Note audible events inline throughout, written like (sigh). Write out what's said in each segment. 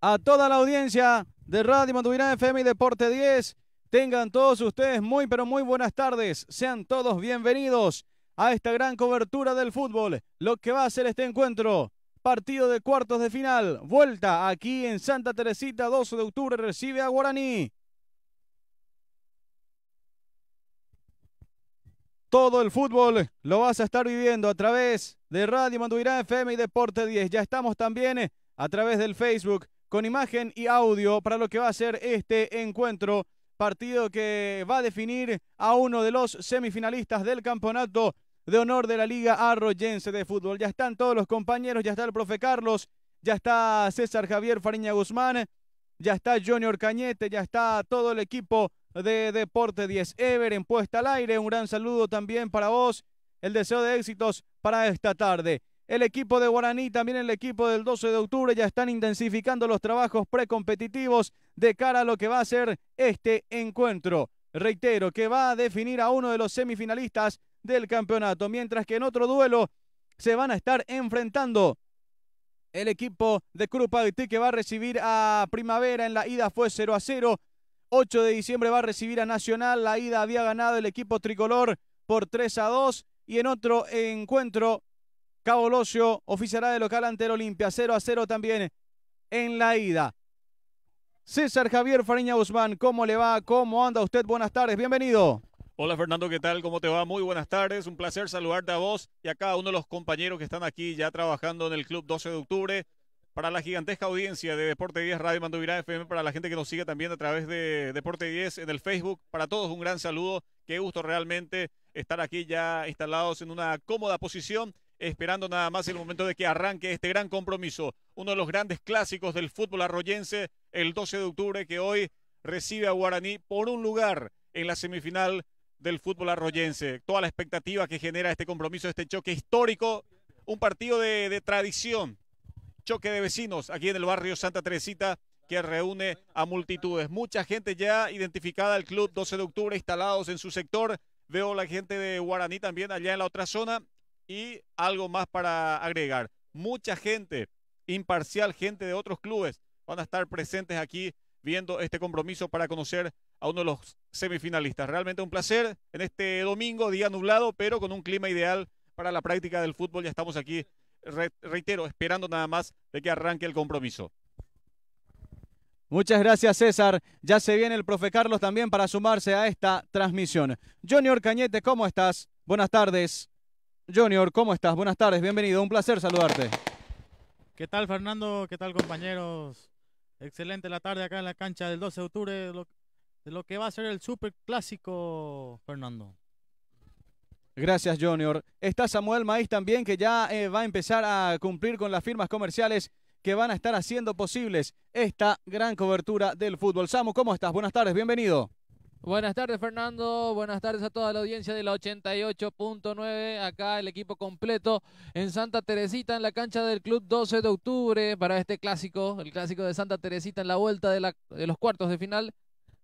a toda la audiencia de Radio Maturina FM y Deporte 10. Tengan todos ustedes muy pero muy buenas tardes. Sean todos bienvenidos a esta gran cobertura del fútbol. Lo que va a ser este encuentro. Partido de cuartos de final. Vuelta aquí en Santa Teresita, 12 de octubre, recibe a Guaraní. Todo el fútbol lo vas a estar viviendo a través de Radio Matuviná FM y Deporte 10. Ya estamos también a través del Facebook con imagen y audio para lo que va a ser este encuentro. Partido que va a definir a uno de los semifinalistas del campeonato de honor de la Liga Arroyense de Fútbol. Ya están todos los compañeros, ya está el profe Carlos, ya está César Javier Fariña Guzmán, ya está Junior Cañete, ya está todo el equipo de Deporte 10 Ever en puesta al aire. Un gran saludo también para vos, el deseo de éxitos para esta tarde. El equipo de Guaraní, también el equipo del 12 de octubre, ya están intensificando los trabajos precompetitivos de cara a lo que va a ser este encuentro. Reitero que va a definir a uno de los semifinalistas del campeonato, mientras que en otro duelo se van a estar enfrentando el equipo de Cruz Haití que va a recibir a Primavera en la ida fue 0 a 0. 8 de diciembre va a recibir a Nacional. La ida había ganado el equipo tricolor por 3 a 2. Y en otro encuentro Cabo Locio oficiará de local ante Olimpia. 0 a 0 también en la ida. César Javier Fariña Guzmán, ¿cómo le va? ¿Cómo anda usted? Buenas tardes, bienvenido. Hola Fernando, ¿qué tal? ¿Cómo te va? Muy buenas tardes. Un placer saludarte a vos y a cada uno de los compañeros que están aquí ya trabajando en el Club 12 de Octubre. Para la gigantesca audiencia de Deporte 10 Radio Manduvirá FM, para la gente que nos sigue también a través de Deporte 10 en el Facebook, para todos un gran saludo. Qué gusto realmente estar aquí ya instalados en una cómoda posición esperando nada más el momento de que arranque este gran compromiso, uno de los grandes clásicos del fútbol arroyense, el 12 de octubre, que hoy recibe a Guaraní por un lugar en la semifinal del fútbol arroyense. Toda la expectativa que genera este compromiso, este choque histórico, un partido de, tradición, choque de vecinos aquí en el barrio Santa Teresita que reúne a multitudes. Mucha gente ya identificada al club 12 de octubre, instalados en su sector. Veo la gente de Guaraní también allá en la otra zona y algo más para agregar. Mucha gente, imparcial, gente de otros clubes, van a estar presentes aquí viendo este compromiso para conocer a uno de los semifinalistas. Realmente un placer en este domingo, día nublado, pero con un clima ideal para la práctica del fútbol. Ya estamos aquí, reitero, esperando nada más de que arranque el compromiso. Muchas gracias César. Ya se viene el profe Carlos también para sumarse a esta transmisión. Junior Cañete, ¿cómo estás? Buenas tardes. Junior, ¿cómo estás? Buenas tardes, bienvenido, un placer saludarte. ¿Qué tal Fernando? ¿Qué tal compañeros? Excelente la tarde acá en la cancha del 12 de octubre de lo, que va a ser el Super Clásico, Fernando. Gracias, Junior. Está Samuel Maíz también, que ya eh, va a empezar a cumplir con las firmas comerciales que van a estar haciendo posibles esta gran cobertura del fútbol. Samu, ¿cómo estás? Buenas tardes, bienvenido. Buenas tardes, Fernando. Buenas tardes a toda la audiencia de la 88.9. Acá el equipo completo en Santa Teresita, en la cancha del Club 12 de Octubre, para este clásico, el clásico de Santa Teresita en la vuelta de, la, de los cuartos de final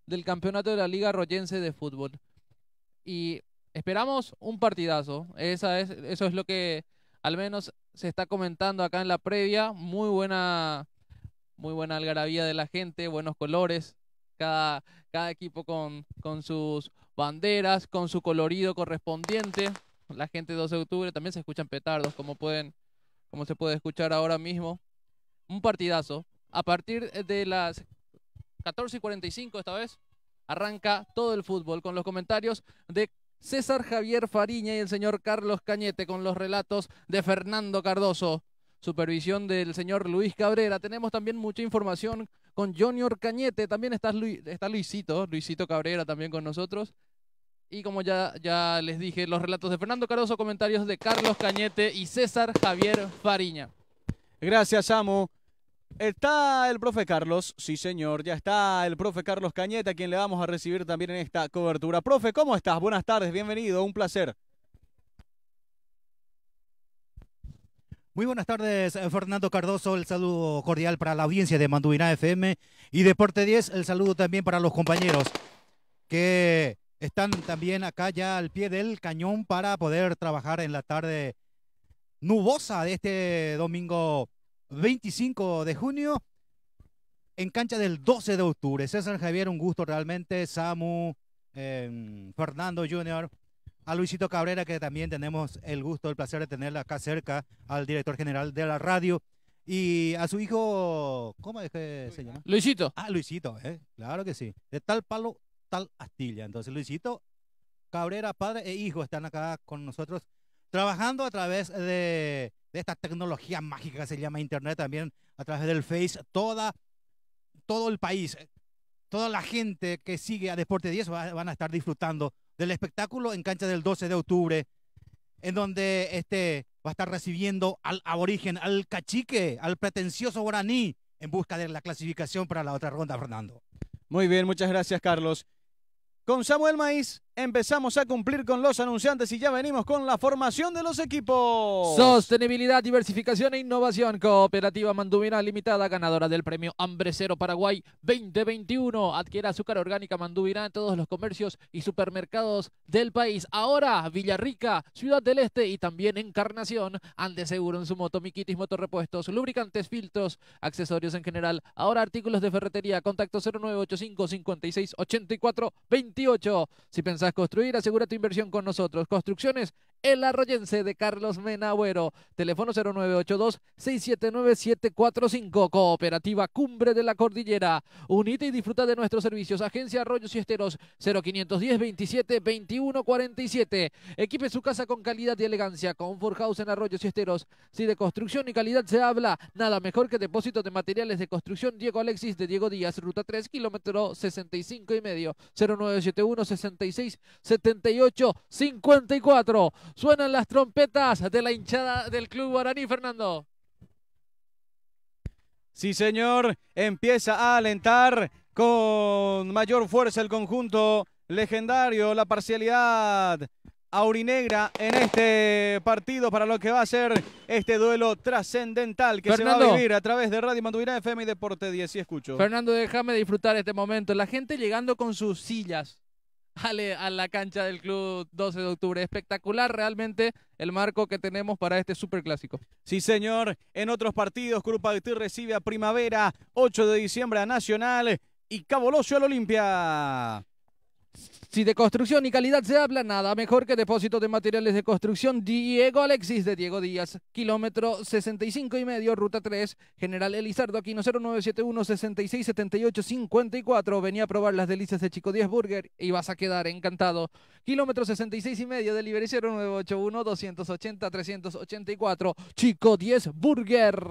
del campeonato de la Liga Royense de Fútbol. Y esperamos un partidazo. Esa es, eso es lo que al menos se está comentando acá en la previa. Muy buena, muy buena algarabía de la gente, buenos colores cada, cada equipo con, con sus banderas, con su colorido correspondiente. La gente de 12 de octubre también se escuchan petardos, como, pueden, como se puede escuchar ahora mismo. Un partidazo. A partir de las 14 y 45 esta vez, arranca todo el fútbol con los comentarios de César Javier Fariña y el señor Carlos Cañete con los relatos de Fernando Cardoso supervisión del señor Luis Cabrera. Tenemos también mucha información con Junior Cañete. También está, Luisito, Luisito Cabrera también con nosotros. Y como ya, les dije, los relatos de Fernando Cardoso, comentarios de Carlos Cañete y César Javier Fariña. Gracias, Amo. Está el profe Carlos, sí señor, ya está el profe Carlos Cañete, a quien le vamos a recibir también en esta cobertura. Profe, ¿cómo estás? Buenas tardes, bienvenido, un placer. Muy buenas tardes, eh, Fernando Cardoso. El saludo cordial para la audiencia de Manduvina FM y Deporte 10. El saludo también para los compañeros que están también acá ya al pie del cañón para poder trabajar en la tarde nubosa de este domingo 25 de junio en cancha del 12 de octubre. César Javier, un gusto realmente. Samu, eh, Fernando Junior, a Luisito Cabrera, que también tenemos el gusto, el placer de tenerla acá cerca, al director general de la radio. Y a su hijo, ¿cómo se llama? Luisito. Ah, Luisito, ¿eh? claro que sí. De tal palo, tal astilla. Entonces, Luisito Cabrera, padre e hijo, están acá con nosotros trabajando a través de, esta tecnología mágica que se llama Internet, también a través del Face, toda, todo el país, toda la gente que sigue a Deporte 10 van a estar disfrutando del espectáculo en cancha del 12 de octubre, en donde este va a estar recibiendo al aborigen, al cachique, al pretencioso guaraní en busca de la clasificación para la otra ronda, Fernando. Muy bien, muchas gracias, Carlos. Con Samuel Maíz Empezamos a cumplir con los anunciantes y ya venimos con la formación de los equipos. Sostenibilidad, diversificación e innovación. Cooperativa Manduvina Limitada, ganadora del premio Hambre Cero Paraguay 2021. Adquiera azúcar orgánica manduvina en todos los comercios y supermercados del país. Ahora, Villarrica, Ciudad del Este y también Encarnación. Ande seguro en su moto, Miquitis Motorrepuestos, lubricantes, filtros, accesorios en general. Ahora, artículos de ferretería. Contacto 0985 56 84 28. Si pensamos construir, asegura tu inversión con nosotros. Construcciones el arroyense de Carlos Menabuero... Teléfono 0982-679-745. Cooperativa Cumbre de la Cordillera. Unite y disfruta de nuestros servicios. Agencia Arroyos y Esteros 0510 27 21 Equipe su casa con calidad y elegancia. Con House en Arroyos y Esteros. Si de construcción y calidad se habla, nada mejor que depósito de materiales de construcción Diego Alexis de Diego Díaz, ruta 3, kilómetro 65 y medio. 0971 66 78 54. Suenan las trompetas de la hinchada del Club Guaraní, Fernando. Sí, señor. Empieza a alentar con mayor fuerza el conjunto legendario, la parcialidad aurinegra en este partido para lo que va a ser este duelo trascendental que se va a vivir a través de Radio Manduvina FM y Deporte 10. Y escucho. Fernando, déjame disfrutar este momento. La gente llegando con sus sillas a la cancha del club 12 de octubre. Espectacular realmente el marco que tenemos para este superclásico. Sí, señor. En otros partidos, Cruz Agustín recibe a Primavera, 8 de diciembre a Nacional y Cabo al Olimpia. Si de construcción y calidad se habla, nada mejor que depósito de materiales de construcción Diego Alexis de Diego Díaz, kilómetro 65 y medio, ruta 3, General Elizardo Aquino 0971 6678 54. Venía a probar las delicias de Chico 10 Burger y vas a quedar encantado. Kilómetro 66 y medio, delivery 0981 280 384. Chico 10 Burger.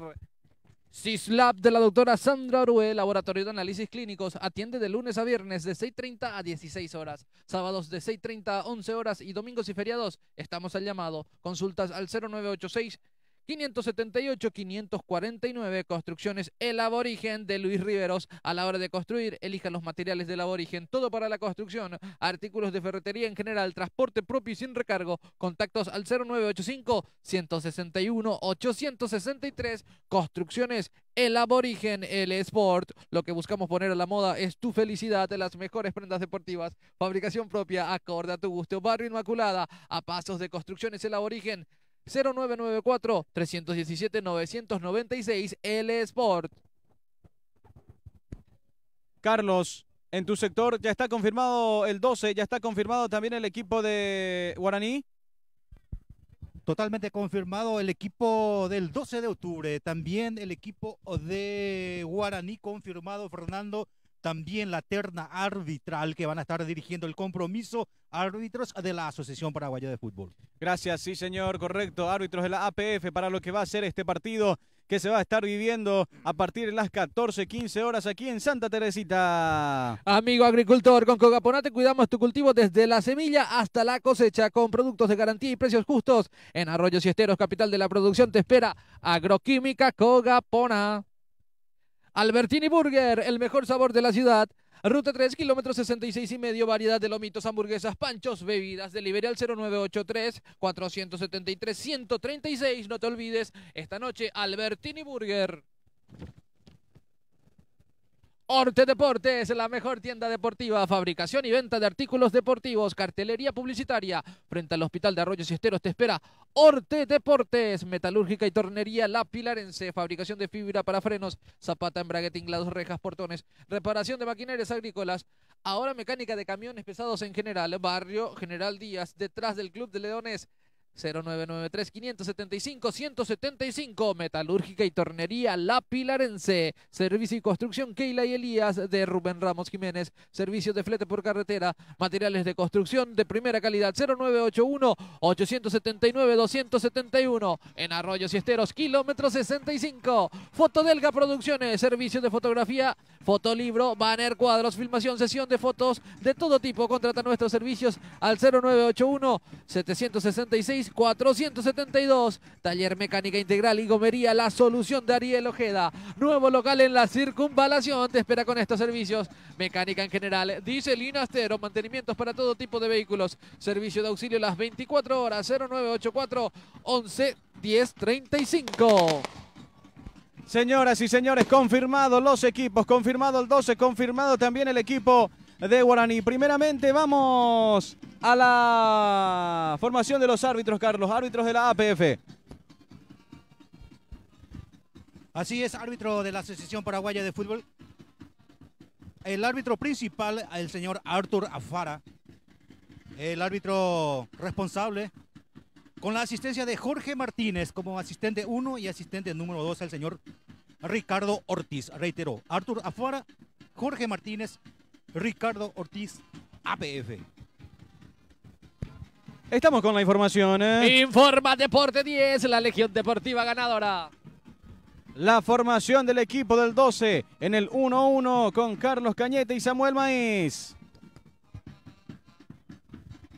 CISLAB de la doctora Sandra Orue, Laboratorio de Análisis Clínicos, atiende de lunes a viernes de 6.30 a 16 horas, sábados de 6.30 a 11 horas y domingos y feriados. Estamos al llamado. Consultas al 0986 578-549 Construcciones El Aborigen de Luis Riveros. A la hora de construir, elija los materiales del Aborigen, todo para la construcción, artículos de ferretería en general, transporte propio y sin recargo. Contactos al 0985-161-863 Construcciones El Aborigen, el Sport. Lo que buscamos poner a la moda es tu felicidad, de las mejores prendas deportivas, fabricación propia, acorde a tu gusto, barrio Inmaculada, a pasos de Construcciones El Aborigen. 0994-317-996 El Sport. Carlos, en tu sector ya está confirmado el 12, ya está confirmado también el equipo de Guaraní. Totalmente confirmado el equipo del 12 de octubre, también el equipo de Guaraní confirmado, Fernando también la terna arbitral que van a estar dirigiendo el compromiso árbitros de la Asociación Paraguaya de Fútbol. Gracias, sí señor, correcto, árbitros de la APF para lo que va a ser este partido que se va a estar viviendo a partir de las 14, 15 horas aquí en Santa Teresita. Amigo agricultor, con te cuidamos tu cultivo desde la semilla hasta la cosecha con productos de garantía y precios justos. En Arroyos y Esteros, capital de la producción, te espera Agroquímica Cogapona. Albertini Burger, el mejor sabor de la ciudad. Ruta 3, kilómetro 66 y medio, variedad de lomitos, hamburguesas, panchos, bebidas, delivery al 0983-473-136. No te olvides, esta noche Albertini Burger. Orte Deportes, la mejor tienda deportiva, fabricación y venta de artículos deportivos, cartelería publicitaria. Frente al Hospital de Arroyos y Esteros te espera Orte Deportes, metalúrgica y tornería La Pilarense, fabricación de fibra para frenos, zapata, embrague, tinglados, rejas, portones, reparación de maquinarias agrícolas, ahora mecánica de camiones pesados en general, barrio General Díaz, detrás del Club de Leones. 0993-575-175, Metalúrgica y Tornería La Pilarense, Servicio y Construcción Keila y Elías de Rubén Ramos Jiménez, Servicio de Flete por Carretera, Materiales de Construcción de Primera Calidad, 0981-879-271, en Arroyos y Esteros, kilómetro 65, Fotodelga Producciones, Servicio de Fotografía, Fotolibro, Banner Cuadros, Filmación, Sesión de Fotos de todo tipo, contrata nuestros servicios al 0981 766 472. Taller Mecánica Integral y Gomería, la solución de Ariel Ojeda. Nuevo local en la circunvalación. Te espera con estos servicios. Mecánica en general, dice y mantenimientos para todo tipo de vehículos. Servicio de auxilio las 24 horas 0984 11 10 Señoras y señores, confirmados los equipos, confirmado el 12, confirmado también el equipo de Guaraní. Primeramente vamos a la formación de los árbitros, Carlos, árbitros de la APF. Así es, árbitro de la Asociación Paraguaya de Fútbol. El árbitro principal, el señor Arthur Afara. El árbitro responsable, con la asistencia de Jorge Martínez como asistente 1 y asistente número 2 el señor Ricardo Ortiz. Reiteró, Artur Afara, Jorge Martínez Ricardo Ortiz, APF. Estamos con la información. ¿eh? Informa Deporte 10, la Legión Deportiva ganadora. La formación del equipo del 12 en el 1-1 con Carlos Cañete y Samuel Maíz.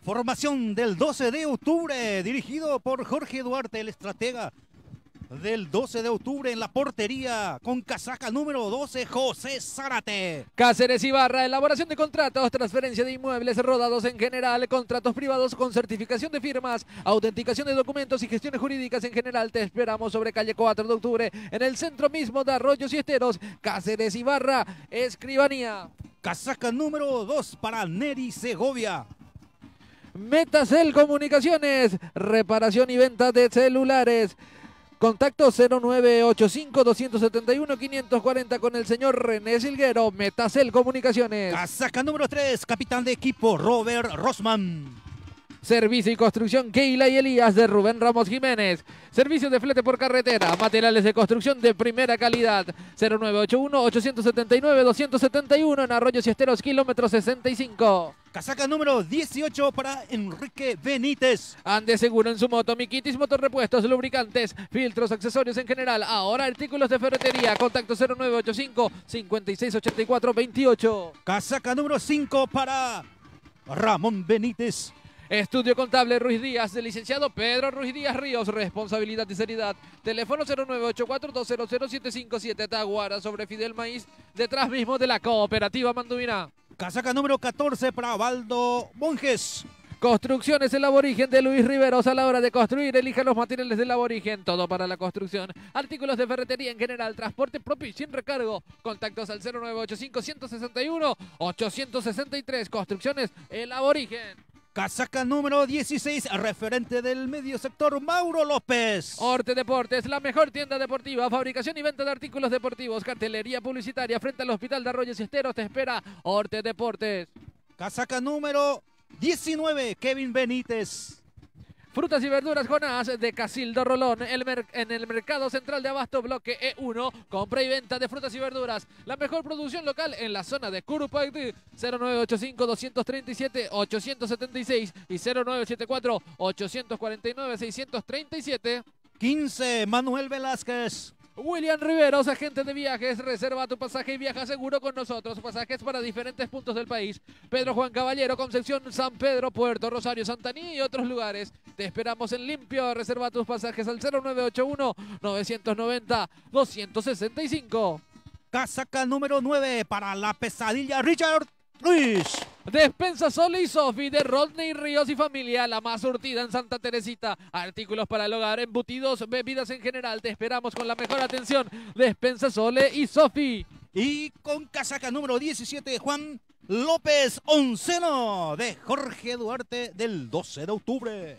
Formación del 12 de octubre, dirigido por Jorge Duarte, el estratega del 12 de octubre en la portería con casaca número 12, José Zárate. Cáceres Ibarra, elaboración de contratos, transferencia de inmuebles rodados en general, contratos privados con certificación de firmas, autenticación de documentos y gestiones jurídicas en general. Te esperamos sobre calle 4 de octubre en el centro mismo de Arroyos y Esteros. Cáceres Ibarra, escribanía. Casaca número 2 para Neri Segovia. Metacel Comunicaciones, reparación y venta de celulares. Contacto 0985-271-540 con el señor René Silguero, Metacel Comunicaciones. Casaca número 3, capitán de equipo Robert Rosman. Servicio y construcción Keila y Elías de Rubén Ramos Jiménez. Servicio de flete por carretera. Materiales de construcción de primera calidad. 0981-879-271 en Arroyos y Esteros, kilómetro 65. Casaca número 18 para Enrique Benítez. Ande seguro en su moto, Miquitis Motorrepuestos, lubricantes, filtros, accesorios en general. Ahora artículos de ferretería. Contacto 0985 5684 28. Casaca número 5 para Ramón Benítez. Estudio Contable Ruiz Díaz, del licenciado Pedro Ruiz Díaz Ríos, responsabilidad y seriedad. Teléfono 0984200757 Taguara sobre Fidel Maíz, detrás mismo de la cooperativa Manduvina. Casaca número 14 para Monjes. Construcciones el aborigen de Luis Riveros a la hora de construir, elija los materiales del aborigen, todo para la construcción, artículos de ferretería en general, transporte propio y sin recargo, contactos al 0985 161 863, construcciones el aborigen. Casaca número 16, referente del medio sector, Mauro López. Orte Deportes, la mejor tienda deportiva, fabricación y venta de artículos deportivos, cartelería publicitaria frente al Hospital de Arroyos y Esteros, te espera Orte Deportes. Casaca número 19, Kevin Benítez. Frutas y verduras Jonás de Casildo Rolón en el mercado central de Abasto Bloque E1. Compra y venta de frutas y verduras. La mejor producción local en la zona de Curupaití. 0985-237-876 y 0974-849-637. 15 Manuel Velázquez. William Riveros, agente de viajes, reserva tu pasaje y viaja seguro con nosotros. Pasajes para diferentes puntos del país. Pedro Juan Caballero, Concepción, San Pedro, Puerto Rosario, Santaní y otros lugares. Te esperamos en limpio. Reserva tus pasajes al 0981-990-265. Casaca número 9 para la pesadilla Richard Luis. Despensa Sole y Sofi de Rodney Ríos y familia, la más surtida en Santa Teresita. Artículos para el hogar, embutidos, bebidas en general. Te esperamos con la mejor atención. Despensa Sole y Sofi. Y con casaca número 17 de Juan López Onceno de Jorge Duarte del 12 de octubre.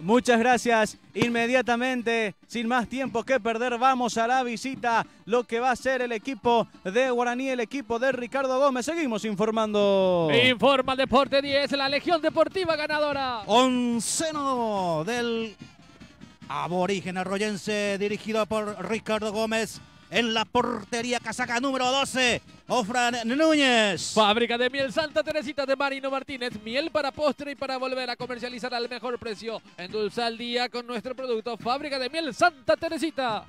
Muchas gracias. Inmediatamente, sin más tiempo que perder, vamos a la visita. Lo que va a ser el equipo de Guaraní, el equipo de Ricardo Gómez. Seguimos informando. Informa Deporte 10, la Legión Deportiva ganadora. Onceno del aborigen arroyense dirigido por Ricardo Gómez en la portería casaca número 12, Ofran Núñez. Fábrica de miel Santa Teresita de Marino Martínez. Miel para postre y para volver a comercializar al mejor precio. Endulza al día con nuestro producto Fábrica de miel Santa Teresita.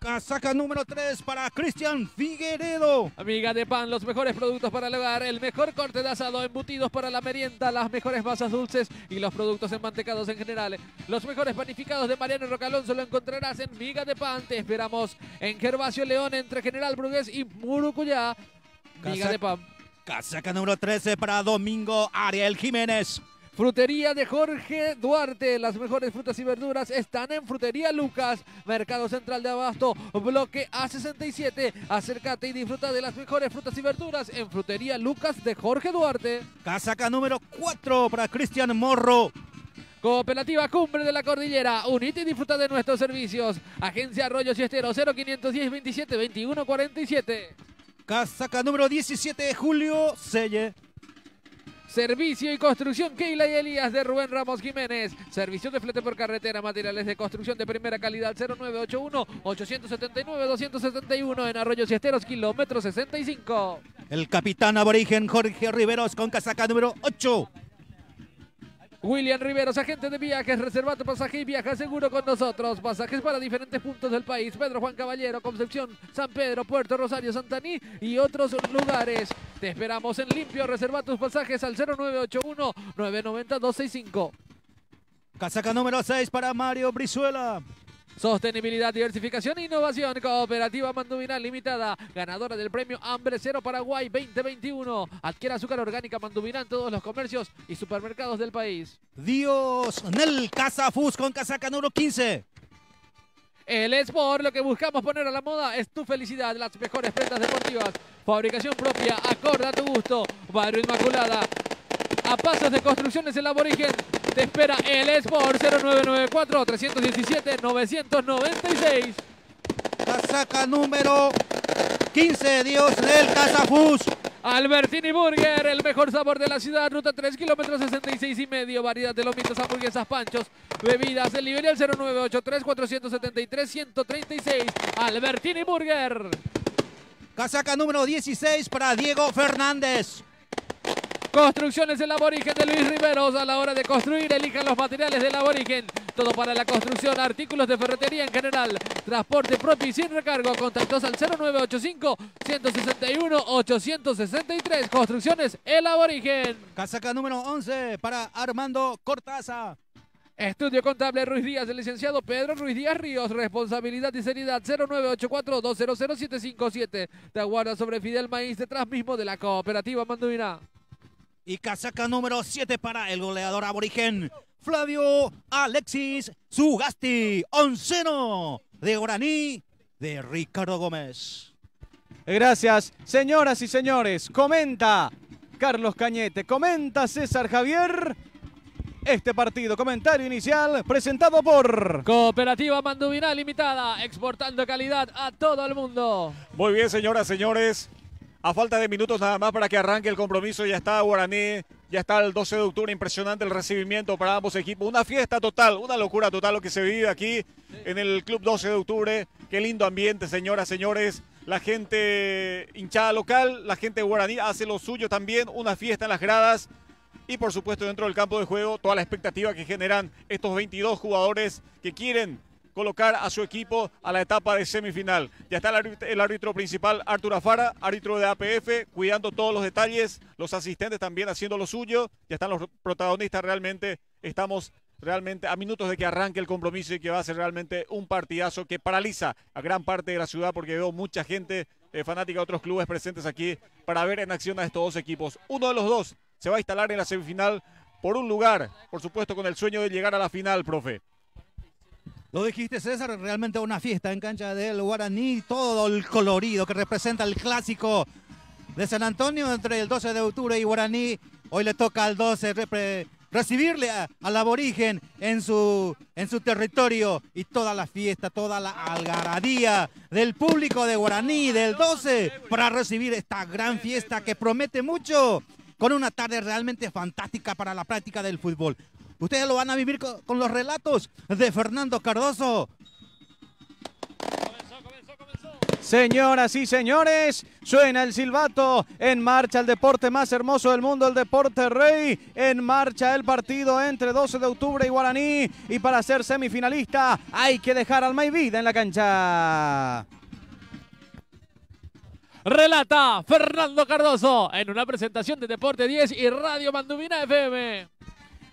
Casaca número 3 para Cristian Figueredo. Amiga de pan, los mejores productos para el hogar, el mejor corte de asado, embutidos para la merienda, las mejores masas dulces y los productos enmantecados en general. Los mejores panificados de Mariano Rocalón se lo encontrarás en Miga de Pan. Te esperamos en Gervasio León, entre General Brugués y Murucuyá. Amiga de Pan. Casaca número 13 para Domingo Ariel Jiménez. Frutería de Jorge Duarte. Las mejores frutas y verduras están en Frutería Lucas, Mercado Central de Abasto, bloque A67. Acércate y disfruta de las mejores frutas y verduras en Frutería Lucas de Jorge Duarte. Casaca número 4 para Cristian Morro. Cooperativa Cumbre de la Cordillera, unite y disfruta de nuestros servicios. Agencia Arroyo Siestero 0510 27 21 Casaca número 17, de Julio Selle. Servicio y construcción Keila y Elías de Rubén Ramos Jiménez. Servicio de flete por carretera, materiales de construcción de primera calidad 0981-879-271 en Arroyos y Esteros, kilómetro 65. El capitán aborigen Jorge Riveros con casaca número 8. William Riveros, agente de viajes, reserva tu pasaje y viaja seguro con nosotros. Pasajes para diferentes puntos del país. Pedro Juan Caballero, Concepción, San Pedro, Puerto Rosario, Santaní y otros lugares. Te esperamos en limpio. Reserva tus pasajes al 0981-990-265. Casaca número 6 para Mario Brizuela. Sostenibilidad, diversificación, e innovación. Cooperativa Mandubinal Limitada, ganadora del premio Hambre Cero Paraguay 2021. Adquiera azúcar orgánica Mandubinal en todos los comercios y supermercados del país. Dios, Nel Casafus con casaca número 15. El Sport, lo que buscamos poner a la moda es tu felicidad, las mejores prendas deportivas, fabricación propia, acorda a tu gusto, barrio Inmaculada, a pasos de construcciones en la aborigen, te espera el Sport 0994 317 996. Casaca número 15, Dios del Casafus. Albertini Burger, el mejor sabor de la ciudad, ruta 3 kilómetros 66 y medio, variedad de lomitos, hamburguesas, panchos, bebidas, el al 0983-473-136, Albertini Burger. Casaca número 16 para Diego Fernández. Construcciones El aborigen de Luis Riveros. A la hora de construir, elijan los materiales del aborigen. Todo para la construcción, artículos de ferretería en general. Transporte propio y sin recargo. Contactos al 0985-161-863. Construcciones el aborigen. Casaca número 11 para Armando Cortaza. Estudio Contable Ruiz Díaz, el licenciado Pedro Ruiz Díaz Ríos, responsabilidad y seriedad 0984-200-757. Te aguarda sobre Fidel Maíz, detrás mismo de la cooperativa Manduina. Y casaca número 7 para el goleador aborigen Flavio Alexis Sugasti. Onceno de Guaraní de Ricardo Gómez. Gracias, señoras y señores. Comenta Carlos Cañete, comenta César Javier este partido. Comentario inicial presentado por Cooperativa Manduvina Limitada, exportando calidad a todo el mundo. Muy bien, señoras, y señores. A falta de minutos nada más para que arranque el compromiso, ya está Guaraní, ya está el 12 de octubre, impresionante el recibimiento para ambos equipos. Una fiesta total, una locura total lo que se vive aquí en el Club 12 de octubre. Qué lindo ambiente, señoras, señores. La gente hinchada local, la gente de Guaraní hace lo suyo también, una fiesta en las gradas. Y por supuesto dentro del campo de juego, toda la expectativa que generan estos 22 jugadores que quieren colocar a su equipo a la etapa de semifinal. Ya está el árbitro, principal, Arturo Afara, árbitro de APF, cuidando todos los detalles, los asistentes también haciendo lo suyo, ya están los protagonistas realmente, estamos realmente a minutos de que arranque el compromiso y que va a ser realmente un partidazo que paraliza a gran parte de la ciudad porque veo mucha gente eh, fanática de otros clubes presentes aquí para ver en acción a estos dos equipos. Uno de los dos se va a instalar en la semifinal por un lugar, por supuesto con el sueño de llegar a la final, profe. Lo dijiste, César, realmente una fiesta en cancha del Guaraní, todo el colorido que representa el clásico de San Antonio entre el 12 de octubre y Guaraní. Hoy le toca al 12 recibirle al aborigen en su, en su territorio y toda la fiesta, toda la algarabía del público de Guaraní del 12 para recibir esta gran fiesta que promete mucho con una tarde realmente fantástica para la práctica del fútbol. Ustedes lo van a vivir con, los relatos de Fernando Cardoso. Señoras y señores, suena el silbato, en marcha el deporte más hermoso del mundo, el deporte rey, en marcha el partido entre 12 de octubre y Guaraní, y para ser semifinalista hay que dejar alma y vida en la cancha. Relata Fernando Cardoso en una presentación de Deporte 10 y Radio Mandubina FM.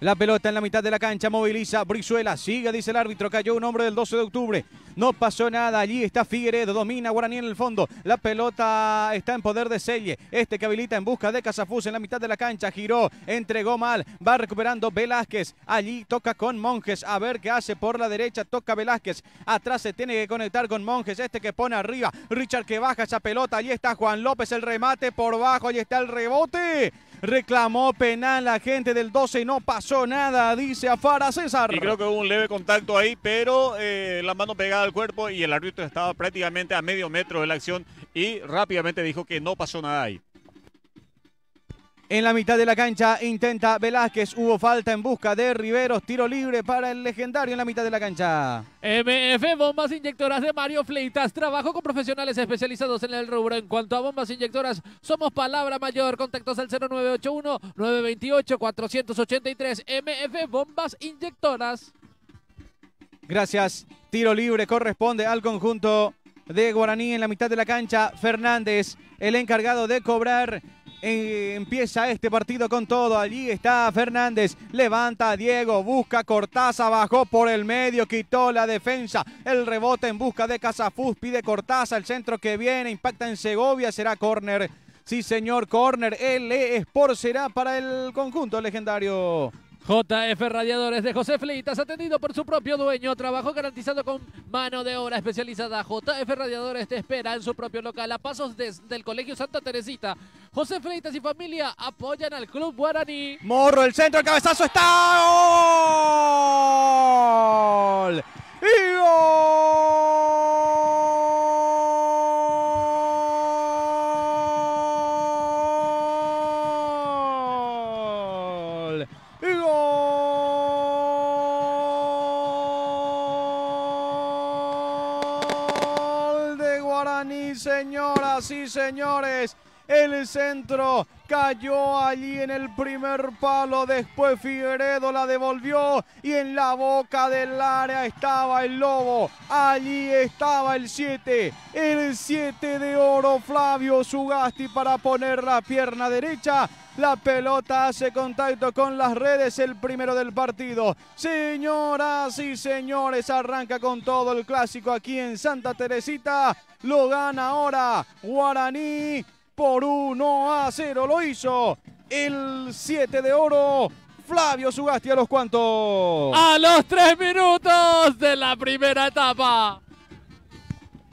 La pelota en la mitad de la cancha moviliza Brizuela. Sigue, dice el árbitro. Cayó un hombre del 12 de octubre. No pasó nada. Allí está Figueredo. Domina Guaraní en el fondo. La pelota está en poder de Selle. Este que habilita en busca de Casafus en la mitad de la cancha. Giró. Entregó mal. Va recuperando Velázquez. Allí toca con Monjes. A ver qué hace por la derecha. Toca Velázquez. Atrás se tiene que conectar con Monjes. Este que pone arriba. Richard que baja esa pelota. Allí está Juan López. El remate por bajo. Allí está el rebote reclamó penal la gente del 12 y no pasó nada, dice Afara César. Y creo que hubo un leve contacto ahí, pero eh, la mano pegada al cuerpo y el árbitro estaba prácticamente a medio metro de la acción y rápidamente dijo que no pasó nada ahí. En la mitad de la cancha intenta Velázquez, hubo falta en busca de Riveros, tiro libre para el legendario en la mitad de la cancha. MF, bombas inyectoras de Mario Fleitas, trabajo con profesionales especializados en el rubro. En cuanto a bombas inyectoras, somos palabra mayor, contactos al 0981-928-483, MF, bombas inyectoras. Gracias, tiro libre corresponde al conjunto de Guaraní en la mitad de la cancha, Fernández, el encargado de cobrar eh, empieza este partido con todo. Allí está Fernández. Levanta Diego. Busca Cortaza. Bajó por el medio. Quitó la defensa. El rebote en busca de Casafus. Pide Cortaza. El centro que viene. Impacta en Segovia. Será córner. Sí, señor. Córner. El e Sport será para el conjunto legendario. JF Radiadores de José Fleitas, atendido por su propio dueño, trabajo garantizado con mano de obra especializada. JF Radiadores te espera en su propio local a pasos del Colegio Santa Teresita. José Fleitas y familia apoyan al Club Guaraní. Morro, el centro, el cabezazo está. ¡Gol! ¡Y gol! Sí señores. El centro cayó allí en el primer palo, después Figueredo la devolvió y en la boca del área estaba el Lobo, allí estaba el 7, el 7 de oro Flavio Sugasti para poner la pierna derecha la pelota hace contacto con las redes, el primero del partido. Señoras y señores, arranca con todo el clásico aquí en Santa Teresita. Lo gana ahora Guaraní por 1 a 0. Lo hizo el 7 de oro. Flavio Sugasti a los cuantos. A los tres minutos de la primera etapa.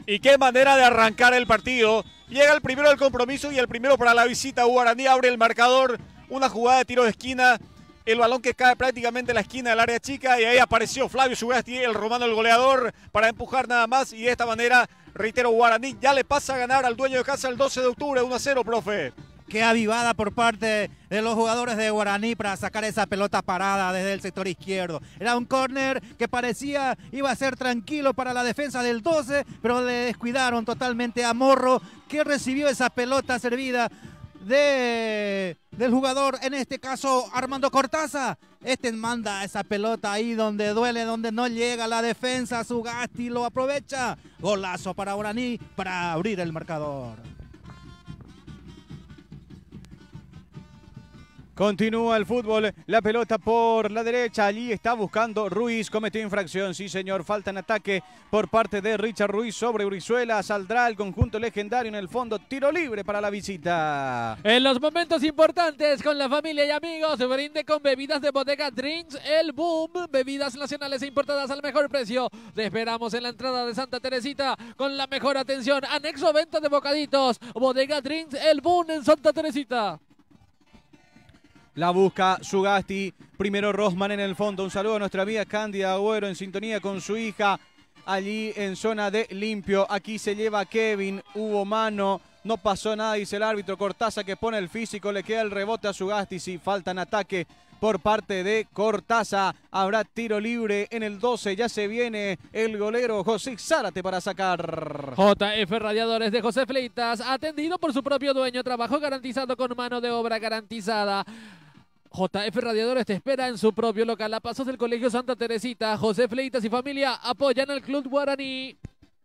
Y qué manera de arrancar el partido Llega el primero del compromiso y el primero para la visita. Guaraní abre el marcador. Una jugada de tiro de esquina. El balón que cae prácticamente en la esquina del área chica. Y ahí apareció Flavio Sugasti, el romano, el goleador, para empujar nada más. Y de esta manera, reitero, Guaraní ya le pasa a ganar al dueño de casa el 12 de octubre. 1 a 0, profe. Qué avivada por parte de los jugadores de Guaraní para sacar esa pelota parada desde el sector izquierdo. Era un córner que parecía iba a ser tranquilo para la defensa del 12, pero le descuidaron totalmente a Morro, que recibió esa pelota servida de, del jugador, en este caso Armando Cortaza. Este manda esa pelota ahí donde duele, donde no llega la defensa. su y lo aprovecha. Golazo para Guaraní para abrir el marcador. Continúa el fútbol, la pelota por la derecha, allí está buscando Ruiz, cometió infracción, sí señor, falta en ataque por parte de Richard Ruiz sobre Urizuela, saldrá el conjunto legendario en el fondo, tiro libre para la visita. En los momentos importantes con la familia y amigos, brinde con bebidas de bodega Drinks, el boom, bebidas nacionales e importadas al mejor precio. Te esperamos en la entrada de Santa Teresita con la mejor atención, anexo venta de bocaditos, bodega Drinks, el boom en Santa Teresita. La busca Sugasti. Primero Rosman en el fondo. Un saludo a nuestra amiga Cándida Agüero en sintonía con su hija. Allí en zona de limpio. Aquí se lleva Kevin. Hubo mano. No pasó nada, dice el árbitro. Cortaza que pone el físico. Le queda el rebote a Sugasti. Si falta en ataque por parte de Cortaza. Habrá tiro libre en el 12. Ya se viene el golero José Zárate para sacar. JF Radiadores de José Fleitas, atendido por su propio dueño. Trabajo garantizado con mano de obra garantizada. JF Radiadores te espera en su propio local. A pasos del Colegio Santa Teresita, José Fleitas y familia apoyan al Club Guaraní.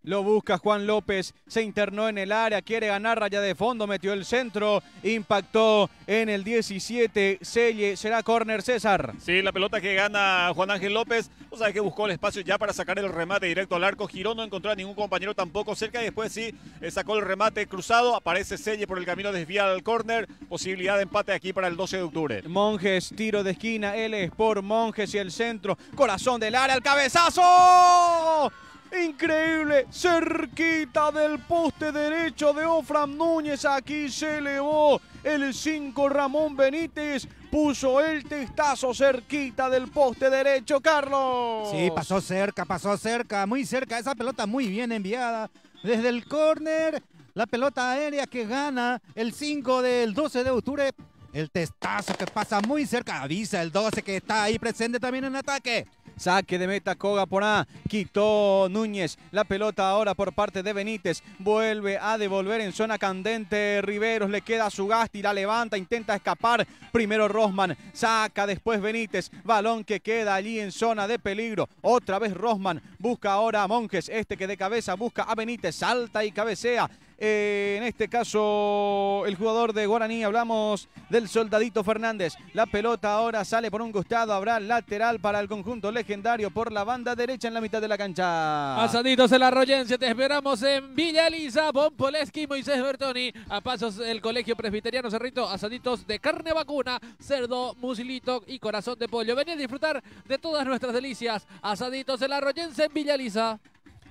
Lo busca Juan López, se internó en el área, quiere ganar raya de fondo, metió el centro, impactó en el 17, Selle, será córner César. Sí, la pelota que gana Juan Ángel López, o sea que buscó el espacio ya para sacar el remate directo al arco, Giró, no encontró a ningún compañero tampoco cerca y después sí eh, sacó el remate cruzado, aparece Selle por el camino desviado al córner, posibilidad de empate aquí para el 12 de octubre. Monjes, tiro de esquina, él es por Monjes y el centro, corazón del área, el cabezazo. Increíble, cerquita del poste derecho de Ofram Núñez. Aquí se elevó el 5 Ramón Benítez. Puso el testazo cerquita del poste derecho, Carlos. Sí, pasó cerca, pasó cerca, muy cerca. Esa pelota muy bien enviada desde el córner. La pelota aérea que gana el 5 del 12 de octubre. El testazo que pasa muy cerca. Avisa el 12 que está ahí presente también en ataque. Saque de meta Koga por A. Quitó Núñez la pelota ahora por parte de Benítez. Vuelve a devolver en zona candente Riveros. Le queda su y La levanta. Intenta escapar. Primero Rosman. Saca después Benítez. Balón que queda allí en zona de peligro. Otra vez Rosman. Busca ahora a Monjes. Este que de cabeza busca a Benítez. Salta y cabecea. Eh, en este caso, el jugador de Guaraní, hablamos del soldadito Fernández. La pelota ahora sale por un costado, habrá lateral para el conjunto legendario por la banda derecha en la mitad de la cancha. Asaditos en la Arroyense, te esperamos en Villa Elisa, Bompoleski, Moisés Bertoni. A pasos el Colegio Presbiteriano Cerrito, asaditos de carne vacuna, cerdo, musilito y corazón de pollo. Venid a disfrutar de todas nuestras delicias. Asaditos la Arroyense en Villa Elisa.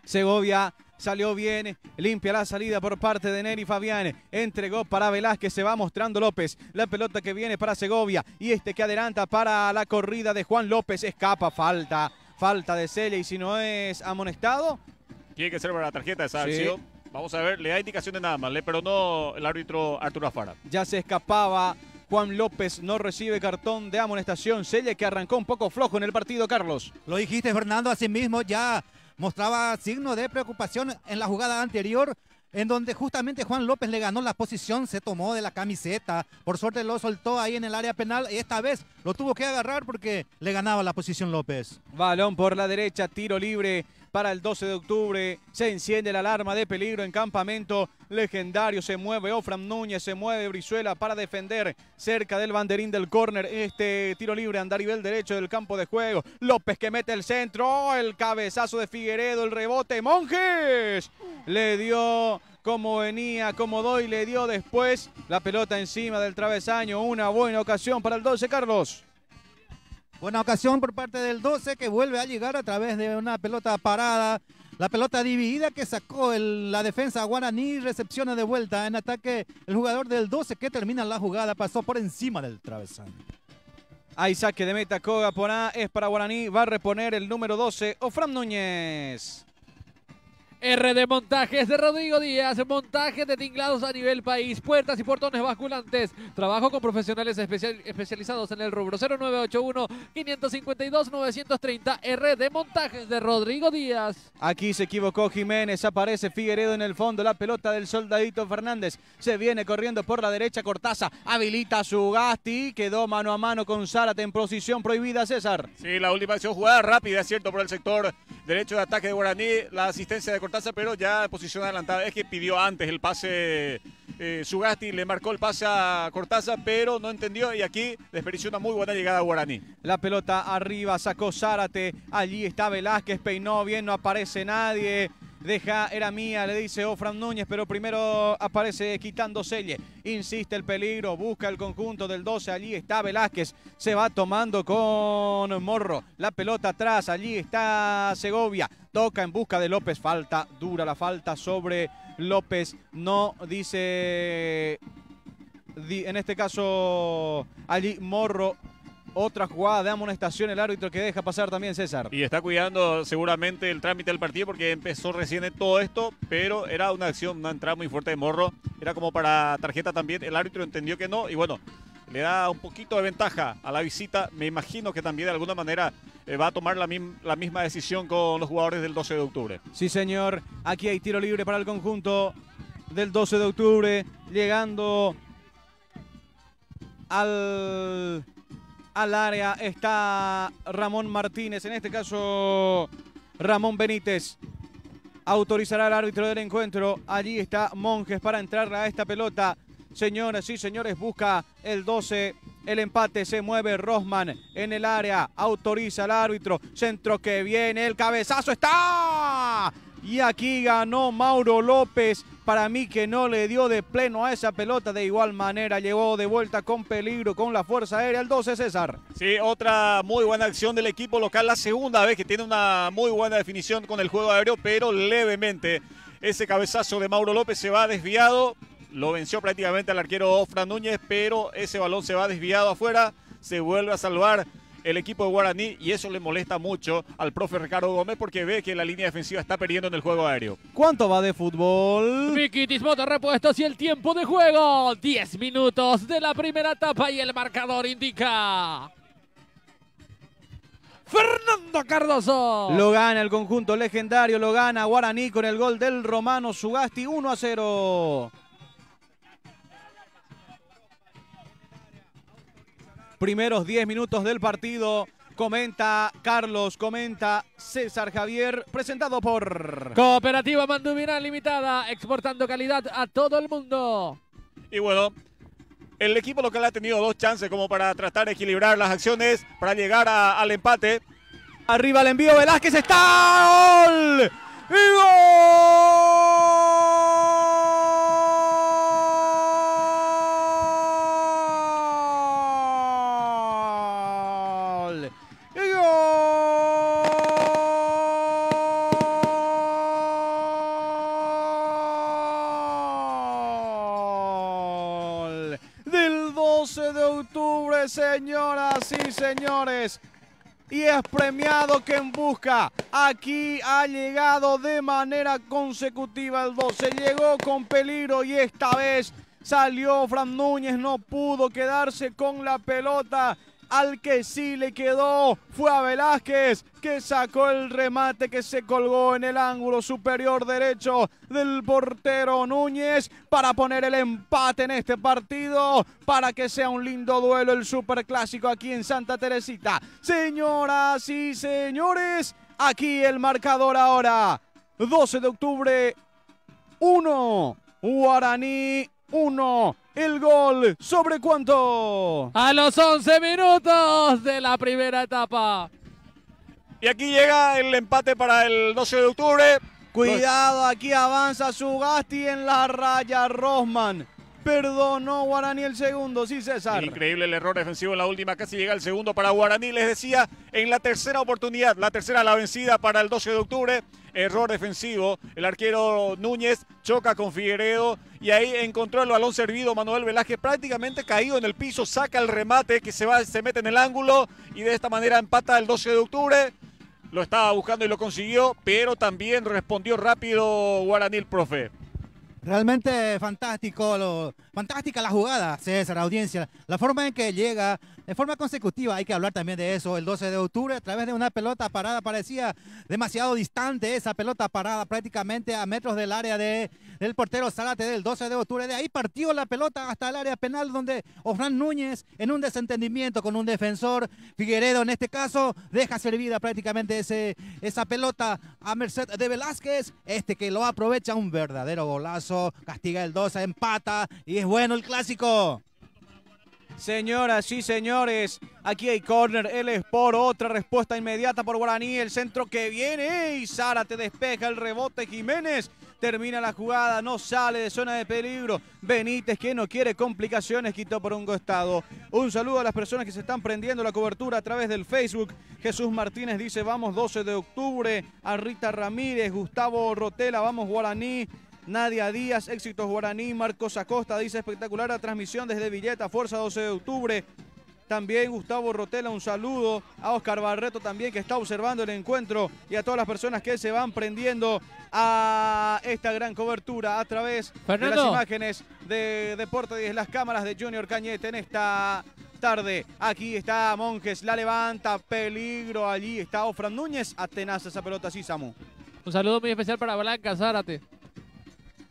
Segovia salió bien, limpia la salida por parte de Neri Fabián, entregó para Velázquez, se va mostrando López, la pelota que viene para Segovia y este que adelanta para la corrida de Juan López, escapa, falta, falta de Celia y si no es amonestado. Tiene que ser para la tarjeta esa acción. Vamos a ver, le da indicación de nada más, Pero no el árbitro Arturo Afara. Ya se escapaba Juan López no recibe cartón de amonestación. Selle que arrancó un poco flojo en el partido, Carlos. Lo dijiste, Fernando, así mismo ya mostraba signo de preocupación en la jugada anterior en donde justamente Juan López le ganó la posición, se tomó de la camiseta, por suerte lo soltó ahí en el área penal y esta vez lo tuvo que agarrar porque le ganaba la posición López. Balón por la derecha, tiro libre para el 12 de octubre. Se enciende la alarma de peligro en campamento legendario. Se mueve Ofram Núñez, se mueve Brizuela para defender cerca del banderín del córner. Este tiro libre andar el derecho del campo de juego. López que mete el centro. el cabezazo de Figueredo, el rebote. Monjes le dio como venía, como doy, le dio después la pelota encima del travesaño. Una buena ocasión para el 12, Carlos. Buena ocasión por parte del 12 que vuelve a llegar a través de una pelota parada. La pelota dividida que sacó la defensa guaraní recepciona de vuelta en ataque el jugador del 12 que termina la jugada. Pasó por encima del travesante. Hay saque de meta Koga es para Guaraní. Va a reponer el número 12, Ofran Núñez. R de montajes de Rodrigo Díaz, montajes de tinglados a nivel país, puertas y portones basculantes, trabajo con profesionales especializados en el rubro 0981-552-930 R de montajes de Rodrigo Díaz. Aquí se equivocó Jiménez, aparece Figueredo en el fondo, la pelota del soldadito Fernández se viene corriendo por la derecha, Cortaza habilita su Gasti, quedó mano a mano con Zárate en posición prohibida César. Sí, la última acción jugada rápida, cierto, por el sector derecho de ataque de Guaraní, la asistencia de Cortaza pero ya en posición adelantada. Es que pidió antes el pase eh, Sugasti, le marcó el pase a Cortaza, pero no entendió y aquí desperdició una muy buena llegada a Guaraní. La pelota arriba, sacó Zárate, allí está Velázquez, peinó bien, no aparece nadie deja, era mía, le dice Ofran Núñez, pero primero aparece quitando Selle. Insiste el peligro, busca el conjunto del 12, allí está Velázquez, se va tomando con Morro, la pelota atrás, allí está Segovia, toca en busca de López, falta dura la falta sobre López, no dice, en este caso allí Morro otra jugada una estación, el árbitro que deja pasar también César. Y está cuidando seguramente el trámite del partido porque empezó recién todo esto, pero era una acción, una entrada muy fuerte de Morro. Era como para tarjeta también. El árbitro entendió que no y bueno, le da un poquito de ventaja a la visita. Me imagino que también de alguna manera eh, va a tomar la, misma decisión con los jugadores del 12 de octubre. Sí, señor. Aquí hay tiro libre para el conjunto del 12 de octubre. Llegando al al área está Ramón Martínez, en este caso Ramón Benítez. Autorizará al árbitro del encuentro. Allí está Monjes para entrar a esta pelota. señores y señores, busca el 12. El empate se mueve Rosman en el área. Autoriza al árbitro. Centro que viene. El cabezazo está. Y aquí ganó Mauro López. Para mí que no le dio de pleno a esa pelota. De igual manera llegó de vuelta con peligro con la Fuerza Aérea el 12 César. Sí, otra muy buena acción del equipo local. La segunda vez que tiene una muy buena definición con el juego aéreo, pero levemente. Ese cabezazo de Mauro López se va desviado. Lo venció prácticamente al arquero Ofra Núñez, pero ese balón se va desviado afuera. Se vuelve a salvar el equipo de Guaraní y eso le molesta mucho al profe Ricardo Gómez porque ve que la línea defensiva está perdiendo en el juego aéreo. ¿Cuánto va de fútbol? Vicky de repuestos y el tiempo de juego. 10 minutos de la primera etapa y el marcador indica. Fernando Cardoso. Lo gana el conjunto legendario, lo gana Guaraní con el gol del romano Sugasti 1 a 0. primeros 10 minutos del partido. Comenta Carlos, comenta César Javier, presentado por Cooperativa Manduvinal Limitada, exportando calidad a todo el mundo. Y bueno, el equipo local ha tenido dos chances como para tratar de equilibrar las acciones, para llegar al empate. Arriba el envío, Velázquez está. ¡Gol! ¡Y gol gol señoras y señores. Y es premiado quien busca. Aquí ha llegado de manera consecutiva el 12. Se llegó con peligro y esta vez salió Fran Núñez. No pudo quedarse con la pelota. Al que sí le quedó fue a Velázquez, que sacó el remate que se colgó en el ángulo superior derecho del portero Núñez para poner el empate en este partido, para que sea un lindo duelo el superclásico aquí en Santa Teresita. Señoras y señores, aquí el marcador ahora, 12 de octubre, 1, Guaraní 1 el gol. ¿Sobre cuánto? A los 11 minutos de la primera etapa. Y aquí llega el empate para el 12 de octubre. Cuidado, aquí avanza Sugasti en la raya Rosman. Perdonó Guaraní el segundo, sí César. Increíble el error defensivo en la última, casi llega el segundo para Guaraní. Les decía, en la tercera oportunidad, la tercera la vencida para el 12 de octubre, error defensivo. El arquero Núñez choca con Figueredo y ahí encontró el balón servido Manuel Velázquez prácticamente caído en el piso, saca el remate que se va se mete en el ángulo y de esta manera empata el 12 de octubre. Lo estaba buscando y lo consiguió, pero también respondió rápido Guaraní, el profe. realmente fantastico lo, Fantástica la jugada, César, audiencia. La forma en que llega, de forma consecutiva, hay que hablar también de eso. El 12 de octubre, a través de una pelota parada, parecía demasiado distante esa pelota parada, prácticamente a metros del área de, del portero Zárate del 12 de octubre. De ahí partió la pelota hasta el área penal, donde Ofran Núñez, en un desentendimiento con un defensor, Figueredo en este caso, deja servida prácticamente ese, esa pelota a merced de Velázquez. Este que lo aprovecha, un verdadero golazo, castiga el 12, empata y es bueno el clásico. Señoras y señores, aquí hay corner, El es por otra respuesta inmediata por Guaraní, el centro que viene y Sara te despeja el rebote Jiménez. Termina la jugada, no sale de zona de peligro. Benítez que no quiere complicaciones, quitó por un costado. Un saludo a las personas que se están prendiendo la cobertura a través del Facebook. Jesús Martínez dice, vamos 12 de octubre. A Rita Ramírez, Gustavo Rotela, vamos Guaraní. Nadia Díaz, éxitos guaraní, Marcos Acosta dice espectacular la transmisión desde Villeta, Fuerza 12 de octubre. También Gustavo Rotela, un saludo a Oscar Barreto también que está observando el encuentro y a todas las personas que se van prendiendo a esta gran cobertura a través de las imágenes de Deporte de las cámaras de Junior Cañete en esta tarde. Aquí está Monjes, la levanta, peligro allí. Está Ofran Núñez, atenaza esa pelota, sí, Samu. Un saludo muy especial para Blanca Zárate.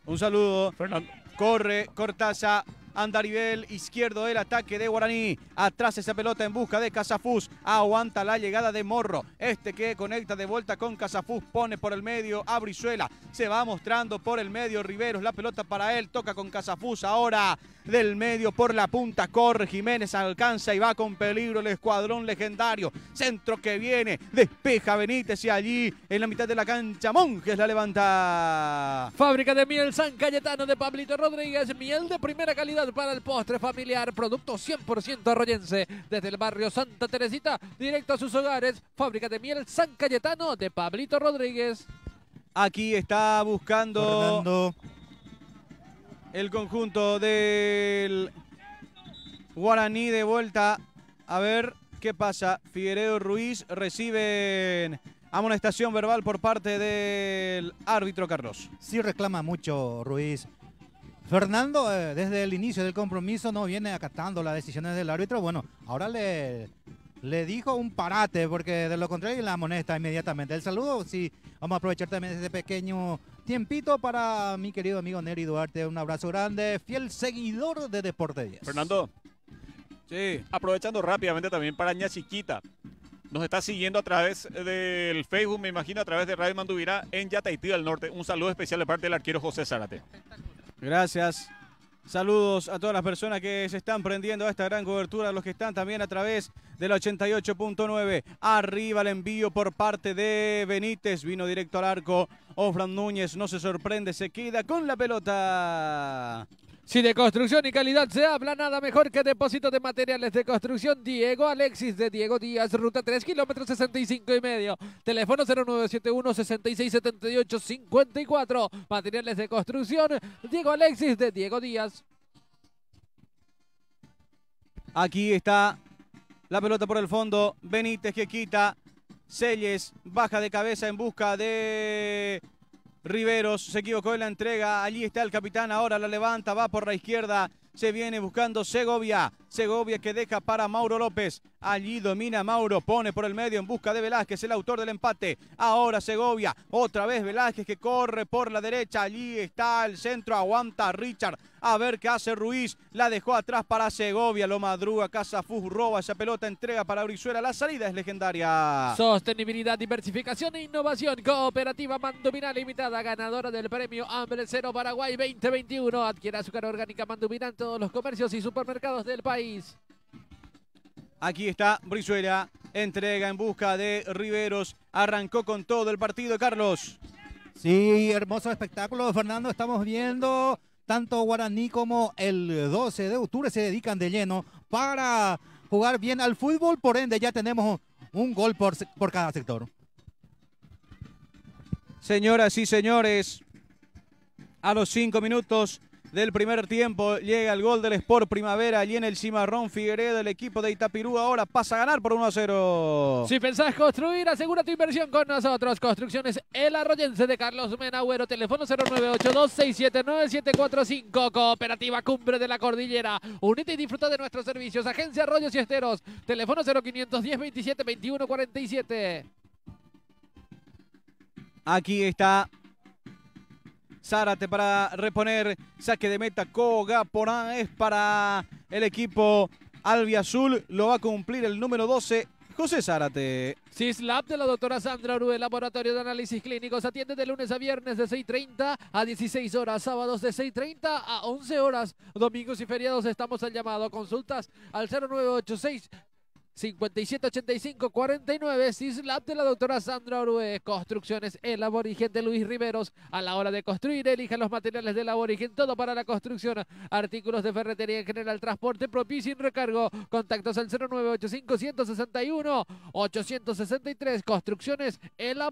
Un saludo. Fernando. Corre, Cortaza, Andarivel izquierdo del ataque de Guaraní. Atrás esa pelota en busca de Casafus. Aguanta la llegada de Morro. Este que conecta de vuelta con Casafus. Pone por el medio a Brizuela. Se va mostrando por el medio Riveros. La pelota para él. Toca con Casafus ahora. Del medio por la punta. Corre Jiménez. Alcanza y va con peligro el escuadrón legendario. Centro que viene. Despeja Benítez y allí en la mitad de la cancha. Monjes la levanta. Fábrica de miel San Cayetano de Pablito Rodríguez. Miel de primera calidad para el postre familiar, producto 100% arroyense, desde el barrio Santa Teresita, directo a sus hogares, fábrica de miel San Cayetano de Pablito Rodríguez. Aquí está buscando el conjunto del Guaraní de vuelta. A ver qué pasa. Figueredo Ruiz recibe amonestación verbal por parte del árbitro Carlos. Sí reclama mucho Ruiz Fernando, eh, desde el inicio del compromiso, no viene acatando las decisiones del árbitro. Bueno, ahora le, le dijo un parate, porque de lo contrario la amonesta inmediatamente. El saludo, sí, vamos a aprovechar también este pequeño tiempito para mi querido amigo Neri Duarte. Un abrazo grande, fiel seguidor de Deporte 10. Fernando, sí, aprovechando rápidamente también para Ña Chiquita. Nos está siguiendo a través del Facebook, me imagino, a través de Radio Manduvirá en Yataití del Norte. Un saludo especial de parte del arquero José Zárate. Gracias. Saludos a todas las personas que se están prendiendo a esta gran cobertura, los que están también a través del 88.9. Arriba el envío por parte de Benítez, vino directo al arco. Ofran Núñez no se sorprende, se queda con la pelota. Si de construcción y calidad se habla, nada mejor que depósito de materiales de construcción Diego Alexis de Diego Díaz, ruta 3, kilómetros 65 y medio. Teléfono 0971 6678 54. Materiales de construcción Diego Alexis de Diego Díaz. Aquí está la pelota por el fondo. Benítez que quita. Selles baja de cabeza en busca de Riveros se equivocó en la entrega. Allí está el capitán. Ahora la levanta. Va por la izquierda se viene buscando Segovia. Segovia que deja para Mauro López. Allí domina Mauro, pone por el medio en busca de Velázquez, el autor del empate. Ahora Segovia, otra vez Velázquez que corre por la derecha. Allí está el centro, aguanta Richard. A ver qué hace Ruiz. La dejó atrás para Segovia. Lo madruga. Casafus roba esa pelota. Entrega para Brizuela. La salida es legendaria. Sostenibilidad, diversificación e innovación. Cooperativa Mandominal Limitada. Ganadora del premio Hambre Cero Paraguay 2021. Adquiera azúcar orgánica Mandubina los comercios y supermercados del país. Aquí está Brizuela, entrega en busca de Riveros. Arrancó con todo el partido, Carlos. Sí, hermoso espectáculo, Fernando. Estamos viendo tanto Guaraní como el 12 de octubre se dedican de lleno para jugar bien al fútbol. Por ende, ya tenemos un gol por, por cada sector. Señoras y señores, a los cinco minutos del primer tiempo. Llega el gol del Sport Primavera allí en el Cimarrón Figueredo. El equipo de Itapirú ahora pasa a ganar por 1 a 0. Si pensás construir, asegura tu inversión con nosotros. Construcciones El Arroyense de Carlos Menagüero. Teléfono 9745 Cooperativa Cumbre de la Cordillera. Unite y disfruta de nuestros servicios. Agencia Arroyos y Esteros. Teléfono 0510 27 2147 Aquí está Zárate para reponer. Saque de meta A, es para el equipo Azul, Lo va a cumplir el número 12, José Zárate. CISLAB de la doctora Sandra el Laboratorio de Análisis Clínicos. Atiende de lunes a viernes de 6.30 a 16 horas, sábados de 6.30 a 11 horas, domingos y feriados. Estamos al llamado. Consultas al 0986 85, 49 de la doctora Sandra Orue, Construcciones El de Luis Riveros. A la hora de construir, elija los materiales de aborigen, todo para la construcción. Artículos de ferretería en general, transporte propicio y recargo. Contactos al 0985-161-863, Construcciones El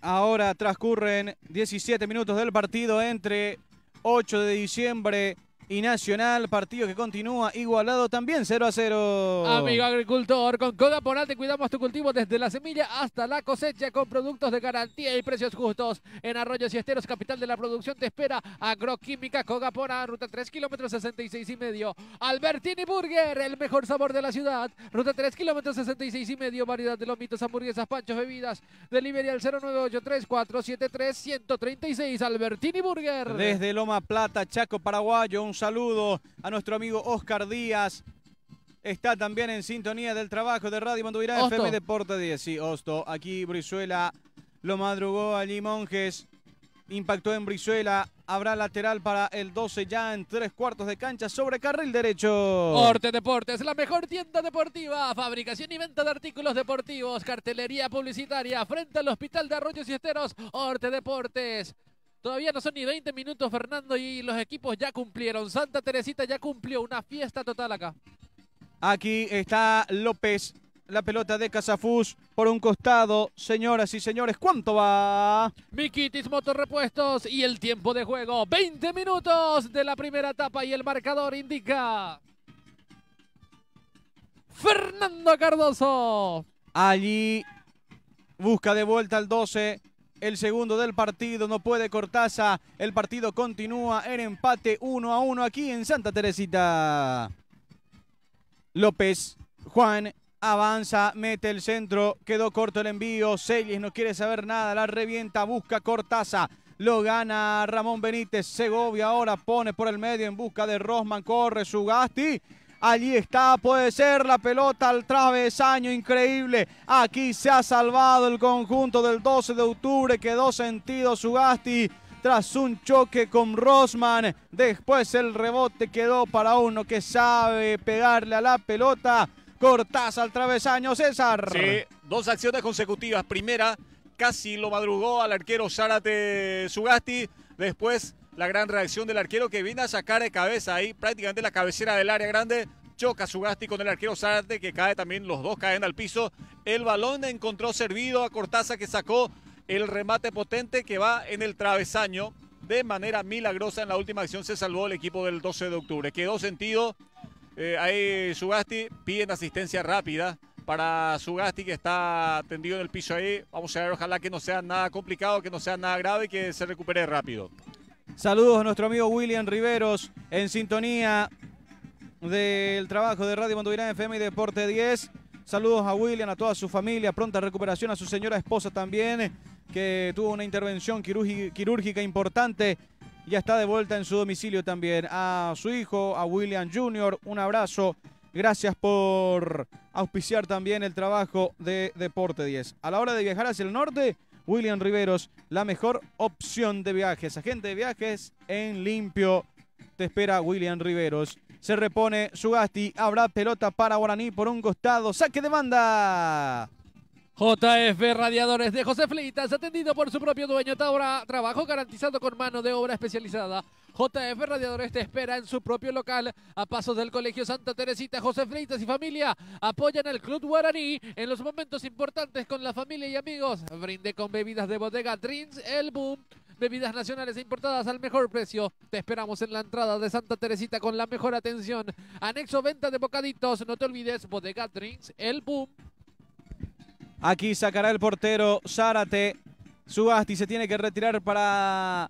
Ahora transcurren 17 minutos del partido entre 8 de diciembre y Nacional, partido que continúa igualado también 0 a 0. Amigo agricultor, con Codaponal te cuidamos tu cultivo desde la semilla hasta la cosecha con productos de garantía y precios justos. En Arroyos y Esteros, capital de la producción, te espera Agroquímica Codaponal, ruta 3 kilómetros 66 y medio. Albertini Burger, el mejor sabor de la ciudad, ruta 3 kilómetros 66 y medio, variedad de lomitos, hamburguesas, panchos, bebidas. Delivery al 0983 473 136 Albertini Burger. Desde Loma Plata, Chaco, Paraguayo, un saludo a nuestro amigo Oscar Díaz. Está también en sintonía del trabajo de Radio Monduirá FM Deporte 10. Sí, Osto. Aquí Brizuela lo madrugó allí Monjes. Impactó en Brizuela. Habrá lateral para el 12 ya en tres cuartos de cancha sobre carril derecho. Orte Deportes, la mejor tienda deportiva. Fabricación y venta de artículos deportivos. Cartelería publicitaria frente al Hospital de Arroyos y Esteros. Orte Deportes. Todavía no son ni 20 minutos, Fernando, y los equipos ya cumplieron. Santa Teresita ya cumplió una fiesta total acá. Aquí está López, la pelota de Casafus, por un costado. Señoras y señores, ¿cuánto va? Miquitis Repuestos y el tiempo de juego. 20 minutos de la primera etapa y el marcador indica... Fernando Cardoso. Allí busca de vuelta al 12 el segundo del partido. No puede Cortaza. El partido continúa en empate 1 a 1 aquí en Santa Teresita. López, Juan, avanza, mete el centro. Quedó corto el envío. Selles no quiere saber nada. La revienta, busca Cortaza. Lo gana Ramón Benítez. Segovia ahora pone por el medio en busca de Rosman. Corre Sugasti. Allí está, puede ser la pelota al travesaño, increíble. Aquí se ha salvado el conjunto del 12 de octubre, quedó sentido Sugasti tras un choque con Rosman. Después el rebote quedó para uno que sabe pegarle a la pelota. Cortás al travesaño, César. Sí, dos acciones consecutivas. Primera, casi lo madrugó al arquero Zárate Sugasti. Después la gran reacción del arquero que viene a sacar de cabeza ahí prácticamente la cabecera del área grande. Choca Sugasti con el arquero Sarte que cae también, los dos caen al piso. El balón encontró servido a Cortaza que sacó el remate potente que va en el travesaño. De manera milagrosa en la última acción se salvó el equipo del 12 de octubre. Quedó sentido. Eh, ahí Sugasti piden asistencia rápida para Sugasti que está tendido en el piso ahí. Vamos a ver, ojalá que no sea nada complicado, que no sea nada grave y que se recupere rápido. Saludos a nuestro amigo William Riveros en sintonía del trabajo de Radio Mondovirán FM y Deporte 10. Saludos a William, a toda su familia, pronta recuperación, a su señora esposa también, que tuvo una intervención quirúrgica importante. Ya está de vuelta en su domicilio también. A su hijo, a William Jr., un abrazo. Gracias por auspiciar también el trabajo de Deporte 10. A la hora de viajar hacia el norte, William Riveros, la mejor opción de viajes. Agente de viajes en limpio. Te espera William Riveros. Se repone Sugasti. Habrá pelota para Guaraní por un costado. Saque de banda. JF Radiadores de José Flitas. atendido por su propio dueño Ahora Trabajo garantizado con mano de obra especializada. JF Radiadores te espera en su propio local a pasos del Colegio Santa Teresita. José Freitas y familia apoyan al Club Guaraní en los momentos importantes con la familia y amigos. Brinde con bebidas de bodega drinks, El Boom. Bebidas nacionales e importadas al mejor precio. Te esperamos en la entrada de Santa Teresita con la mejor atención. Anexo venta de bocaditos. No te olvides, bodega Drinks, el boom. Aquí sacará el portero Zárate. Subasti se tiene que retirar para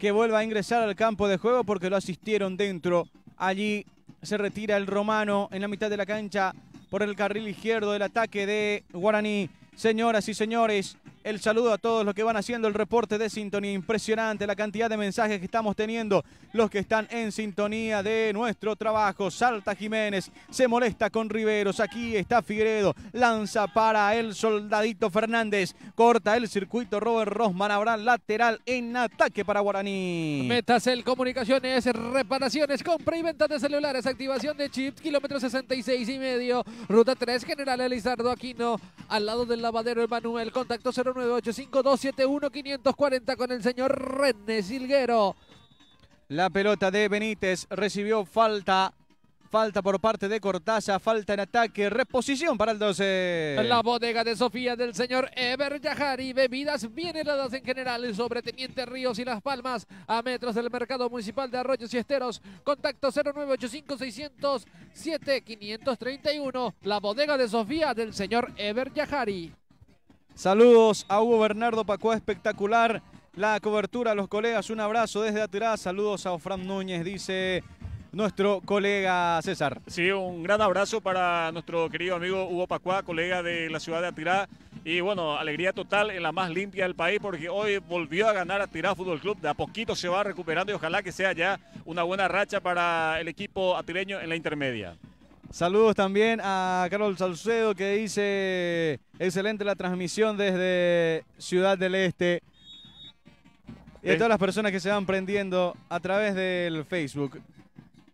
que vuelva a ingresar al campo de juego porque lo asistieron dentro. Allí se retira el romano en la mitad de la cancha por el carril izquierdo del ataque de Guaraní. Señoras y señores, el saludo a todos los que van haciendo el reporte de sintonía. Impresionante la cantidad de mensajes que estamos teniendo. Los que están en sintonía de nuestro trabajo. Salta Jiménez, se molesta con Riveros. Aquí está Figueredo. Lanza para el soldadito Fernández. Corta el circuito Robert Rosman. Habrá lateral en ataque para Guaraní. Metasel, Comunicaciones, reparaciones, compra y venta de celulares. Activación de chips, kilómetro 66 y medio. Ruta 3, General Elizardo Aquino. Al lado del lavadero Emanuel. Contacto 0. 0985-271-540 con el señor René Silguero. La pelota de Benítez recibió falta. Falta por parte de Cortaza, falta en ataque, reposición para el 12. La bodega de Sofía del señor Eber Yajari, bebidas bien heladas en general sobre Teniente Ríos y Las Palmas, a metros del mercado municipal de Arroyos y Esteros, contacto 0985-607-531, la bodega de Sofía del señor Eber Yajari. Saludos a Hugo Bernardo Pacuá, espectacular la cobertura los colegas. Un abrazo desde Atirá, Saludos a Ofram Núñez, dice nuestro colega César. Sí, un gran abrazo para nuestro querido amigo Hugo Pacuá, colega de la ciudad de Atirá. Y bueno, alegría total en la más limpia del país porque hoy volvió a ganar Atirá Fútbol Club. De a poquito se va recuperando y ojalá que sea ya una buena racha para el equipo atireño en la intermedia. Saludos también a Carol Salcedo que dice, excelente la transmisión desde Ciudad del Este. Y a todas las personas que se van prendiendo a través del Facebook.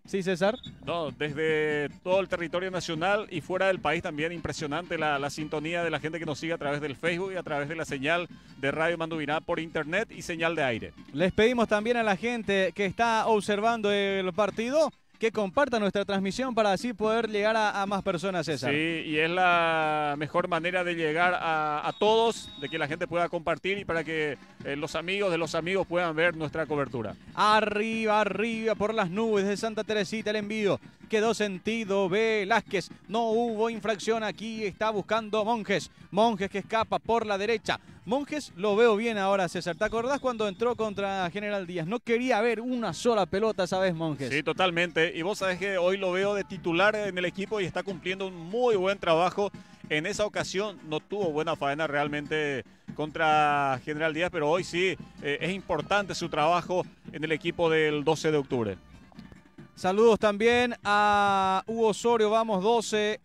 ¿Sí, César? No, desde todo el territorio nacional y fuera del país también impresionante la, sintonía de la gente que nos sigue a través del Facebook y a través de la señal de Radio Mandubiná por internet y señal de aire. Les pedimos también a la gente que está observando el partido que compartan nuestra transmisión para así poder llegar a, más personas, César. Sí, y es la mejor manera de llegar a, todos, de que la gente pueda compartir y para que eh, los amigos de los amigos puedan ver nuestra cobertura. Arriba, arriba, por las nubes de Santa Teresita el envío. Quedó sentido Velázquez. No hubo infracción aquí. Está buscando Monjes. Monjes que escapa por la derecha. Monjes lo veo bien ahora, César. ¿Te acordás cuando entró contra General Díaz? No quería ver una sola pelota sabes, Monjes. Sí, totalmente. Y vos sabés que hoy lo veo de titular en el equipo y está cumpliendo un muy buen trabajo. En esa ocasión no tuvo buena faena realmente contra General Díaz, pero hoy sí eh, es importante su trabajo en el equipo del 12 de octubre. Saludos también a Hugo Osorio, vamos 12,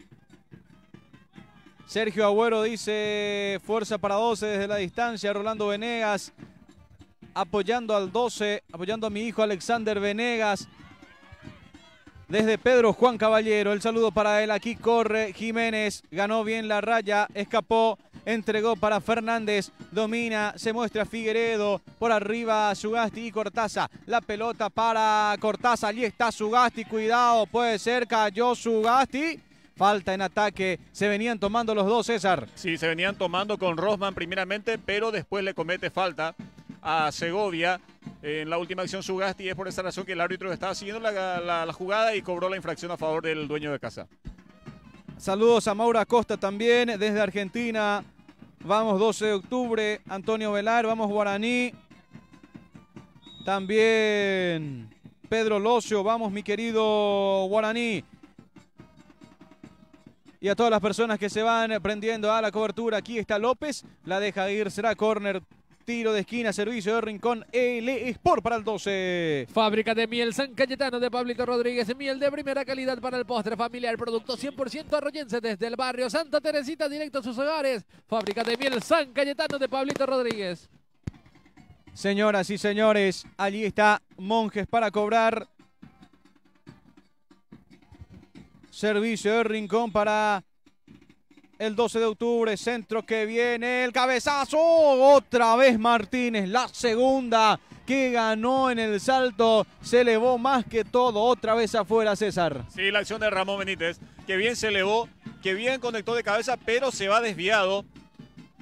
Sergio Agüero dice fuerza para 12 desde la distancia. Rolando Venegas apoyando al 12, apoyando a mi hijo Alexander Venegas. Desde Pedro Juan Caballero, el saludo para él. Aquí corre Jiménez, ganó bien la raya, escapó, entregó para Fernández, domina, se muestra Figueredo, por arriba Sugasti y Cortaza. La pelota para Cortaza, allí está Sugasti, cuidado, puede ser, cayó Sugasti. Falta en ataque. Se venían tomando los dos, César. Sí, se venían tomando con Rosman primeramente, pero después le comete falta a Segovia en la última acción Sugasti. Es por esa razón que el árbitro estaba siguiendo la, jugada y cobró la infracción a favor del dueño de casa. Saludos a Maura Costa también desde Argentina. Vamos 12 de octubre, Antonio Velar, vamos Guaraní. También Pedro Locio, vamos mi querido Guaraní y a todas las personas que se van prendiendo a la cobertura. Aquí está López, la deja ir, será córner. Tiro de esquina, servicio de rincón, L Sport para el 12. Fábrica de miel San Cayetano de Pablito Rodríguez. Miel de primera calidad para el postre familiar. Producto 100% arroyense desde el barrio Santa Teresita, directo a sus hogares. Fábrica de miel San Cayetano de Pablito Rodríguez. Señoras y señores, allí está Monjes para cobrar. Servicio de rincón para el 12 de octubre. Centro que viene. El cabezazo. Otra vez Martínez. La segunda que ganó en el salto. Se elevó más que todo. Otra vez afuera César. Sí, la acción de Ramón Benítez. Que bien se elevó. Que bien conectó de cabeza. Pero se va desviado.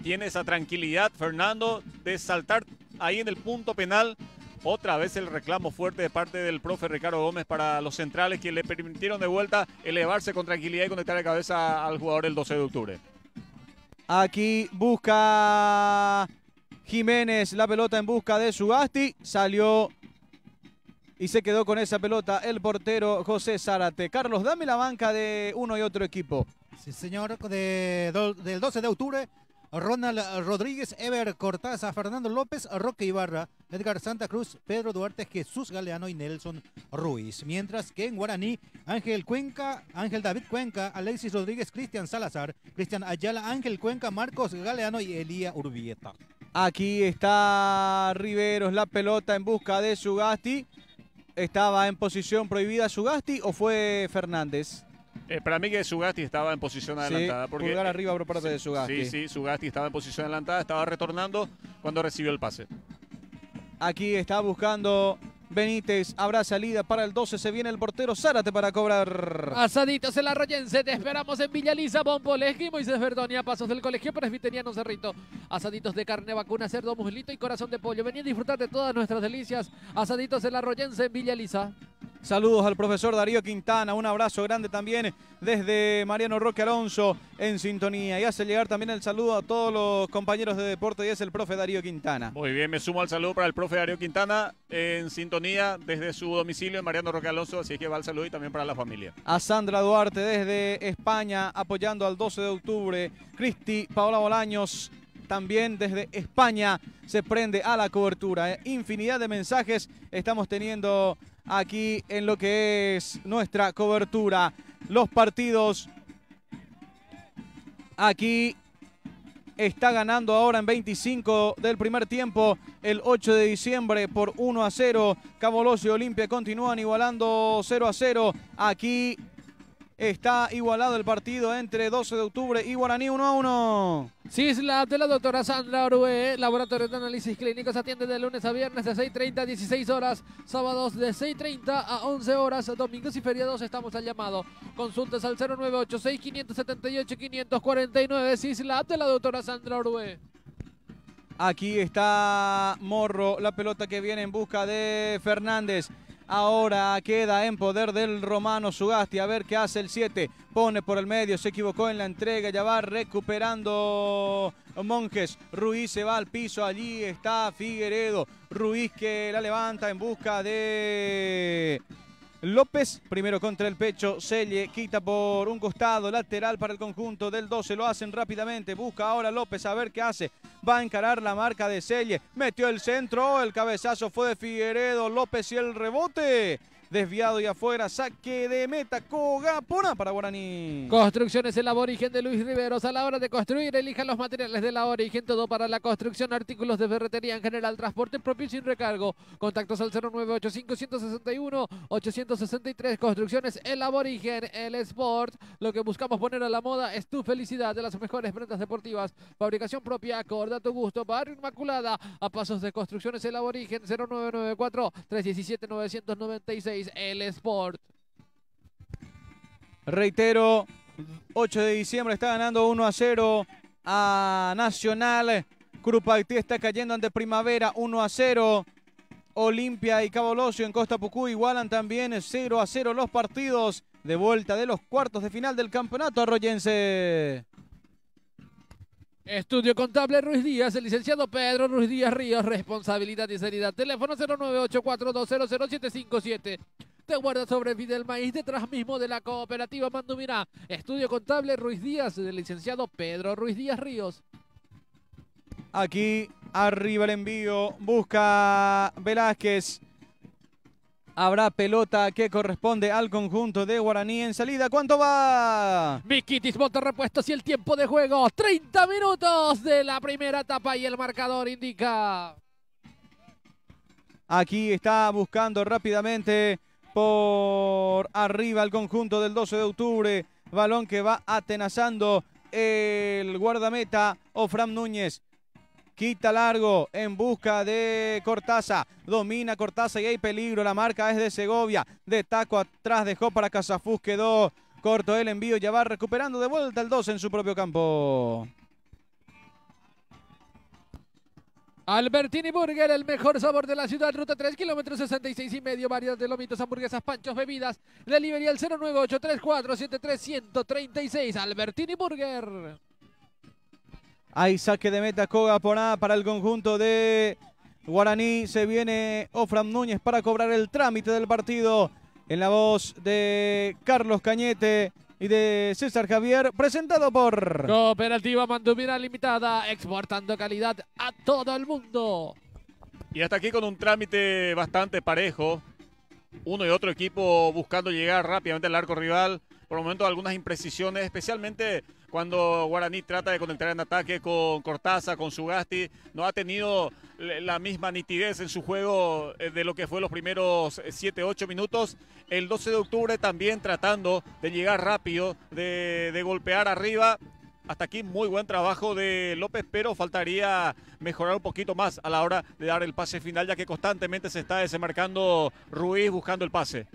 Tiene esa tranquilidad Fernando de saltar ahí en el punto penal otra vez el reclamo fuerte de parte del profe Ricardo Gómez para los centrales, que le permitieron de vuelta elevarse con tranquilidad y conectar la cabeza al jugador el 12 de octubre. Aquí busca Jiménez la pelota en busca de Sugasti. Salió y se quedó con esa pelota el portero José Zárate. Carlos, dame la banca de uno y otro equipo. Sí, señor, del 12 de octubre Ronald eh, Rodríguez, Ever Cortaza, Fernando López, Roque Ibarra, Edgar Santa Cruz, Pedro Duarte, Jesús Galeano y Nelson Ruiz. Mientras que en Guaraní, Ángel Cuenca, Ángel David Cuenca, Alexis Rodríguez, Cristian Salazar, Cristian Ayala, Ángel Cuenca, Marcos Galeano y Elía Urbieta. Aquí está Riveros, la pelota en busca de Sugasti. ¿Estaba en posición prohibida Sugasti o fue Fernández? Eh, para mí que Sugasti estaba en posición adelantada. Sí, porque, eh, arriba por parte de Sugasti. Sí, sí, Sugasti estaba en posición adelantada, estaba retornando cuando recibió el pase. Aquí está buscando Benítez, habrá salida para el 12, se viene el portero Zárate para cobrar. Asaditos la Arroyense, te esperamos en Villaliza, Elisa, y Moisés Verdonia, pasos del colegio presbiteriano Cerrito. Asaditos de carne, vacuna, cerdo, muslito y corazón de pollo. Vení a disfrutar de todas nuestras delicias. Asaditos la Arroyense en Villaliza. Saludos al profesor Darío Quintana, un abrazo grande también desde Mariano Roque Alonso en sintonía. Y hace llegar también el saludo a todos los compañeros de deporte y es el profe Darío Quintana. Muy bien, me sumo al saludo para el profe Darío Quintana en sintonía desde su domicilio Mariano Roque Alonso, así que va el saludo y también para la familia. A Sandra Duarte desde España apoyando al 12 de octubre. Cristi, Paola Bolaños también desde España se prende a la cobertura. Eh, infinidad de mensajes estamos teniendo aquí en lo que es nuestra cobertura. Los partidos aquí está ganando ahora en 25 del primer tiempo, el 8 de diciembre por 1 a 0. Cabolosio y Olimpia continúan igualando 0 a 0. Aquí Está igualado el partido entre 12 de octubre y Guaraní 1 a 1. Cisla de la doctora Sandra Orue, Laboratorio de Análisis Clínicos, atiende de lunes a viernes de 6.30 a 16 horas, sábados de 6.30 a 11 horas, domingos y feriados estamos al llamado. Consultas al 0986-578-549, Cisla de la doctora Sandra Orue. Aquí está Morro, la pelota que viene en busca de Fernández. Ahora queda en poder del romano Sugasti. A ver qué hace el 7. Pone por el medio, se equivocó en la entrega. Ya va recuperando Monjes. Ruiz se va al piso. Allí está Figueredo. Ruiz que la levanta en busca de López, primero contra el pecho, Selle quita por un costado, lateral para el conjunto del 12, lo hacen rápidamente, busca ahora López a ver qué hace, va a encarar la marca de Selle, metió el centro, el cabezazo fue de Figueredo, López y el rebote, Desviado y afuera, saque de meta, Cogapona para Guaraní. Construcciones el aborigen de Luis Riveros. A la hora de construir, elija los materiales de la origen, todo para la construcción, artículos de ferretería en general, transporte propio sin recargo. Contactos al 0985-161-863. Construcciones el aborigen. el Sport. Lo que buscamos poner a la moda es tu felicidad de las mejores prendas deportivas. Fabricación propia, acorda tu gusto. Barrio Inmaculada, a pasos de construcciones el aborigen. 0994-317-996 el Sport. Reitero, 8 de diciembre está ganando 1 a 0 a Nacional. Cruz Haití está cayendo ante Primavera 1 a 0. Olimpia y Lozio en Costa Pucú igualan también 0 a 0 los partidos de vuelta de los cuartos de final del campeonato arroyense. Estudio Contable Ruiz Díaz, el licenciado Pedro Ruiz Díaz Ríos, responsabilidad y seriedad. Teléfono 0984200757. Te guarda sobre Fidel maíz detrás mismo de la cooperativa Mandumirá. Estudio Contable Ruiz Díaz, el licenciado Pedro Ruiz Díaz Ríos. Aquí arriba el envío, busca Velázquez. Habrá pelota que corresponde al conjunto de Guaraní en salida. ¿Cuánto va? Viquitis, bota repuestos y el tiempo de juego. 30 minutos de la primera etapa y el marcador indica. Aquí está buscando rápidamente por arriba el conjunto del 12 de octubre. Balón que va atenazando el guardameta Ofram Núñez. Quita largo en busca de Cortaza. Domina Cortaza y hay peligro. La marca es de Segovia. De taco atrás dejó para Casafus. Quedó corto el envío. Ya va recuperando de vuelta el 2 en su propio campo. Albertini Burger, el mejor sabor de la ciudad, ruta 3 kilómetros 66 y medio, Varias de lomitos, hamburguesas, panchos, bebidas, delivery al 09834-73136, Albertini Burger. Hay saque de meta coga por para el conjunto de Guaraní. Se viene Ofram Núñez para cobrar el trámite del partido. En la voz de Carlos Cañete y de César Javier, presentado por Cooperativa Mantuviera Limitada, exportando calidad a todo el mundo. Y hasta aquí con un trámite bastante parejo. Uno y otro equipo buscando llegar rápidamente al arco rival. Por el momento algunas imprecisiones, especialmente cuando Guaraní trata de conectar en ataque con Cortaza, con Sugasti, no ha tenido la misma nitidez en su juego eh, de lo que fue los primeros 7, eh, 8 minutos. El 12 de octubre también tratando de llegar rápido, de, golpear arriba. Hasta aquí muy buen trabajo de López, pero faltaría mejorar un poquito más a la hora de dar el pase final, ya que constantemente se está desmarcando Ruiz buscando el pase.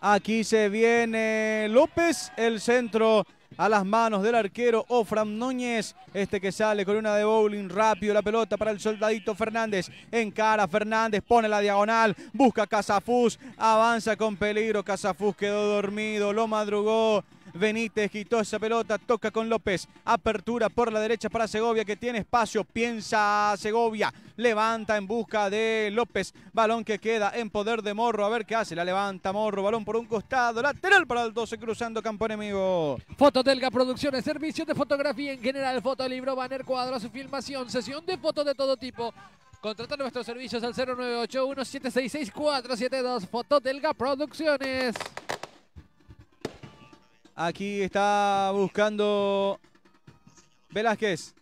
Aquí se viene López, el centro a las manos del arquero Ofram Núñez. Este que sale con una de bowling rápido. La pelota para el soldadito Fernández. Encara Fernández, pone la diagonal. Busca Casafus. Avanza con peligro. Casafus quedó dormido. Lo madrugó. Benítez quitó esa pelota, toca con López. Apertura por la derecha para Segovia que tiene espacio. Piensa Segovia. Levanta en busca de López. Balón que queda en poder de Morro. A ver qué hace. La levanta Morro. Balón por un costado. Lateral para el 12 cruzando campo enemigo. Foto Delga Producciones. Servicio de fotografía en general. Fotolibro, banner, cuadros, filmación. Sesión de fotos de todo tipo. Contrata nuestros servicios al 0981 766 472 Delga Producciones. Aquí está buscando Velázquez.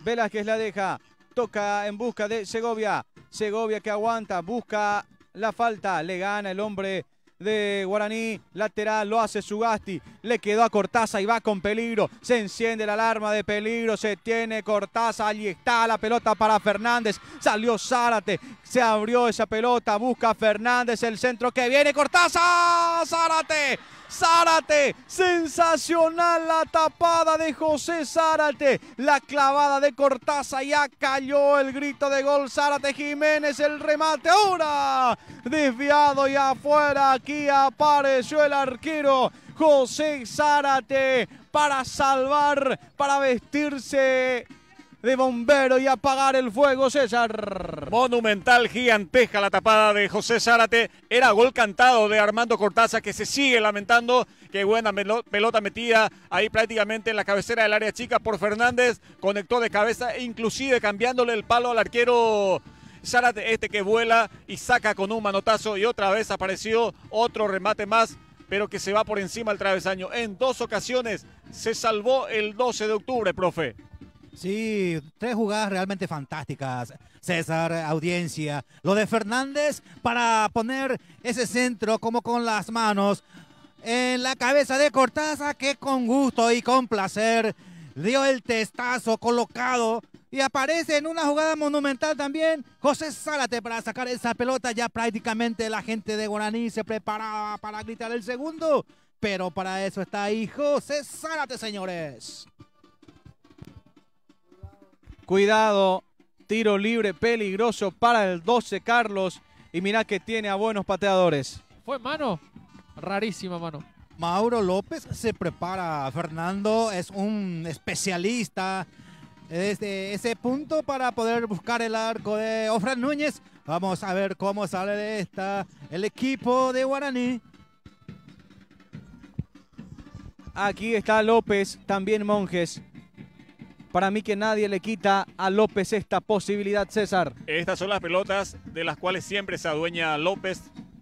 Velázquez la deja. Toca en busca de Segovia. Segovia que aguanta, busca la falta. Le gana el hombre de Guaraní, lateral, lo hace Sugasti, le quedó a Cortaza y va con peligro, se enciende la alarma de peligro, se tiene Cortaza, allí está la pelota para Fernández, salió Zárate, se abrió esa pelota, busca Fernández, el centro que viene, Cortaza, Zárate, Zárate, sensacional la tapada de José Zárate, la clavada de Cortaza ya cayó el grito de gol Zárate Jiménez, el remate ahora desviado y afuera, aquí apareció el arquero José Zárate para salvar, para vestirse de bombero y apagar el fuego, César. Monumental, gigantesca la tapada de José Zárate. Era gol cantado de Armando Cortázar que se sigue lamentando. Qué buena pelota metida ahí prácticamente en la cabecera del área chica por Fernández. Conectó de cabeza, inclusive cambiándole el palo al arquero. Zárate, este que vuela y saca con un manotazo y otra vez apareció otro remate más pero que se va por encima el travesaño. En dos ocasiones se salvó el 12 de octubre, profe. Sí, tres jugadas realmente fantásticas. César, audiencia. Lo de Fernández para poner ese centro como con las manos en la cabeza de Cortaza, que con gusto y con placer dio el testazo colocado. Y aparece en una jugada monumental también José Zárate para sacar esa pelota. Ya prácticamente la gente de Guaraní se preparaba para gritar el segundo. Pero para eso está ahí José Zárate, señores. Cuidado, tiro libre peligroso para el 12 Carlos. Y mira que tiene a buenos pateadores. Fue mano, rarísima mano. Mauro López se prepara. Fernando es un especialista desde ese punto para poder buscar el arco de Ofran Núñez. Vamos a ver cómo sale de esta el equipo de Guaraní. Aquí está López, también Monjes. Para mí que nadie le quita a López esta posibilidad, César. Estas son las pelotas de las cuales siempre se adueña López,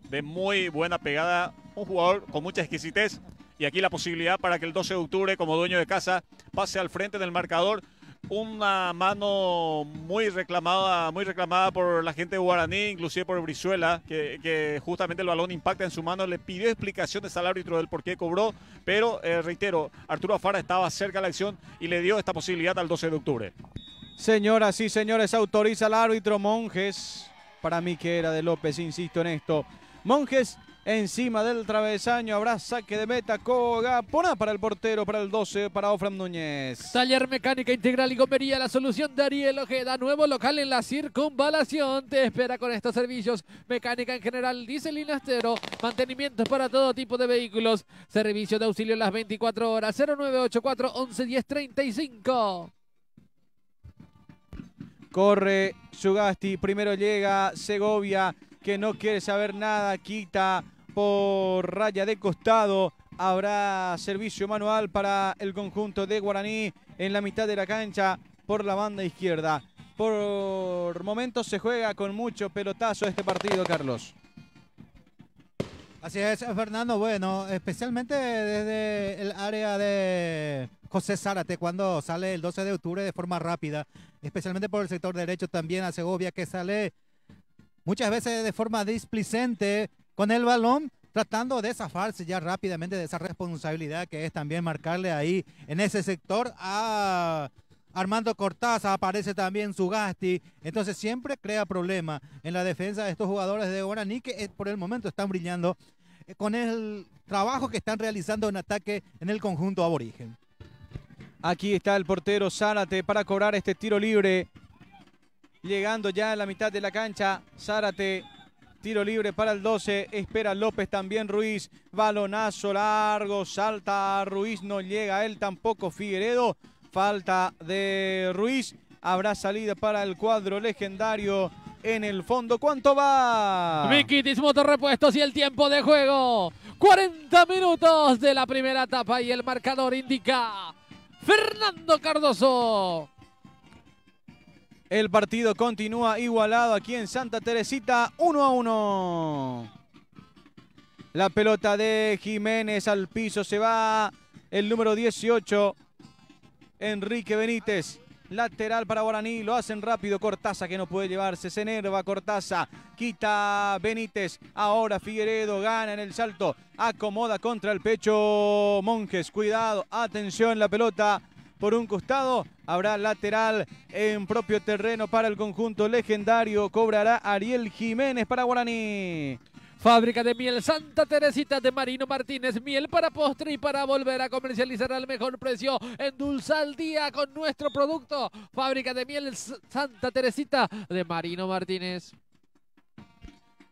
de muy buena pegada, un jugador con mucha exquisitez. Y aquí la posibilidad para que el 12 de octubre, como dueño de casa, pase al frente del marcador una mano muy reclamada, muy reclamada por la gente de Guaraní, inclusive por Brizuela, que, justamente el balón impacta en su mano, le pidió explicaciones al árbitro del por qué cobró, pero eh, reitero, Arturo Afara estaba cerca de la acción y le dio esta posibilidad al 12 de octubre. Señoras y señores, autoriza al árbitro Monjes, para mí que era de López, insisto en esto. Monjes encima del travesaño. Habrá saque de meta, Cogapona para el portero, para el 12, para Ofram Núñez. Taller Mecánica Integral y Gomería, la solución de Ariel Ojeda, nuevo local en la circunvalación. Te espera con estos servicios. Mecánica en general, diésel y lastero, mantenimientos para todo tipo de vehículos, servicio de auxilio las 24 horas, 0984 111035 Corre Sugasti, primero llega Segovia, que no quiere saber nada, quita por raya de costado. Habrá servicio manual para el conjunto de Guaraní en la mitad de la cancha por la banda izquierda. Por momentos se juega con mucho pelotazo este partido, Carlos. Así es, Fernando. Bueno, especialmente desde el área de José Zárate, cuando sale el 12 de octubre de forma rápida, especialmente por el sector derecho también a Segovia, que sale muchas veces de forma displicente, con el balón, tratando de zafarse ya rápidamente de esa responsabilidad que es también marcarle ahí en ese sector a Armando Cortázar, aparece también Sugasti. Entonces siempre crea problema en la defensa de estos jugadores de Guaraní que eh, por el momento están brillando eh, con el trabajo que están realizando en ataque en el conjunto aborigen. Aquí está el portero Zárate para cobrar este tiro libre. Llegando ya a la mitad de la cancha, Zárate Tiro libre para el 12. Espera López también Ruiz. Balonazo largo. Salta Ruiz. No llega él tampoco. Figueredo. Falta de Ruiz. Habrá salida para el cuadro legendario en el fondo. ¿Cuánto va? Miquitis, Motorrepuestos y el tiempo de juego. 40 minutos de la primera etapa y el marcador indica Fernando Cardoso. El partido continúa igualado aquí en Santa Teresita, 1 a 1. La pelota de Jiménez al piso se va. El número 18, Enrique Benítez. Lateral para Guaraní, lo hacen rápido, Cortaza que no puede llevarse, se enerva Cortaza, quita Benítez, ahora Figueredo gana en el salto, acomoda contra el pecho Monjes, cuidado, atención la pelota por un costado. Habrá lateral en propio terreno para el conjunto legendario. Cobrará Ariel Jiménez para Guaraní. Fábrica de miel Santa Teresita de Marino Martínez. Miel para postre y para volver a comercializar al mejor precio. Endulza al día con nuestro producto. Fábrica de miel Santa Teresita de Marino Martínez.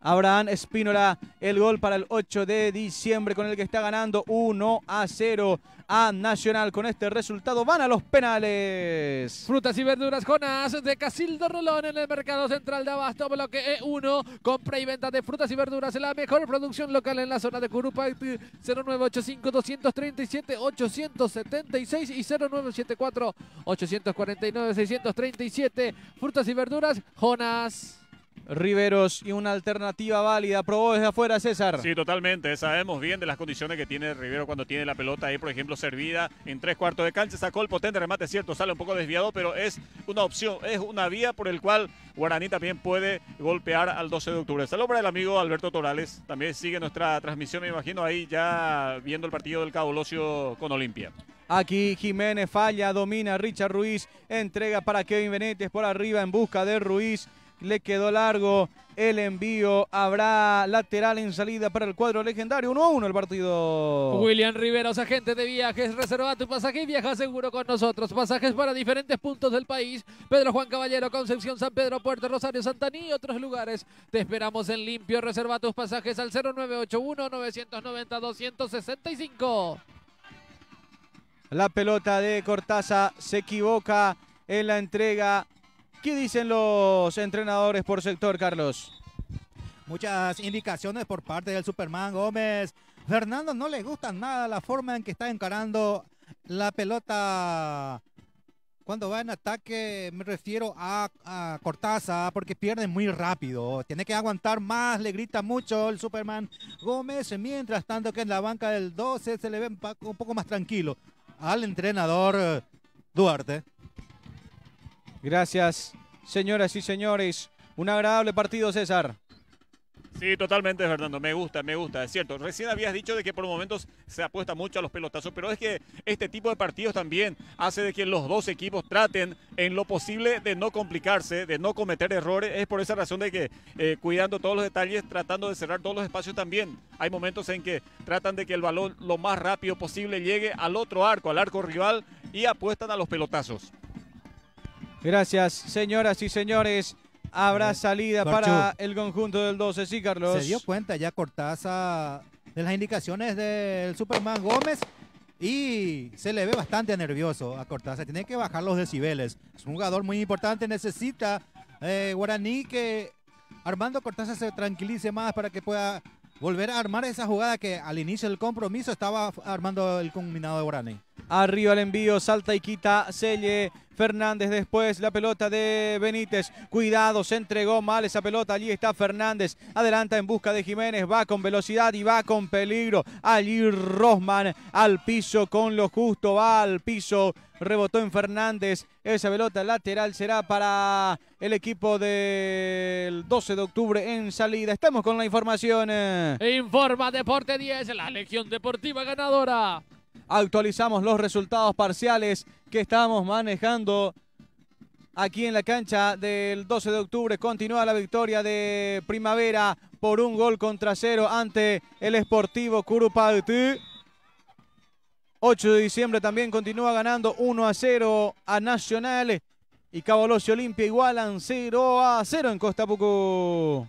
Abraham Espínola, el gol para el 8 de diciembre con el que está ganando 1 a 0 a Nacional. Con este resultado van a los penales. Frutas y verduras Jonas de Casildo Rolón en el mercado central de Abasto, bloque E1, compra y venta de frutas y verduras, la mejor producción local en la zona de Curupa, 0985 237 876 y 0974 849 637. Frutas y verduras Jonas. Riveros y una alternativa válida. Probó desde afuera César. Sí, totalmente. Sabemos bien de las condiciones que tiene Rivero cuando tiene la pelota ahí, por ejemplo, servida en tres cuartos de cancha. Sacó el potente remate, cierto, sale un poco desviado, pero es una opción, es una vía por el cual Guaraní también puede golpear al 12 de octubre. Salud para el amigo Alberto Torales. También sigue nuestra transmisión, me imagino, ahí ya viendo el partido del Cabolocio con Olimpia. Aquí Jiménez falla, domina Richard Ruiz, entrega para Kevin Benítez por arriba en busca de Ruiz le quedó largo el envío. Habrá lateral en salida para el cuadro legendario. 1 a 1 el partido. William Riveros, agente de viajes. Reserva tu pasaje y viaja seguro con nosotros. Pasajes para diferentes puntos del país. Pedro Juan Caballero, Concepción, San Pedro, Puerto Rosario, Santaní y otros lugares. Te esperamos en limpio. Reserva tus pasajes al 0981-990-265. La pelota de Cortaza se equivoca en la entrega ¿Qué dicen los entrenadores por sector, Carlos? Muchas indicaciones por parte del Superman Gómez. Fernando no le gusta nada la forma en que está encarando la pelota cuando va en ataque me refiero a, a, Cortaza porque pierde muy rápido. Tiene que aguantar más, le grita mucho el Superman Gómez. Mientras tanto que en la banca del 12 se le ve un poco más tranquilo al entrenador Duarte. Gracias, señoras y señores. Un agradable partido, César. Sí, totalmente, Fernando. Me gusta, me gusta. Es cierto. Recién habías dicho de que por momentos se apuesta mucho a los pelotazos, pero es que este tipo de partidos también hace de que los dos equipos traten en lo posible de no complicarse, de no cometer errores. Es por esa razón de que eh, cuidando todos los detalles, tratando de cerrar todos los espacios también. Hay momentos en que tratan de que el balón lo más rápido posible llegue al otro arco, al arco rival, y apuestan a los pelotazos. Gracias, señoras y señores. Habrá salida para el conjunto del 12, sí, Carlos. Se dio cuenta ya Cortaza de las indicaciones del Superman Gómez y se le ve bastante nervioso a Cortaza. Tiene que bajar los decibeles. Es un jugador muy importante, necesita eh, Guaraní que Armando Cortaza se tranquilice más para que pueda volver a armar esa jugada que al inicio del compromiso estaba armando el combinado de Guarani. Arriba el envío, salta y quita Selle, Fernández después la pelota de Benítez. Cuidado, se entregó mal esa pelota. Allí está Fernández. Adelanta en busca de Jiménez. Va con velocidad y va con peligro. Allí Rosman al piso con lo justo. Va al piso. Rebotó en Fernández. Esa pelota lateral será para el equipo del 12 de octubre en salida. Estamos con la información. Eh. Informa Deporte 10, la Legión Deportiva ganadora actualizamos los resultados parciales que estamos manejando aquí en la cancha del 12 de octubre. Continúa la victoria de Primavera por un gol contra cero ante el Sportivo Curupati 8 de diciembre también continúa ganando 1 a 0 a Nacional y Cabalosio Olimpia igualan 0 a 0 en Costa Pucú.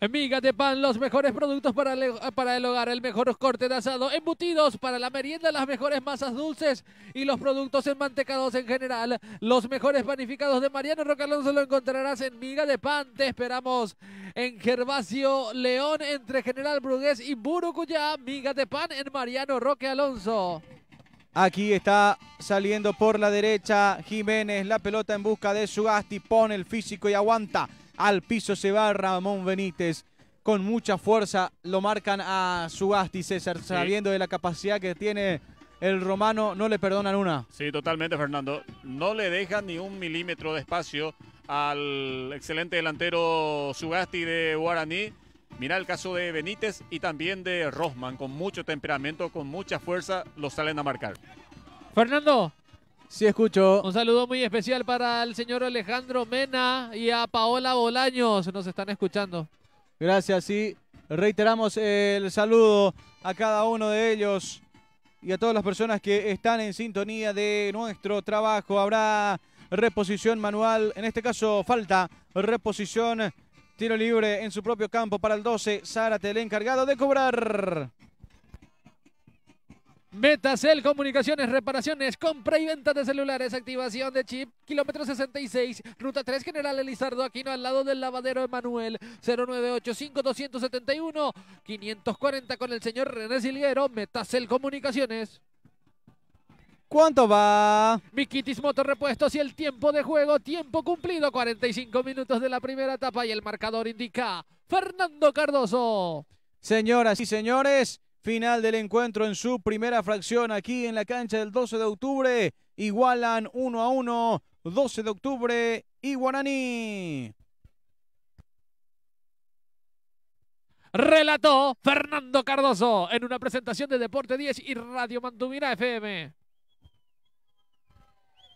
En Migas de Pan, los mejores productos para el, para hogar, el mejor corte de asado, embutidos para la merienda, las mejores masas dulces y los productos enmantecados en general. Los mejores panificados de Mariano Roque Alonso lo encontrarás en Miga de Pan. Te esperamos en Gervasio León, entre General Brugués y Burucuyá. Miga de Pan en Mariano Roque Alonso. Aquí está saliendo por la derecha Jiménez, la pelota en busca de Sugasti, pone el físico y aguanta. Al piso se va Ramón Benítez. Con mucha fuerza lo marcan a Sugasti César, sabiendo de la capacidad que tiene el romano, no le perdonan una. Sí, totalmente, Fernando. No le dejan ni un milímetro de espacio al excelente delantero Sugasti de Guaraní. Mirá el caso de Benítez y también de Rosman, con mucho temperamento, con mucha fuerza, lo salen a marcar. Fernando, Sí, escucho. Un saludo muy especial para el señor Alejandro Mena y a Paola Bolaños. Nos están escuchando. Gracias, sí. Reiteramos el saludo a cada uno de ellos y a todas las personas que están en sintonía de nuestro trabajo. Habrá reposición manual, en este caso falta reposición, tiro libre en su propio campo para el 12. Zárate, el encargado de cobrar. Metacel Comunicaciones, reparaciones, compra y venta de celulares, activación de chip, kilómetro 66, ruta 3 General Elizardo Aquino al lado del lavadero Emanuel, 0985-271-540 con el señor René Silguero, Metacel Comunicaciones. ¿Cuánto va? Miquitis Repuestos y el tiempo de juego, tiempo cumplido, 45 minutos de la primera etapa y el marcador indica Fernando Cardoso. Señoras y señores, Final del encuentro en su primera fracción aquí en la cancha del 12 de octubre. Igualan 1 a 1, 12 de octubre y Guaraní. Relató Fernando Cardoso en una presentación de Deporte 10 y Radio Mantuvina FM.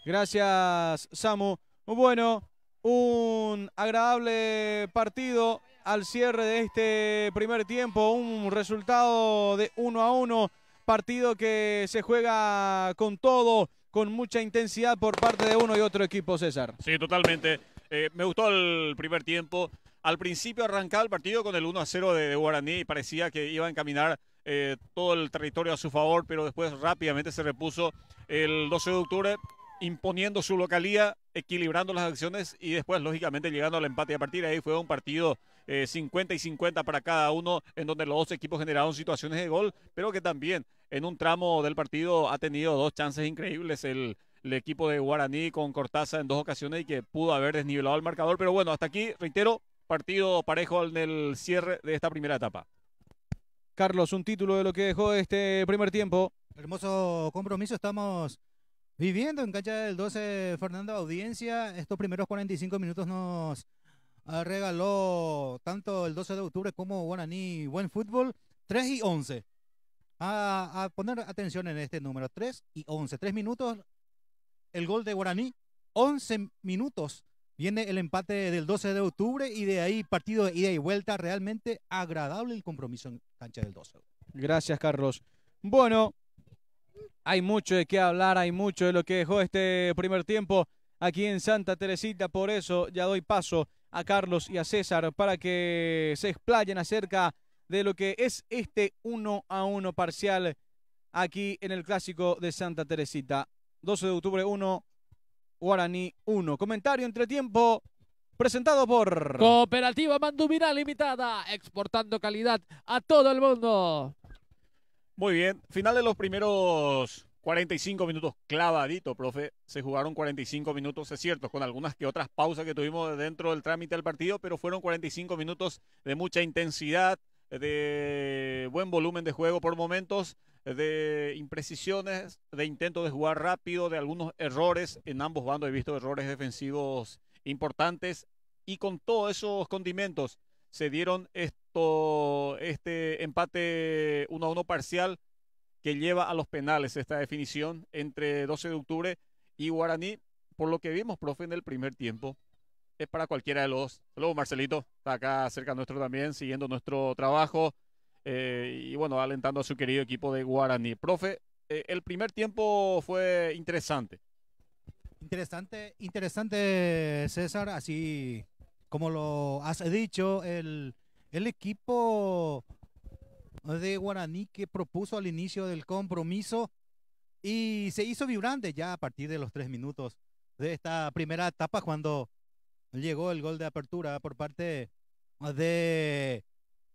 Gracias, Samu. Bueno, un agradable partido al cierre de este primer tiempo. Un resultado de 1 a 1. Partido que se juega con todo, con mucha intensidad por parte de uno y otro equipo, César. Sí, totalmente. Eh, me gustó el primer tiempo. Al principio arrancaba el partido con el 1 a 0 de, Guaraní y parecía que iba a encaminar eh, todo el territorio a su favor, pero después rápidamente se repuso el 12 de octubre imponiendo su localía, equilibrando las acciones y después lógicamente llegando al empate. A partir de ahí fue un partido 50 eh, y 50 para cada uno, en donde los dos equipos generaron situaciones de gol, pero que también en un tramo del partido ha tenido dos chances increíbles el, equipo de Guaraní con Cortaza en dos ocasiones y que pudo haber desnivelado el marcador. Pero bueno, hasta aquí, reitero, partido parejo en el cierre de esta primera etapa. Carlos, un título de lo que dejó este primer tiempo. Hermoso compromiso, estamos viviendo en cancha del 12 Fernando Audiencia. Estos primeros 45 minutos nos Ah, regaló tanto el 12 de octubre como Guaraní Buen Fútbol 3 y 11. A, poner atención en este número 3 y 11. 3 minutos el gol de Guaraní, 11 minutos viene el empate del 12 de octubre y de ahí partido de ida y vuelta. Realmente agradable el compromiso en cancha del 12. Gracias, Carlos. Bueno, hay mucho de qué hablar, hay mucho de lo que dejó este primer tiempo aquí en Santa Teresita. Por eso ya doy paso a Carlos y a César para que se explayen acerca de lo que es este 1 a uno parcial aquí en el clásico de Santa Teresita. 12 de octubre 1, Guaraní 1. Comentario entre tiempo presentado por Cooperativa Manduvinal Limitada, exportando calidad a todo el mundo. Muy bien, final de los primeros 45 minutos clavadito, profe. Se jugaron 45 minutos, es cierto, con algunas que otras pausas que tuvimos dentro del trámite del partido, pero fueron 45 minutos de mucha intensidad, de buen volumen de juego por momentos, de imprecisiones, de intento de jugar rápido, de algunos errores. En ambos bandos he visto errores defensivos importantes y con todos esos condimentos se dieron esto, este empate 1 a 1 parcial que lleva a los penales esta definición entre 12 de octubre y Guaraní, por lo que vimos, profe, en el primer tiempo. Es para cualquiera de los. Luego Marcelito está acá cerca nuestro también, siguiendo nuestro trabajo eh, y bueno, alentando a su querido equipo de Guaraní. Profe, eh, el primer tiempo fue interesante. Interesante, interesante, César, así como lo has dicho, el, el equipo de Guaraní que propuso al inicio del compromiso y se hizo vibrante ya a partir de los tres minutos de esta primera etapa cuando llegó el gol de apertura por parte de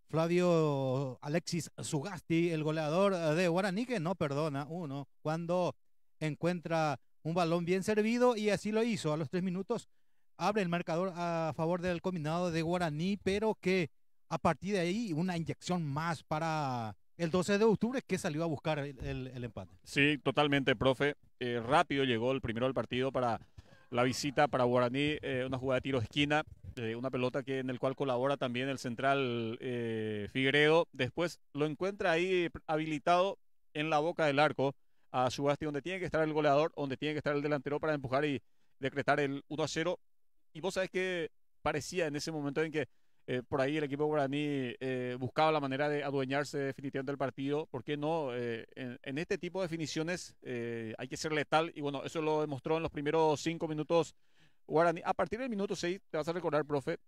Flavio Alexis Sugasti, el goleador de Guaraní, que no perdona uno cuando encuentra un balón bien servido y así lo hizo. A los tres minutos abre el marcador a favor del combinado de Guaraní, pero que a partir de ahí una inyección más para el 12 de octubre que salió a buscar el, empate. Sí, totalmente, profe. Eh, rápido llegó el primero del partido para la visita para Guaraní, eh, una jugada de tiro esquina, eh, una pelota que, en el cual colabora también el central Figueredo. Después lo encuentra ahí habilitado en la boca del arco a Subasti, donde tiene que estar el goleador, donde tiene que estar el delantero para empujar y decretar el 1 a 0. Y vos sabés que parecía en ese momento en que eh, por ahí el equipo guaraní eh, buscaba la manera de adueñarse definitivamente del partido. ¿Por qué no? Eh, en, este tipo de definiciones hay que ser letal y bueno, eso lo demostró en los primeros cinco minutos guaraní. A partir del minuto seis, te vas a recordar, profe,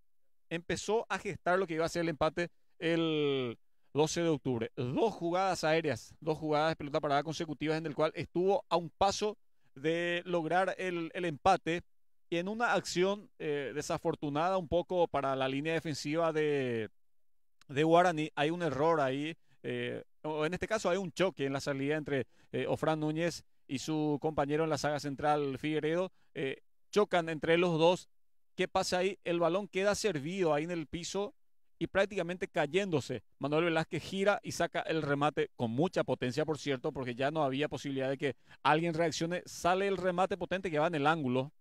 empezó a gestar lo que iba a ser el empate el 12 de octubre. Dos jugadas aéreas, dos jugadas de pelota parada consecutivas en el cual estuvo a un paso de lograr el, el empate y en una acción eh, desafortunada un poco para la línea defensiva de, de Guaraní, hay un error ahí. Eh, o en este caso hay un choque en la salida entre eh, Ofrán Núñez y su compañero en la saga central, Figueredo. chocan entre los dos. ¿Qué pasa ahí? El balón queda servido ahí en el piso y prácticamente cayéndose. Manuel Velázquez gira y saca el remate con mucha potencia, por cierto, porque ya no había posibilidad de que alguien reaccione. Sale el remate potente que va en el ángulo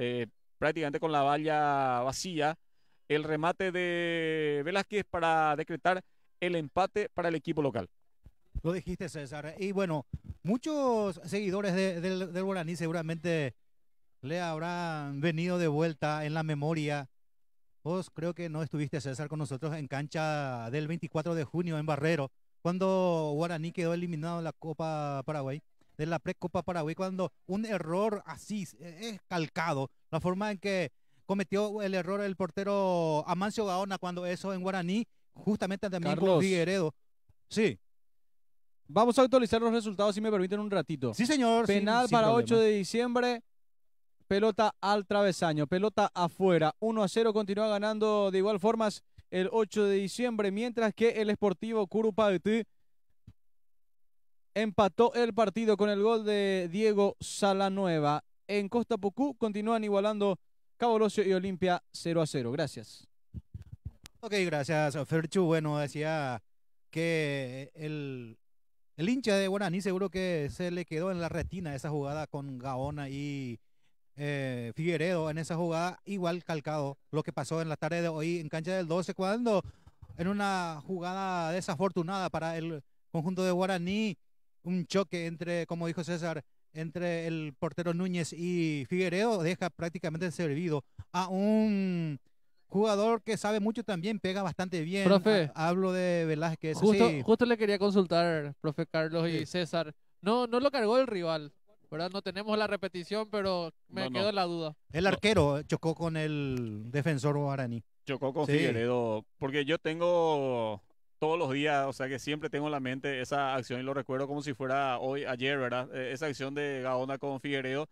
eh, prácticamente con la valla vacía. El remate de Velázquez para decretar el empate para el equipo local. Lo dijiste, César. Y bueno, muchos seguidores de, del Guaraní seguramente le habrán venido de vuelta en la memoria. Vos creo que no estuviste, César, con nosotros en cancha del 24 de junio en Barrero, cuando Guaraní quedó eliminado en la Copa Paraguay de la Precopa Paraguay cuando un error así eh, es calcado, la forma en que cometió el error el portero Amancio Gaona cuando eso en Guaraní, justamente también Carlos, con Figueredo. Sí. Vamos a actualizar los resultados si me permiten un ratito. Sí, señor. Penal para 8 de diciembre. Pelota al travesaño, pelota afuera. 1 a 0 continúa ganando de igual formas el 8 de diciembre, mientras que el Sportivo Curupaití empató el partido con el gol de Diego Salanueva. En Costa Pucú continúan igualando Cabo Locio y Olimpia 0 a 0. Gracias. Ok, gracias Ferchu. Bueno, decía que el, hincha de Guaraní seguro que se le quedó en la retina esa jugada con Gaona y eh, Figueredo en esa jugada, igual calcado lo que pasó en la tarde de hoy en cancha del 12, cuando en una jugada desafortunada para el conjunto de Guaraní, un choque entre, como dijo César, entre el portero Núñez y Figueredo deja prácticamente servido a un jugador que sabe mucho también, pega bastante bien. hablo de Velázquez. Justo, le quería consultar, profe Carlos y César. No, no lo cargó el rival, ¿verdad? No tenemos la repetición, pero me quedo quedó la duda. El arquero chocó con el defensor Guaraní. Chocó con Figueredo, porque yo tengo todos los días, o sea que siempre tengo en la mente esa acción y lo recuerdo como si fuera hoy, ayer, ¿verdad? E, esa acción de Gaona con Figueredo.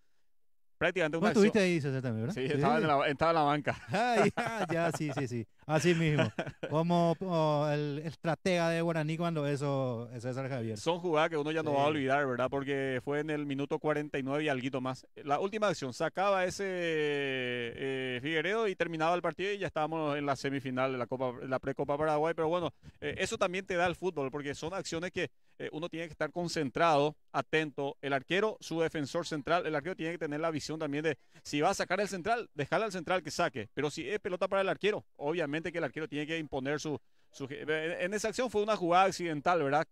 Prácticamente una acción. estuviste ahí, César, también, ¿verdad? Sí, Estaba, en la, estaba, en la, banca. Ah, ya, (laughs) sí, sí, sí. Así mismo. (laughs) Como oh, el estratega de Guaraní cuando eso es César Javier. Son jugadas que uno ya no va a olvidar, ¿verdad? Porque fue en el minuto 49 y algo más. La última acción, sacaba ese eh, Figueredo y terminaba el partido y ya estábamos en la semifinal de la Copa, la Precopa Paraguay. Pero bueno, eh, eso también te da el fútbol, porque son acciones que eh, uno tiene que estar concentrado, atento. El arquero, su defensor central, el arquero tiene que tener la visión también de si va a sacar el central, dejarle al central que saque. Pero si es pelota para el arquero, obviamente que el arquero tiene que imponer su, En esa acción fue una jugada accidental, ¿verdad?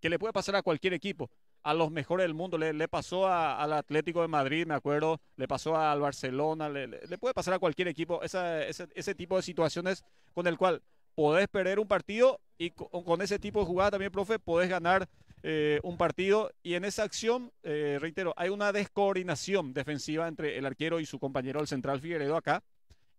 Que le puede pasar a cualquier equipo a los mejores del mundo. Le, pasó al Atlético de Madrid, me acuerdo, le pasó al Barcelona, le, puede pasar a cualquier equipo esa, ese tipo de situaciones con el cual podés perder un partido y con, ese tipo de jugada también, profe, podés ganar eh, un partido. Y en esa acción, eh, reitero, hay una descoordinación defensiva entre el arquero y su compañero, el central Figueredo, acá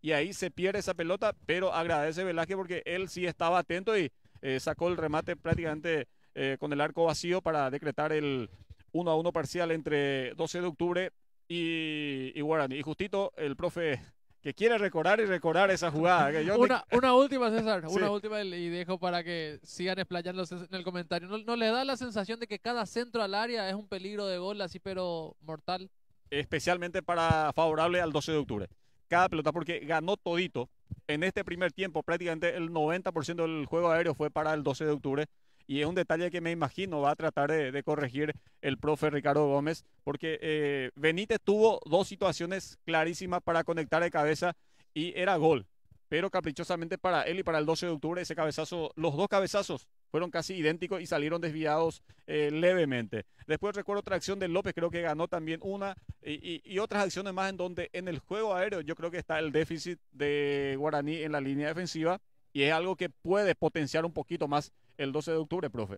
y ahí se pierde esa pelota, pero agradece Velázquez porque él sí estaba atento y eh, sacó el remate prácticamente eh, con el arco vacío para decretar el 1 a 1 parcial entre 12 de octubre y, y Guarani. Y justito el profe que quiere recordar y recordar esa jugada. una, última, César, (laughs) una última y dejo para que sigan explayándose en el comentario. ¿No, ¿No, le da la sensación de que cada centro al área es un peligro de gol así pero mortal? Especialmente para favorable al 12 de octubre cada pelota porque ganó todito. En este primer tiempo prácticamente el 90% del juego aéreo fue para el 12 de octubre. Y es un detalle que me imagino va a tratar de, corregir el profe Ricardo Gómez, porque eh, Benítez tuvo dos situaciones clarísimas para conectar de cabeza y era gol. Pero caprichosamente para él y para el 12 de octubre, ese cabezazo, los dos cabezazos fueron casi idénticos y salieron desviados eh, levemente. Después recuerdo otra acción de López, creo que ganó también una y, otras acciones más en donde en el juego aéreo yo creo que está el déficit de Guaraní en la línea defensiva y es algo que puede potenciar un poquito más el 12 de octubre, profe.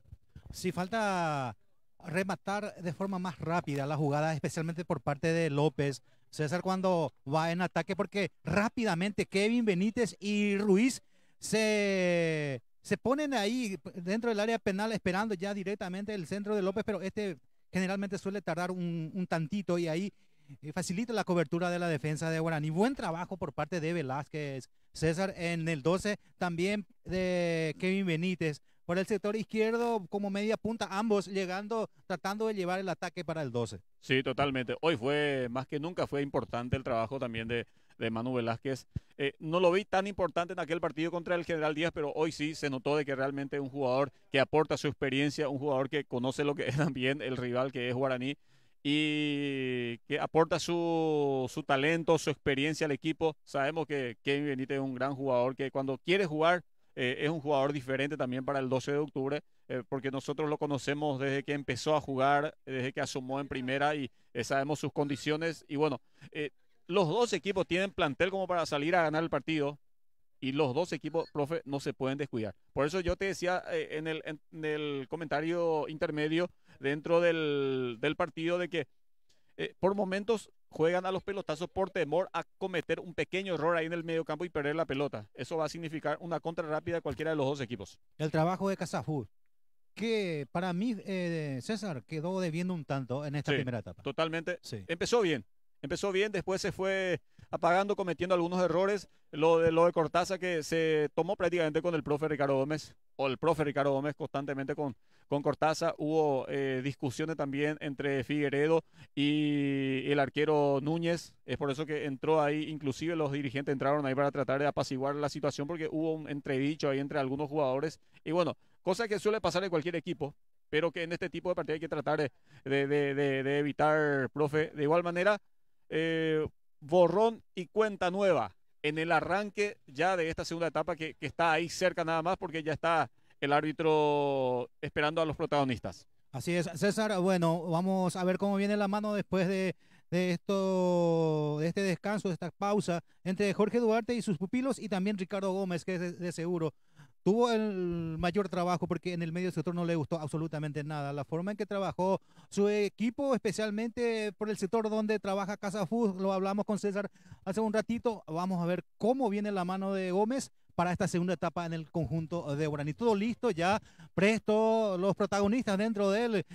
Si falta rematar de forma más rápida la jugada, especialmente por parte de López. César cuando va en ataque porque rápidamente Kevin Benítez y Ruiz se se ponen ahí dentro del área penal esperando ya directamente el centro de López, pero este generalmente suele tardar un, tantito y ahí eh, facilita la cobertura de la defensa de Guarani. Buen trabajo por parte de Velázquez, César en el 12, también de Kevin Benítez. Por el sector izquierdo, como media punta, ambos llegando, tratando de llevar el ataque para el 12. Sí, totalmente. Hoy fue, más que nunca, fue importante el trabajo también de, de Manu Velázquez. Eh, no lo vi tan importante en aquel partido contra el General Díaz, pero hoy sí se notó de que realmente es un jugador que aporta su experiencia, un jugador que conoce lo que es (laughs) también el rival que es Guaraní y que aporta su, su talento, su experiencia al equipo. Sabemos que Kevin Benítez es un gran jugador que cuando quiere jugar eh, es un jugador diferente también para el 12 de octubre, eh, porque nosotros lo conocemos desde que empezó a jugar, desde que asumó en primera y sabemos sus condiciones. Y bueno, los dos equipos tienen plantel como para salir a ganar el partido y los dos equipos, profe, no se pueden descuidar. Por eso yo te decía eh, en, el, en, el, comentario intermedio dentro del, partido de que eh, por momentos juegan a los pelotazos por temor a cometer un pequeño error ahí en el medio campo y perder la pelota. Eso va a significar una contra rápida de cualquiera de los dos equipos. El trabajo de Casafur, que para mí, eh, César, quedó debiendo un tanto en esta primera etapa. Totalmente. Empezó bien, Empezó bien, después se fue apagando, cometiendo algunos errores. Lo de, lo de Cortaza que se tomó prácticamente con el profe Ricardo Gómez, o el profe Ricardo Gómez constantemente con, con Cortaza. Hubo eh, discusiones también entre Figueredo y el arquero Núñez. Es por eso que entró ahí, inclusive los dirigentes entraron ahí para tratar de apaciguar la situación porque hubo un entredicho ahí entre algunos jugadores. Y bueno, cosa que suele pasar en cualquier equipo, pero que en este tipo de partidos hay que tratar de, de, de, de evitar, profe. De igual manera, eh, borrón y cuenta nueva en el arranque ya de esta segunda etapa que, está ahí cerca nada más porque ya está el árbitro esperando a los protagonistas. Así es, César. Bueno, vamos a ver cómo viene la mano después de, esto, de este descanso, de esta pausa entre Jorge Duarte y sus pupilos y también Ricardo Gómez, que es de seguro tuvo el mayor trabajo porque en el medio sector no le gustó absolutamente nada. La forma en que trabajó su equipo, especialmente por el sector donde trabaja Casa lo hablamos con César hace un ratito. Vamos a ver cómo viene la mano de Gómez para esta segunda etapa en el conjunto de Y Todo listo, ya presto los protagonistas dentro del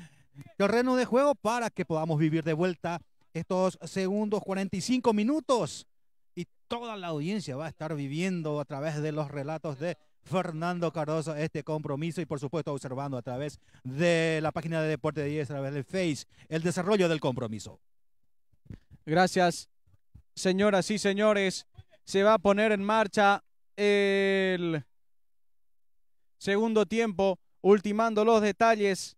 terreno de juego para que podamos vivir de vuelta estos segundos 45 minutos. Y toda la audiencia va a estar viviendo a través de los relatos de Fernando Cardoso este compromiso y por supuesto observando a través de la página de Deporte 10, a través del Face, el desarrollo del compromiso. Gracias, señoras y señores. Se va a poner en marcha el segundo tiempo, ultimando los detalles.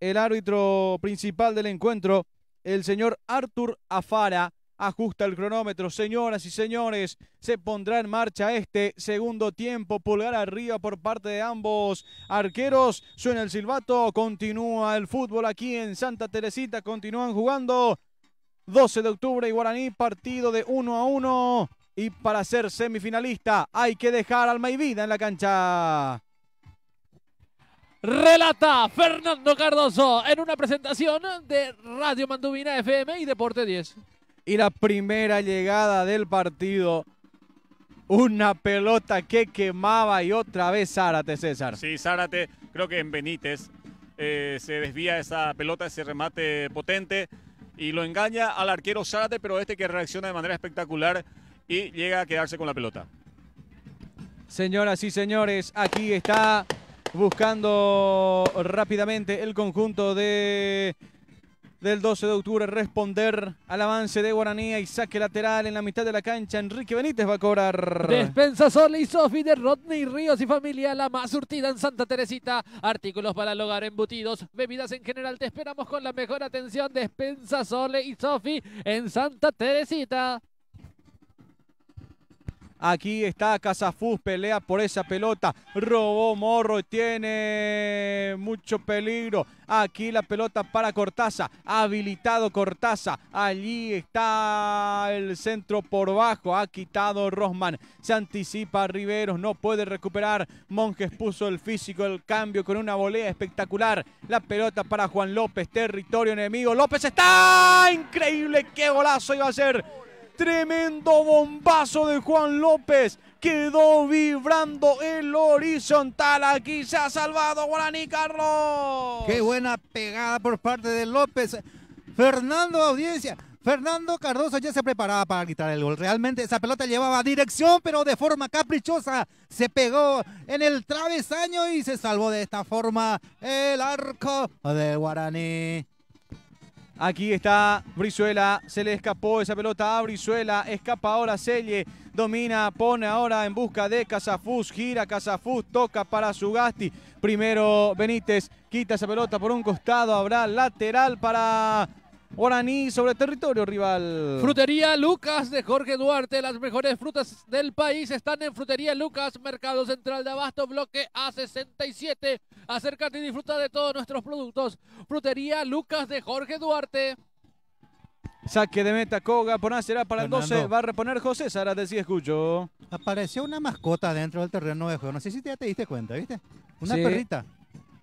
El árbitro principal del encuentro, el señor Artur Afara, ajusta el cronómetro. Señoras y señores, se pondrá en marcha este segundo tiempo. Pulgar arriba por parte de ambos arqueros. Suena el silbato, continúa el fútbol aquí en Santa Teresita. Continúan jugando. 12 de octubre y Guaraní, partido de 1 a 1. Y para ser semifinalista hay que dejar alma y vida en la cancha. Relata Fernando Cardoso en una presentación de Radio Manduvina FM y Deporte 10 y la primera llegada del partido. Una pelota que quemaba y otra vez Zárate, César. Sí, Zárate, creo que en Benítez eh, se desvía esa pelota, ese remate potente y lo engaña al arquero Zárate, pero este que reacciona de manera espectacular y llega a quedarse con la pelota. Señoras y señores, aquí está buscando rápidamente el conjunto de del 12 de octubre responder al avance de Guaraní y saque lateral en la mitad de la cancha. Enrique Benítez va a cobrar. Despensa Sole y Sofi de Rodney Ríos y familia, la más surtida en Santa Teresita. Artículos para el hogar, embutidos, bebidas en general. Te esperamos con la mejor atención. Despensa Sole y Sofi en Santa Teresita. Aquí está Casafus, pelea por esa pelota. Robó Morro, tiene mucho peligro. Aquí la pelota para Cortaza. Habilitado Cortaza. Allí está el centro por bajo. Ha quitado Rosman. Se anticipa Riveros. No puede recuperar. Monjes puso el físico. El cambio con una volea espectacular. La pelota para Juan López. Territorio enemigo. López está. Increíble. Qué golazo iba a ser Tremendo bombazo de Juan López. Quedó vibrando el horizontal. Aquí se ha salvado Guaraní Carlos. Qué buena pegada por parte de López. Fernando Audiencia. Fernando Cardoso ya se preparaba para quitar el gol. Realmente esa pelota llevaba dirección, pero de forma caprichosa se pegó en el travesaño y se salvó de esta forma el arco de Guaraní. Aquí está Brizuela, se le escapó esa pelota a Brizuela, escapa ahora Selle, domina, pone ahora en busca de Casafus, gira Casafus, toca para Sugasti. Primero Benítez quita esa pelota por un costado, habrá lateral para Guaraní sobre territorio rival. Frutería Lucas de Jorge Duarte. Las mejores frutas del país están en Frutería Lucas, Mercado Central de Abasto, bloque A67. Acércate y disfruta de todos nuestros productos. Frutería Lucas de Jorge Duarte. Saque de meta, Koga, Poná será para el 12, va a reponer José Sara de Si escucho. Apareció una mascota dentro del terreno de juego, no sé si ya te diste cuenta, ¿viste? Una perrita.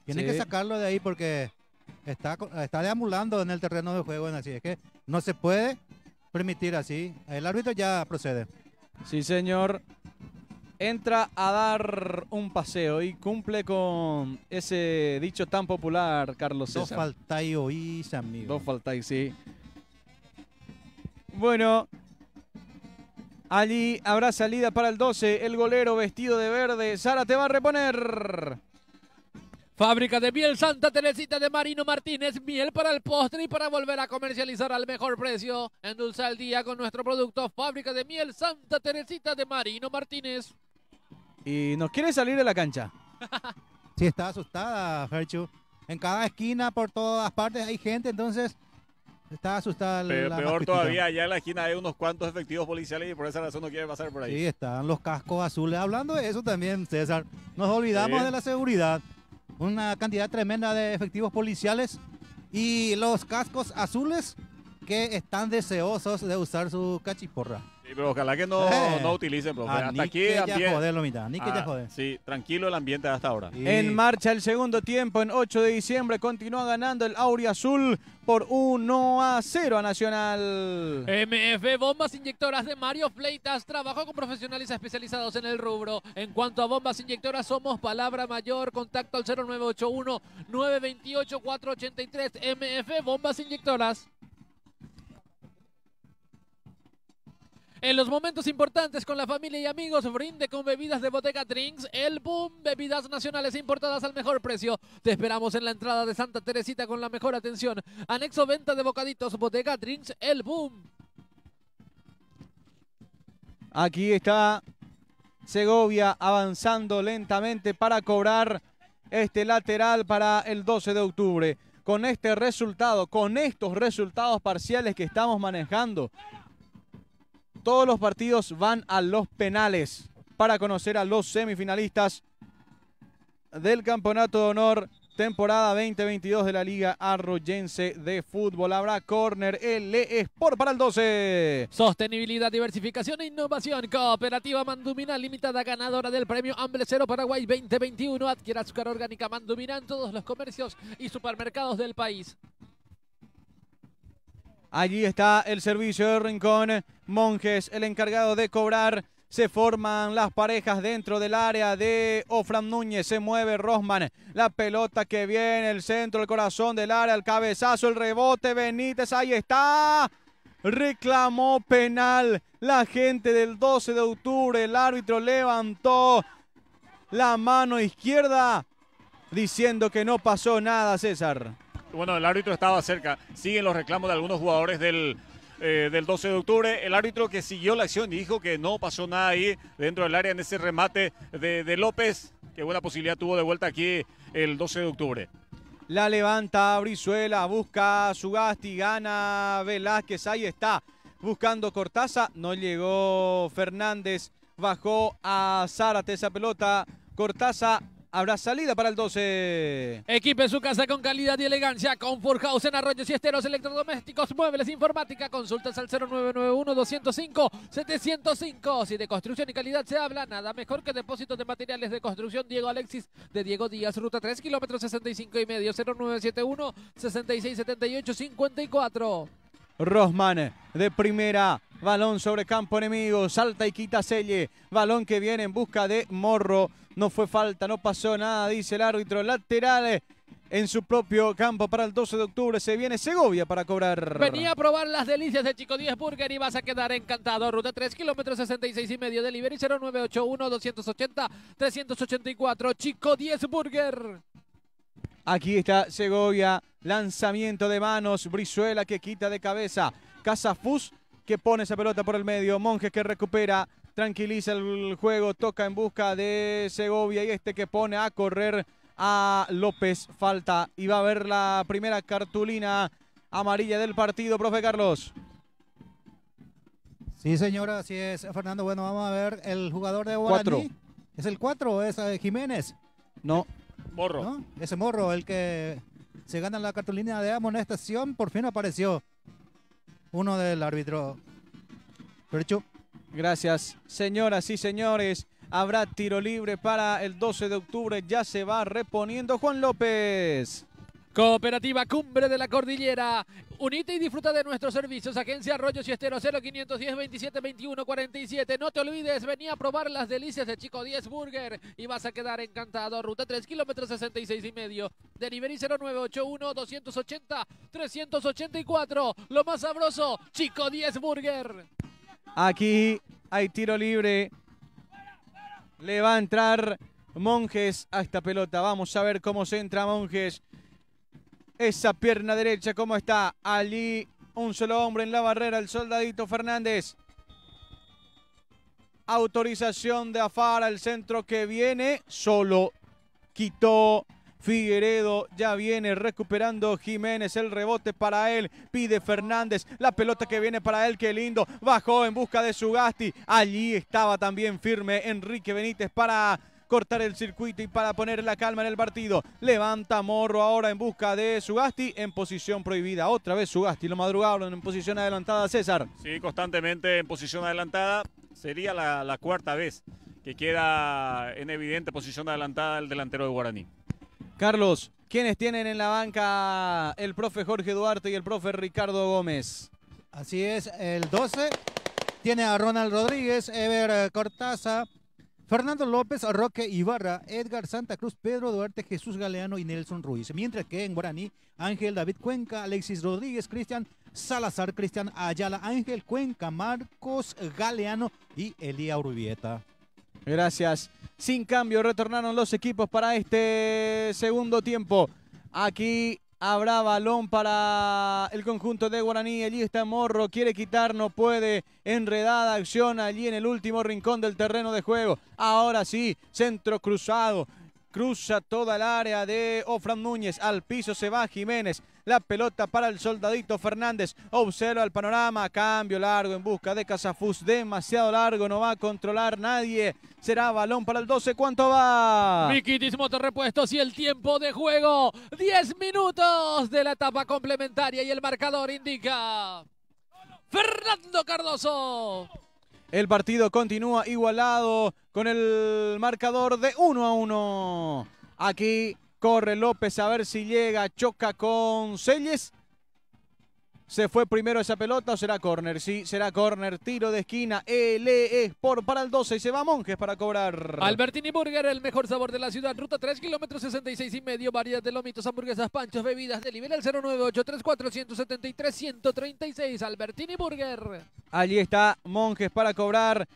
Tiene que sacarlo de ahí porque está, está deambulando en el terreno de juego, así es que no se puede permitir así. El árbitro ya procede. Sí, señor. Entra a dar un paseo y cumple con ese dicho tan popular, Carlos César. Dos faltáis amigo. Dos faltáis, sí. Bueno, allí habrá salida para el 12. El golero vestido de verde. Sara te va a reponer. Fábrica de miel Santa Teresita de Marino Martínez, miel para el postre y para volver a comercializar al mejor precio. Endulza el día con nuestro producto Fábrica de miel Santa Teresita de Marino Martínez. Y nos quiere salir de la cancha. (laughs) sí, está asustada, Ferchu. En cada esquina, por todas partes, hay gente, entonces está asustada. la peor todavía, allá en la esquina hay unos cuantos efectivos policiales y por esa razón no quiere pasar por ahí. Sí, están los cascos azules. Hablando de eso también, César, nos olvidamos de la seguridad una cantidad tremenda de efectivos policiales y los cascos azules que están deseosos de usar su cachiporra pero ojalá que no, utilice, eh, no utilicen, profe. hasta aquí ambiente. mitad. Ni que ah, Sí, tranquilo el ambiente hasta ahora. En marcha el segundo tiempo, en 8 de diciembre, continúa ganando el auriazul Azul por 1 a 0 a Nacional. MF Bombas Inyectoras de Mario Fleitas. Trabajo con profesionales especializados en el rubro. En cuanto a bombas inyectoras, somos palabra mayor. Contacto al 0981 928 483 MF Bombas Inyectoras. En los momentos importantes con la familia y amigos, brinde con bebidas de Bottega Drinks, el boom, bebidas nacionales importadas al mejor precio. Te esperamos en la entrada de Santa Teresita con la mejor atención. Anexo venta de bocaditos, Bottega Drinks, el boom. Aquí está Segovia avanzando lentamente para cobrar este lateral para el 12 de octubre. Con este resultado, con estos resultados parciales que estamos manejando, todos los partidos van a los penales para conocer a los semifinalistas del Campeonato de Honor temporada 2022 de la Liga Arroyense de Fútbol. Habrá corner L Sport para el 12. Sostenibilidad, diversificación e innovación. Cooperativa Mandumina Limitada, ganadora del premio CERO Paraguay 2021. Adquiera azúcar orgánica Mandumina en todos los comercios y supermercados del país. Allí está el servicio de Rincón. Monjes, el encargado de cobrar. Se forman las parejas dentro del área de Ofran Núñez. Se mueve Rosman. La pelota que viene, el centro, el corazón del área, el cabezazo, el rebote. Benítez, ahí está. Reclamó penal. La gente del 12 de octubre. El árbitro levantó la mano izquierda diciendo que no pasó nada, César bueno, el árbitro estaba cerca. Siguen los reclamos de algunos jugadores del, eh, del 12 de octubre. El árbitro que siguió la acción dijo que no pasó nada ahí dentro del área en ese remate de, López. Qué buena posibilidad tuvo de vuelta aquí el 12 de octubre. La levanta Brizuela, busca Sugasti, gana Velázquez, ahí está. Buscando Cortaza, no llegó Fernández, bajó a Zárate esa pelota. Cortaza Habrá salida para el 12. Equipe su casa con calidad y elegancia. Con house en arroyos y esteros electrodomésticos, muebles, informática. Consultas al 0991-205-705. Si de construcción y calidad se habla, nada mejor que depósitos de materiales de construcción. Diego Alexis de Diego Díaz, ruta 3, kilómetros 65 y medio. 0971-6678-54. Rosman de primera. Balón sobre campo enemigo. Salta y quita Selle. Balón que viene en busca de Morro. No fue falta, no pasó nada, dice el árbitro. Lateral en su propio campo para el 12 de octubre. Se viene Segovia para cobrar. Venía a probar las delicias de Chico 10 Burger y vas a quedar encantado. Ruta 3 kilómetros 66 y medio. Delivery 0981 280 384. Chico 10 Burger. Aquí está Segovia. Lanzamiento de manos. Brizuela que quita de cabeza. Casafus que pone esa pelota por el medio. Monje que recupera tranquiliza el juego, toca en busca de Segovia y este que pone a correr a López. Falta y va a ver la primera cartulina amarilla del partido, profe Carlos. Sí, señora, así es, Fernando. Bueno, vamos a ver el jugador de Guaraní. ¿Es el 4? ¿Es eh, Jiménez? No. Morro. Ese Morro, el que se gana la cartulina de amonestación, por fin apareció uno del árbitro. Gracias, señoras y señores. Habrá tiro libre para el 12 de octubre. Ya se va reponiendo Juan López. Cooperativa Cumbre de la Cordillera. Unite y disfruta de nuestros servicios. Agencia arroyo y Estero 0510 27 47. No te olvides, vení a probar las delicias de Chico 10 Burger y vas a quedar encantado. Ruta 3 kilómetros 66 y medio. Delivery 0981 280 384. Lo más sabroso, Chico 10 Burger. Aquí hay tiro libre. Le va a entrar Monjes a esta pelota. Vamos a ver cómo se entra Monjes. Esa pierna derecha, cómo está. Allí un solo hombre en la barrera, el soldadito Fernández. Autorización de Afar al centro que viene. Solo quitó Figueredo ya viene recuperando Jiménez. El rebote para él. Pide Fernández. La pelota que viene para él. Qué lindo. Bajó en busca de Sugasti. Allí estaba también firme Enrique Benítez para cortar el circuito y para poner la calma en el partido. Levanta Morro ahora en busca de Sugasti en posición prohibida. Otra vez Sugasti lo madrugaron en posición adelantada, César. Sí, constantemente en posición adelantada. Sería la, la cuarta vez que queda en evidente posición adelantada el delantero de Guaraní. Carlos, ¿quiénes tienen en la banca el profe Jorge Duarte y el profe Ricardo Gómez? Así es, el 12 tiene a Ronald Rodríguez, Ever Cortaza, Fernando López, Roque Ibarra, Edgar Santa Cruz, Pedro Duarte, Jesús Galeano y Nelson Ruiz. Mientras que en Guaraní, Ángel David Cuenca, Alexis Rodríguez, Cristian Salazar, Cristian Ayala, Ángel Cuenca, Marcos Galeano y Elía Urbieta. Gracias. Sin cambio retornaron los equipos para este segundo tiempo. Aquí habrá balón para el conjunto de Guaraní. Allí está Morro, quiere quitar, no puede. Enredada acción allí en el último rincón del terreno de juego. Ahora sí, centro cruzado. Cruza toda el área de Ofran Núñez. Al piso se va Jiménez. La pelota para el soldadito Fernández. Observa el panorama. Cambio largo en busca de Casafus. Demasiado largo. No va a controlar nadie. Será balón para el 12. ¿Cuánto va? Miquitis repuestos y el tiempo de juego. 10 minutos de la etapa complementaria y el marcador indica. Fernando Cardoso. El partido continúa igualado con el marcador de uno a uno. Aquí corre López a ver si llega, choca con Selles se fue primero esa pelota, o será córner, sí, será córner, tiro de esquina, es por para el 12 y se va Monjes para cobrar. Albertini Burger, el mejor sabor de la ciudad, ruta 3 kilómetros 66 y medio, variedad de lomitos, hamburguesas, panchos, bebidas, delivery al 136. Albertini Burger. Allí está Monjes para cobrar.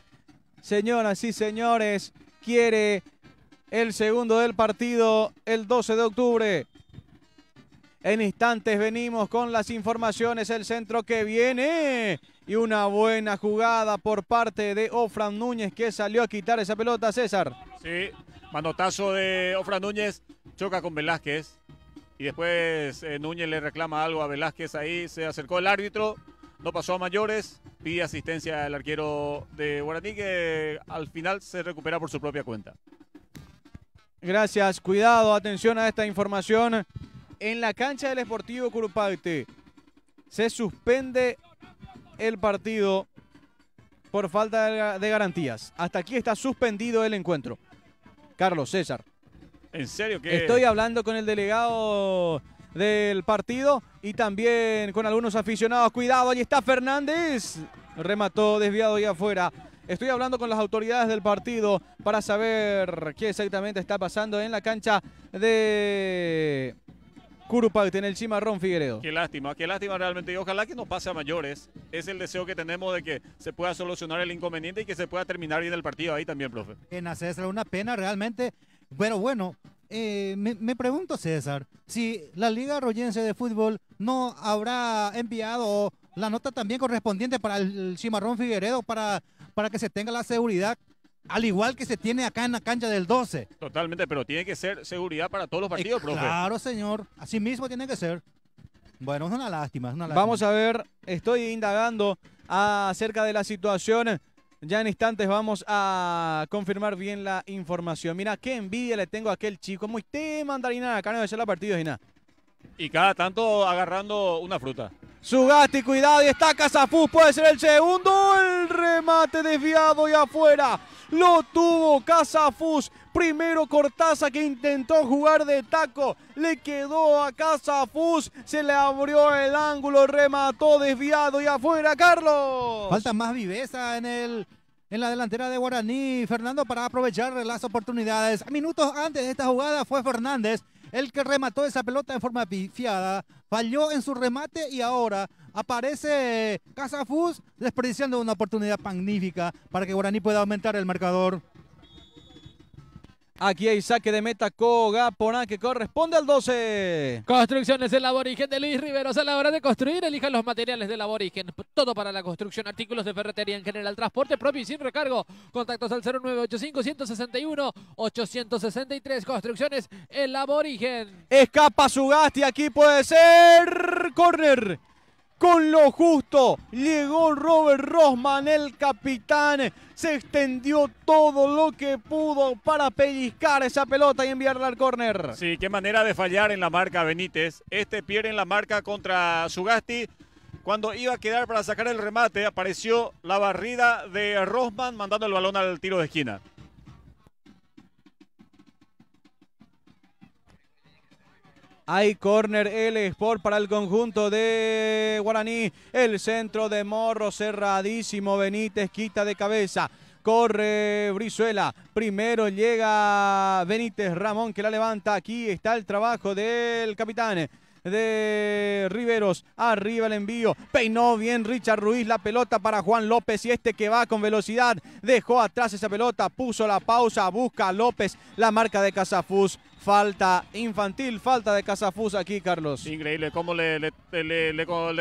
Señoras y señores, quiere el segundo del partido el 12 de octubre. En instantes venimos con las informaciones. El centro que viene. Y una buena jugada por parte de Ofran Núñez que salió a quitar esa pelota, César. Sí, manotazo de Ofran Núñez. Choca con Velázquez. Y después eh, Núñez le reclama algo a Velázquez ahí. Se acercó el árbitro. No pasó a mayores. Pide asistencia al arquero de Guaraní que al final se recupera por su propia cuenta. Gracias, cuidado, atención a esta información en la cancha del Esportivo Curupaite. Se suspende el partido por falta de garantías. Hasta aquí está suspendido el encuentro. Carlos César. ¿En serio? ¿Qué? Estoy hablando con el delegado del partido y también con algunos aficionados. Cuidado, ahí está Fernández. Remató desviado y afuera. Estoy hablando con las autoridades del partido para saber qué exactamente está pasando en la cancha de Curupac en el Chimarrón Figueredo. Qué lástima, qué lástima realmente. Y ojalá que no pase a mayores. Es el deseo que tenemos de que se pueda solucionar el inconveniente y que se pueda terminar bien el partido ahí también, profe. Pena, César, una pena realmente. Pero bueno, eh, me, pregunto, César, si la Liga Arroyense de Fútbol no habrá enviado la nota también correspondiente para el Chimarrón Figueredo para, para que se tenga la seguridad al igual que se tiene acá en la cancha del 12. Totalmente, pero tiene que ser seguridad para todos los eh, partidos, profe. Claro, señor. Así mismo tiene que ser. Bueno, es una lástima, es una lástima. Vamos a ver, estoy indagando acerca de la situación. Ya en instantes vamos a confirmar bien la información. Mira, qué envidia le tengo a aquel chico. Muy te a acá no de la partidos y nada. Y cada tanto agarrando una fruta. Sugasti, cuidado, y está Casafus puede ser el segundo, el remate desviado y afuera. Lo tuvo Casafus. Primero Cortaza que intentó jugar de taco. Le quedó a Casafus. Se le abrió el ángulo. Remató desviado y afuera, Carlos. Falta más viveza en el en la delantera de Guaraní. Fernando para aprovechar las oportunidades. Minutos antes de esta jugada fue Fernández el que remató esa pelota en forma pifiada, falló en su remate y ahora aparece Casafus desperdiciando una oportunidad magnífica para que Guaraní pueda aumentar el marcador. Aquí hay saque de meta Poná, que corresponde al 12. Construcciones la aborigen de Luis Riveros. A la hora de construir, elijan los materiales del aborigen. Todo para la construcción, artículos de ferretería en general, transporte propio y sin recargo. Contactos al 0985-161-863. Construcciones la aborigen. Escapa su y aquí puede ser. Corner. Con lo justo llegó Robert Rosman, el capitán. Se extendió todo lo que pudo para pellizcar esa pelota y enviarla al córner. Sí, qué manera de fallar en la marca Benítez. Este pierde en la marca contra Sugasti. Cuando iba a quedar para sacar el remate, apareció la barrida de Rosman mandando el balón al tiro de esquina. Hay córner el Sport para el conjunto de Guaraní. El centro de Morro cerradísimo. Benítez quita de cabeza. Corre Brizuela. Primero llega Benítez Ramón que la levanta. Aquí está el trabajo del capitán de Riveros. Arriba el envío. Peinó bien Richard Ruiz la pelota para Juan López y este que va con velocidad. Dejó atrás esa pelota, puso la pausa, busca López, la marca de Casafus falta infantil, falta de Casafus aquí, Carlos. Increíble cómo le,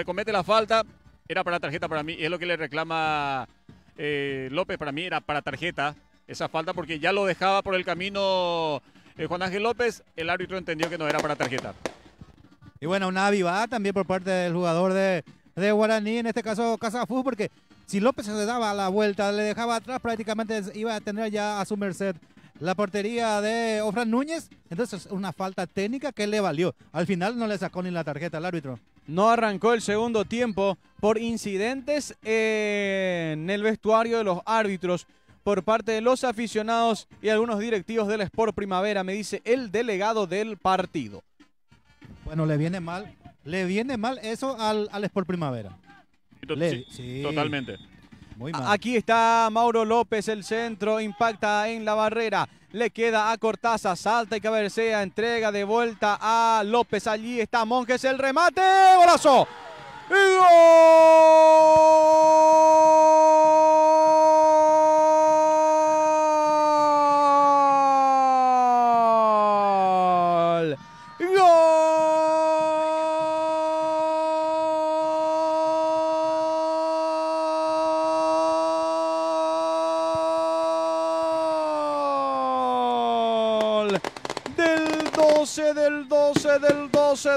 comete la falta. Era para tarjeta para mí, y es lo que le reclama eh, López. Para mí era para tarjeta esa falta porque ya lo dejaba por el camino eh, Juan Ángel López. El árbitro entendió que no era para tarjeta. Y bueno, una avivada también por parte del jugador de, de Guaraní, en este caso Casafus, porque si López se daba la vuelta, le dejaba atrás, prácticamente iba a tener ya a su merced la portería de Ofran Núñez. Entonces, una falta técnica que le valió. Al final no le sacó ni la tarjeta al árbitro. No arrancó el segundo tiempo por incidentes en el vestuario de los árbitros por parte de los aficionados y algunos directivos del Sport Primavera, me dice el delegado del partido. Bueno, le viene mal, le viene mal eso al, Sport Primavera. totalmente. Aquí está Mauro López, el centro, impacta en la barrera. Le queda a Cortaza, salta y cabecea, entrega de vuelta a López. Allí está Monjes, el remate, golazo. ¡Gol!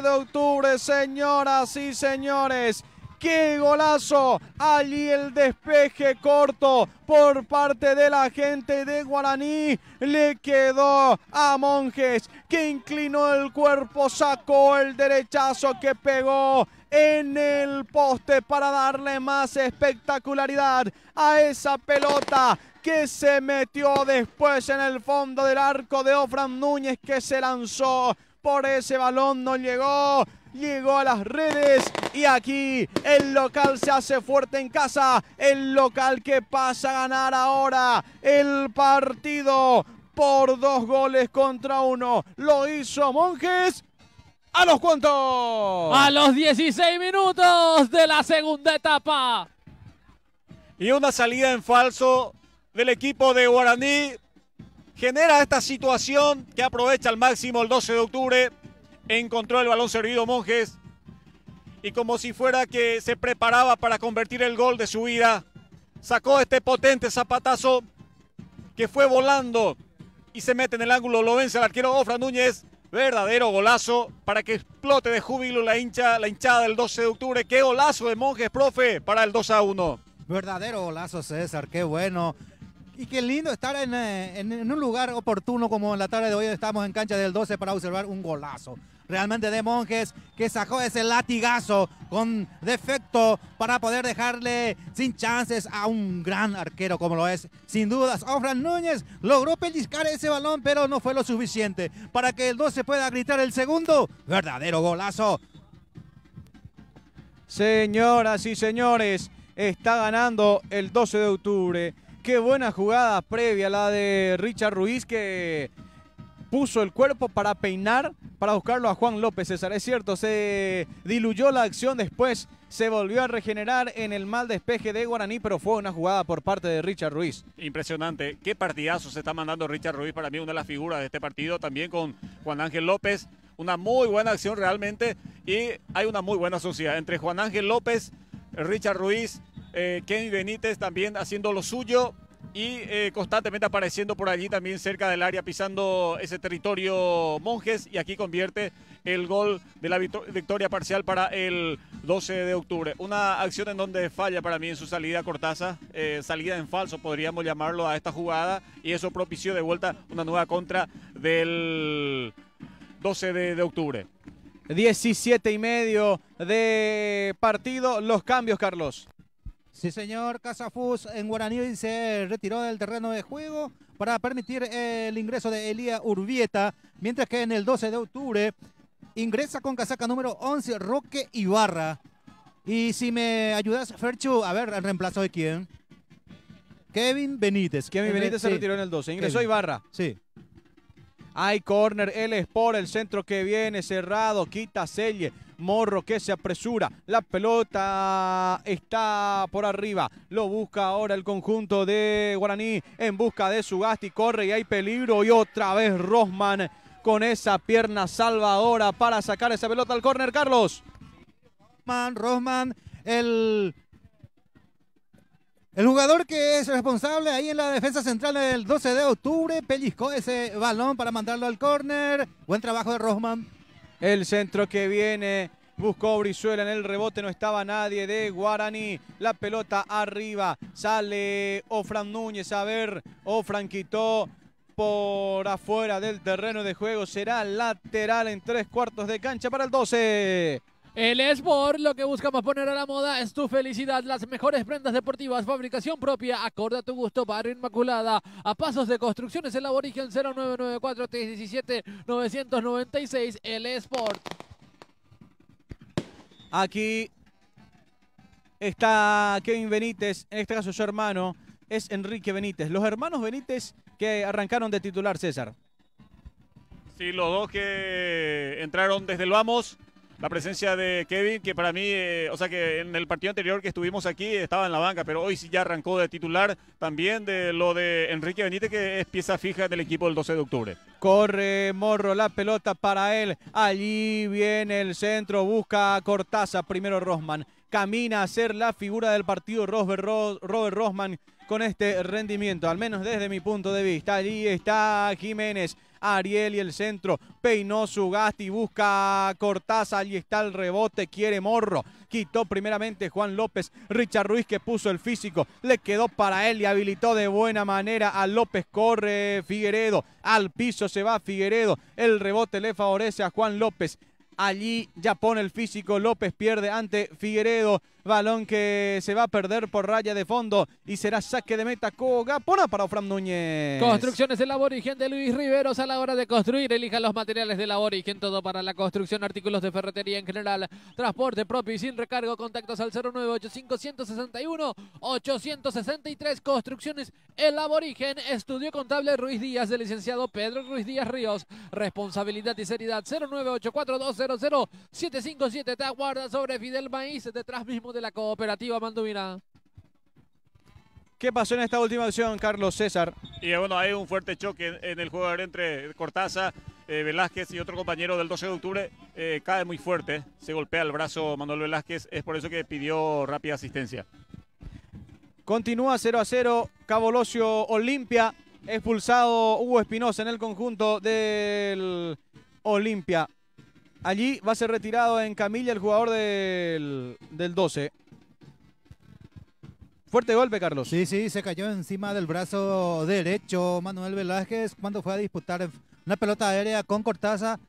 de octubre, señoras y señores. ¡Qué golazo! Allí el despeje corto por parte de la gente de Guaraní. Le quedó a Monjes que inclinó el cuerpo, sacó el derechazo que pegó en el poste para darle más espectacularidad a esa pelota que se metió después en el fondo del arco de Ofran Núñez que se lanzó por ese balón no llegó. Llegó a las redes y aquí el local se hace fuerte en casa. El local que pasa a ganar ahora el partido por dos goles contra uno. Lo hizo Monjes. ¿A los cuantos? A los 16 minutos de la segunda etapa. Y una salida en falso del equipo de Guaraní genera esta situación que aprovecha al máximo el 12 de octubre. Encontró el balón servido Monjes. Y como si fuera que se preparaba para convertir el gol de su vida, sacó este potente zapatazo que fue volando y se mete en el ángulo. Lo vence el arquero Ofra Núñez. Verdadero golazo para que explote de júbilo la hincha, la hinchada del 12 de octubre. Qué golazo de Monjes, profe, para el 2 a 1. Verdadero golazo, César. Qué bueno. Y qué lindo estar en, eh, un lugar oportuno como en la tarde de hoy estamos en cancha del 12 para observar un golazo. Realmente de Monjes que sacó ese latigazo con defecto para poder dejarle sin chances a un gran arquero como lo es. Sin dudas, Ofran Núñez logró pellizcar ese balón, pero no fue lo suficiente para que el 12 pueda gritar el segundo. Verdadero golazo. Señoras y señores, está ganando el 12 de octubre qué buena jugada previa la de Richard Ruiz que puso el cuerpo para peinar, para buscarlo a Juan López César. Es cierto, se diluyó la acción después, se volvió a regenerar en el mal despeje de Guaraní, pero fue una jugada por parte de Richard Ruiz. Impresionante, qué partidazo se está mandando Richard Ruiz, para mí una de las figuras de este partido, también con Juan Ángel López. Una muy buena acción realmente y hay una muy buena sociedad entre Juan Ángel López, Richard Ruiz, eh, Kenny Benítez también haciendo lo suyo y eh, constantemente apareciendo por allí también cerca del área, pisando ese territorio Monjes y aquí convierte el gol de la victoria parcial para el 12 de octubre. Una acción en donde falla para mí en su salida Cortaza, eh, salida en falso podríamos llamarlo a esta jugada y eso propició de vuelta una nueva contra del 12 de octubre. 17 y medio de partido, los cambios Carlos. Sí, señor. Casafus en Guaraní se retiró del terreno de juego para permitir el ingreso de Elías Urbieta, mientras que en el 12 de octubre ingresa con casaca número 11 Roque Ibarra. Y si me ayudas, Ferchu, a ver, ¿el reemplazo de quién? Kevin Benítez. Kevin Benítez se retiró en el 12. Ingresó Ibarra. Sí. Hay corner, es por el centro que viene cerrado, quita Selle. Morro que se apresura. La pelota está por arriba. Lo busca ahora el conjunto de Guaraní en busca de Sugasti. Corre y hay peligro. Y otra vez Rosman con esa pierna salvadora para sacar esa pelota al córner, Carlos. Rosman, Rosman, el el jugador que es responsable ahí en la defensa central del 12 de octubre pellizcó ese balón para mandarlo al córner. Buen trabajo de Rosman. El centro que viene. Buscó Brizuela en el rebote, no estaba nadie de Guaraní. La pelota arriba, sale Ofran Núñez. A ver, Ofran quitó por afuera del terreno de juego. Será lateral en tres cuartos de cancha para el 12. El Sport lo que buscamos poner a la moda es tu felicidad. Las mejores prendas deportivas, fabricación propia, acorde a tu gusto, barrio Inmaculada. A pasos de construcciones, el aborigen 0994-317-996, El Sport. Aquí está Kevin Benítez, en este caso su hermano es Enrique Benítez. Los hermanos Benítez que arrancaron de titular, César. Sí, los dos que entraron desde el Vamos la presencia de Kevin, que para mí, eh, o sea que en el partido anterior que estuvimos aquí estaba en la banca, pero hoy sí ya arrancó de titular también de lo de Enrique Benítez, que es pieza fija del equipo del 12 de octubre. Corre Morro, la pelota para él. Allí viene el centro, busca a Cortaza, primero Rosman. Camina a ser la figura del partido Robert, Robert Rosman con este rendimiento, al menos desde mi punto de vista. Allí está Jiménez. Ariel y el centro. Peinó su y busca Cortázar. allí está el rebote. Quiere Morro. Quitó primeramente Juan López. Richard Ruiz que puso el físico. Le quedó para él y habilitó de buena manera a López. Corre Figueredo. Al piso se va Figueredo. El rebote le favorece a Juan López. Allí ya pone el físico. López pierde ante Figueredo. Balón que se va a perder por raya de fondo y será saque de meta con Cogapona para Ofram Núñez. Construcciones la aborigen de Luis Riveros a la hora de construir. Elija los materiales la origen. todo para la construcción, artículos de ferretería en general, transporte propio y sin recargo. Contactos al 098 561 863 Construcciones El Aborigen. Estudio Contable Ruiz Díaz del licenciado Pedro Ruiz Díaz Ríos. Responsabilidad y seriedad 0984200757 Te aguarda sobre Fidel Maíz detrás mismo de la cooperativa Manduvina. ¿Qué pasó en esta última acción, Carlos César? Y eh, bueno, hay un fuerte choque en el jugador entre Cortaza, eh, Velázquez y otro compañero del 12 de octubre. Eh, cae muy fuerte, se golpea el brazo Manuel Velázquez, es por eso que pidió rápida asistencia. Continúa 0 a 0, cabolocio Olimpia, expulsado Hugo Espinosa en el conjunto del Olimpia. Allí va a ser retirado en camilla el jugador del, 12. Fuerte golpe, Carlos. Sí, sí, se cayó encima del brazo derecho Manuel Velázquez cuando fue a disputar una pelota aérea con Cortaza.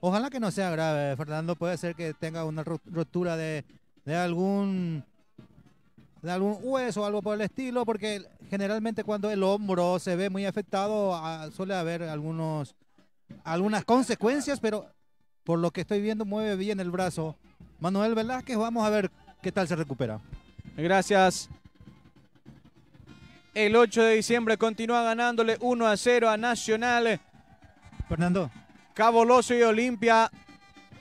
Ojalá que no sea grave, Fernando. Puede ser que tenga una rotura de, algún de algún hueso o algo por el estilo, porque generalmente cuando el hombro se ve muy afectado ah, suele haber algunos algunas consecuencias, pero por lo que estoy viendo, mueve bien el brazo. Manuel Velázquez, vamos a ver qué tal se recupera. Gracias. El 8 de diciembre continúa ganándole 1 a 0 a Nacional. Fernando. Caboloso y Olimpia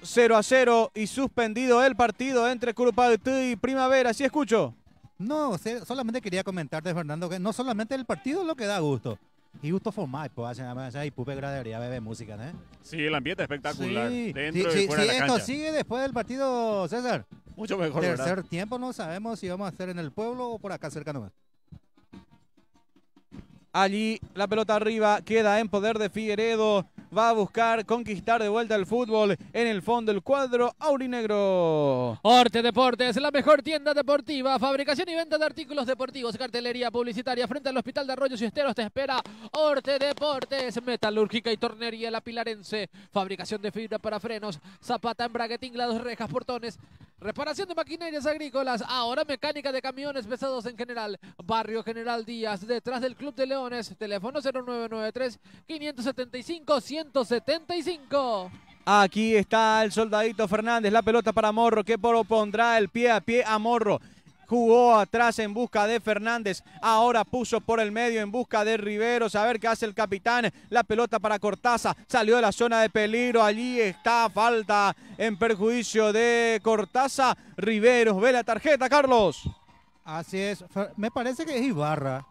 0 a 0 y suspendido el partido entre Curupaytí y Primavera. ¿Sí escucho? No, solamente quería comentarte, Fernando, que no solamente el partido es lo que da gusto, y justo formáis pues, hacen y Pupe gradería bebé música, ¿eh? Sí, el ambiente es espectacular. Sí. Dentro sí, y fuera de la esto sigue después del partido, César. Mucho mejor, Tercer tiempo, no sabemos si vamos a hacer en el pueblo o por acá cerca nomás. Allí la pelota arriba queda en poder de Figueredo. Va a buscar conquistar de vuelta el fútbol en el fondo del cuadro aurinegro. Orte Deportes, la mejor tienda deportiva. Fabricación y venta de artículos deportivos, cartelería publicitaria. Frente al Hospital de Arroyos y Esteros te espera Orte Deportes. Metalúrgica y tornería La Pilarense. Fabricación de fibra para frenos, zapata, embrague, dos rejas, portones. Reparación de maquinarias agrícolas, ahora mecánica de camiones pesados en general. Barrio General Díaz, detrás del Club de Leones, teléfono 0993-575-175. Aquí está el soldadito Fernández, la pelota para Morro, que propondrá el pie a pie a Morro jugó atrás en busca de Fernández, ahora puso por el medio en busca de Riveros, a ver qué hace el capitán, la pelota para Cortaza, salió de la zona de peligro, allí está falta en perjuicio de Cortaza, Riveros ve la tarjeta, Carlos. Así es, me parece que es Ibarra.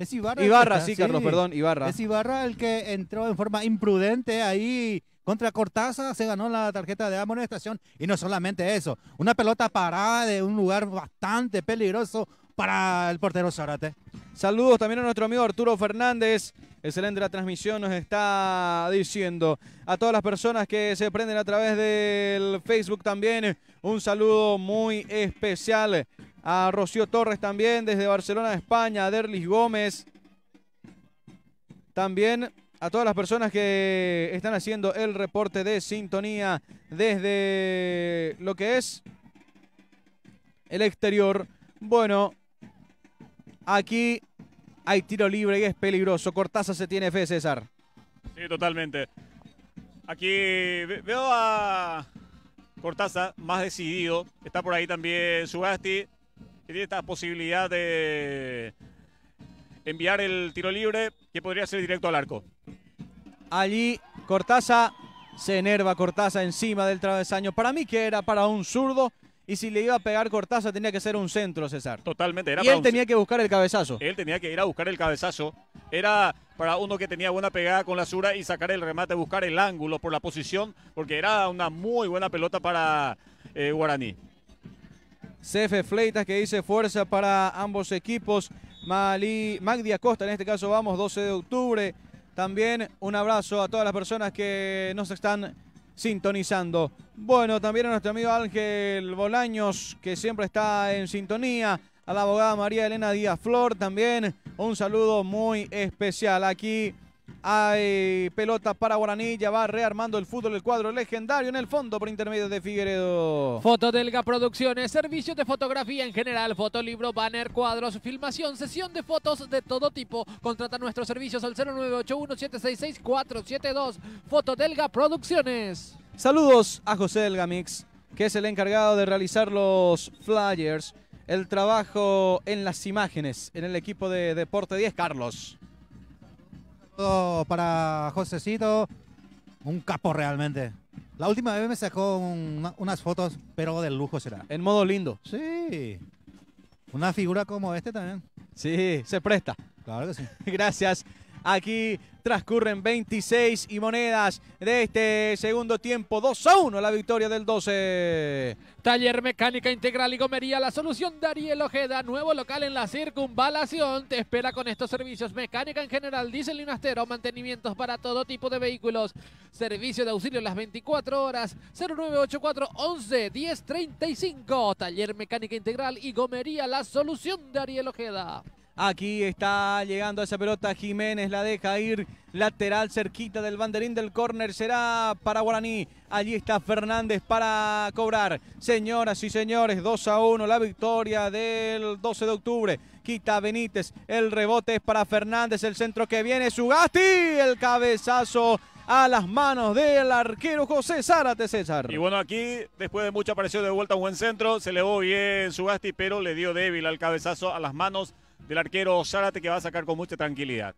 Es Ibarra. Ibarra, sí, Carlos, perdón, Ibarra. Es Ibarra el que entró en forma imprudente ahí contra Cortaza se ganó la tarjeta de amonestación y no solamente eso, una pelota parada de un lugar bastante peligroso para el portero Zárate. Saludos también a nuestro amigo Arturo Fernández. Excelente la transmisión, nos está diciendo a todas las personas que se prenden a través del Facebook también. Un saludo muy especial a Rocío Torres también desde Barcelona, España, a Derlis Gómez. También a todas las personas que están haciendo el reporte de sintonía desde lo que es el exterior. Bueno, aquí hay tiro libre y es peligroso. Cortaza se tiene fe, César. Sí, totalmente. Aquí veo a Cortaza más decidido. Está por ahí también Sugasti, y tiene esta posibilidad de enviar el tiro libre que podría ser directo al arco. Allí Cortaza se enerva Cortaza encima del travesaño. Para mí que era para un zurdo. Y si le iba a pegar Cortaza tenía que ser un centro, César. Totalmente. Era y él tenía que buscar el cabezazo. Él tenía que ir a buscar el cabezazo. Era para uno que tenía buena pegada con la Sura y sacar el remate, buscar el ángulo por la posición, porque era una muy buena pelota para eh, Guaraní. Cefe Fleitas que dice fuerza para ambos equipos. Malí, Magdi Acosta, en este caso vamos, 12 de octubre. También un abrazo a todas las personas que nos están sintonizando. Bueno, también a nuestro amigo Ángel Bolaños, que siempre está en sintonía. A la abogada María Elena Díaz Flor también. Un saludo muy especial aquí hay pelota para Guaraní, ya va rearmando el fútbol el cuadro legendario en el fondo por intermedio de Figueredo. Fotodelga Producciones, servicios de fotografía en general, fotolibro, banner, cuadros, filmación, sesión de fotos de todo tipo. Contrata nuestros servicios al 0981-766-472. Fotodelga Producciones. Saludos a José Delgamix, que es el encargado de realizar los flyers, el trabajo en las imágenes en el equipo de Deporte 10, Carlos para Josecito, un capo realmente. La última vez me sacó unas fotos, pero de lujo será. En modo lindo. Sí. Una figura como este también. Sí, se presta. Claro que sí. (laughs) Gracias. Aquí transcurren 26 y monedas de este segundo tiempo. 2 a 1 la victoria del 12. Taller Mecánica Integral y Gomería, la solución de Ariel Ojeda, nuevo local en la circunvalación. Te espera con estos servicios. Mecánica en general, diésel y Linastero. mantenimientos para todo tipo de vehículos. Servicio de auxilio las 24 horas, 0984 11 Taller Mecánica Integral y Gomería, la solución de Ariel Ojeda. Aquí está llegando esa pelota Jiménez, la deja ir lateral cerquita del banderín del córner será para Guaraní. Allí está Fernández para cobrar. Señoras y señores, 2 a 1 la victoria del 12 de octubre. Quita Benítez, el rebote es para Fernández, el centro que viene Sugasti, el cabezazo a las manos del arquero José Zárate César. Y bueno, aquí después de mucha aparición de vuelta un buen centro, se elevó bien Sugasti, pero le dio débil al cabezazo a las manos del arquero Zárate que va a sacar con mucha tranquilidad.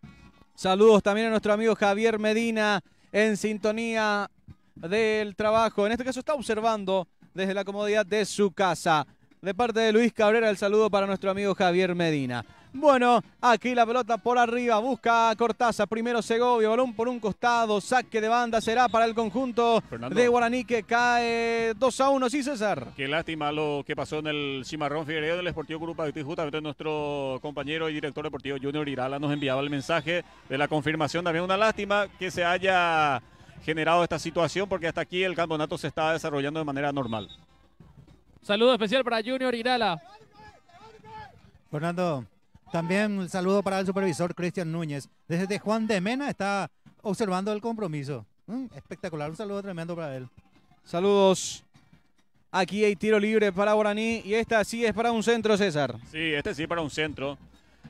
Saludos también a nuestro amigo Javier Medina en sintonía del trabajo. En este caso está observando desde la comodidad de su casa. De parte de Luis Cabrera, el saludo para nuestro amigo Javier Medina. Bueno, aquí la pelota por arriba, busca Cortaza, primero Segovia, balón por un costado, saque de banda será para el conjunto de Guaraní que cae 2 a 1, sí César. Qué lástima lo que pasó en el Cimarrón Figueredo del Esportivo Grupo justamente nuestro compañero y director deportivo Junior Irala nos enviaba el mensaje de la confirmación, también una lástima que se haya generado esta situación porque hasta aquí el campeonato se está desarrollando de manera normal. Saludo especial para Junior Irala. Fernando, también un saludo para el supervisor Cristian Núñez. Desde Juan de Mena está observando el compromiso. Mm, espectacular, un saludo tremendo para él. Saludos. Aquí hay tiro libre para Guaraní y esta sí es para un centro, César. Sí, este sí para un centro.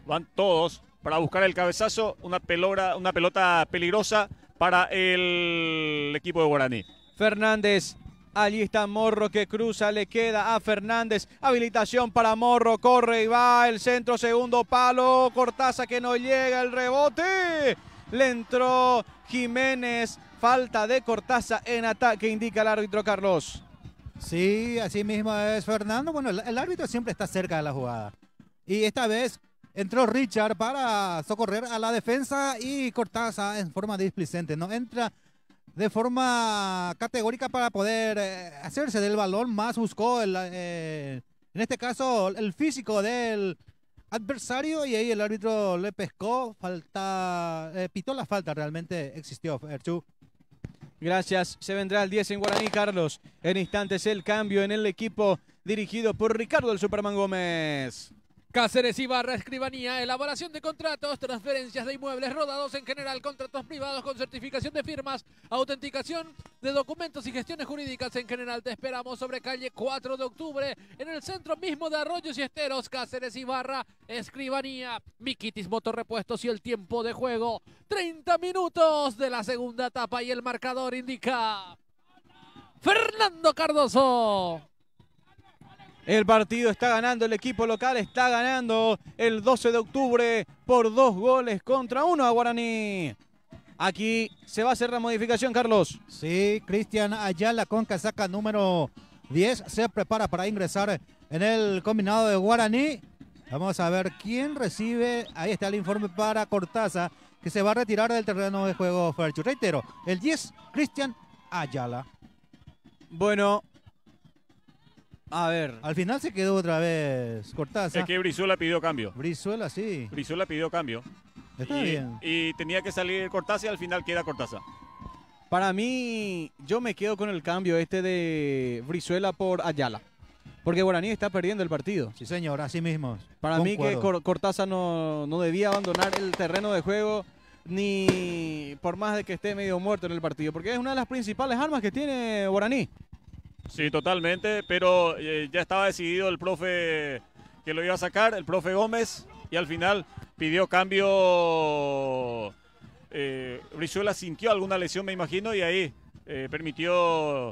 Van todos para buscar el cabezazo, una, pelora, una pelota peligrosa para el equipo de Guaraní. Fernández Allí está Morro que cruza, le queda a Fernández. Habilitación para Morro, corre y va. El centro, segundo palo. Cortaza que no llega, el rebote. Le entró Jiménez. Falta de Cortaza en ataque, indica el árbitro Carlos. Sí, así mismo es Fernando. Bueno, el, árbitro siempre está cerca de la jugada. Y esta vez entró Richard para socorrer a la defensa y Cortaza en forma displicente. No entra de forma categórica para poder eh, hacerse del balón, más buscó el, eh, en este caso el físico del adversario y ahí el árbitro le pescó, falta, eh, pitó la falta, realmente existió, Erchu. Gracias, se vendrá el 10 en Guaraní, Carlos. En instantes el cambio en el equipo dirigido por Ricardo el Superman Gómez. Cáceres y Barra Escribanía, elaboración de contratos, transferencias de inmuebles rodados en general, contratos privados con certificación de firmas, autenticación de documentos y gestiones jurídicas en general. Te esperamos sobre calle 4 de octubre, en el centro mismo de Arroyos y Esteros, Cáceres y Barra Escribanía, Miquitis Motorrepuestos y el tiempo de juego. 30 minutos de la segunda etapa y el marcador indica Fernando Cardoso. El partido está ganando, el equipo local está ganando el 12 de octubre por dos goles contra uno a Guaraní. Aquí se va a hacer la modificación, Carlos. Sí, Cristian Ayala con casaca número 10 se prepara para ingresar en el combinado de Guaraní. Vamos a ver quién recibe. Ahí está el informe para Cortaza, que se va a retirar del terreno de juego Ferchu. Reitero, el 10, Cristian Ayala. Bueno, a ver. Al final se quedó otra vez Cortázar. Es que Brizuela pidió cambio. Brizuela, sí. Brizuela pidió cambio. Está y, bien. Y tenía que salir Cortázar y al final queda Cortázar. Para mí, yo me quedo con el cambio este de Brizuela por Ayala. Porque Guaraní está perdiendo el partido. Sí, señor, así mismo. Para mí que Cortaza no, no debía abandonar el terreno de juego ni por más de que esté medio muerto en el partido. Porque es una de las principales armas que tiene Guaraní. Sí, totalmente, pero eh, ya estaba decidido el profe que lo iba a sacar, el profe Gómez, y al final pidió cambio. Eh, Brizuela sintió alguna lesión, me imagino, y ahí eh, permitió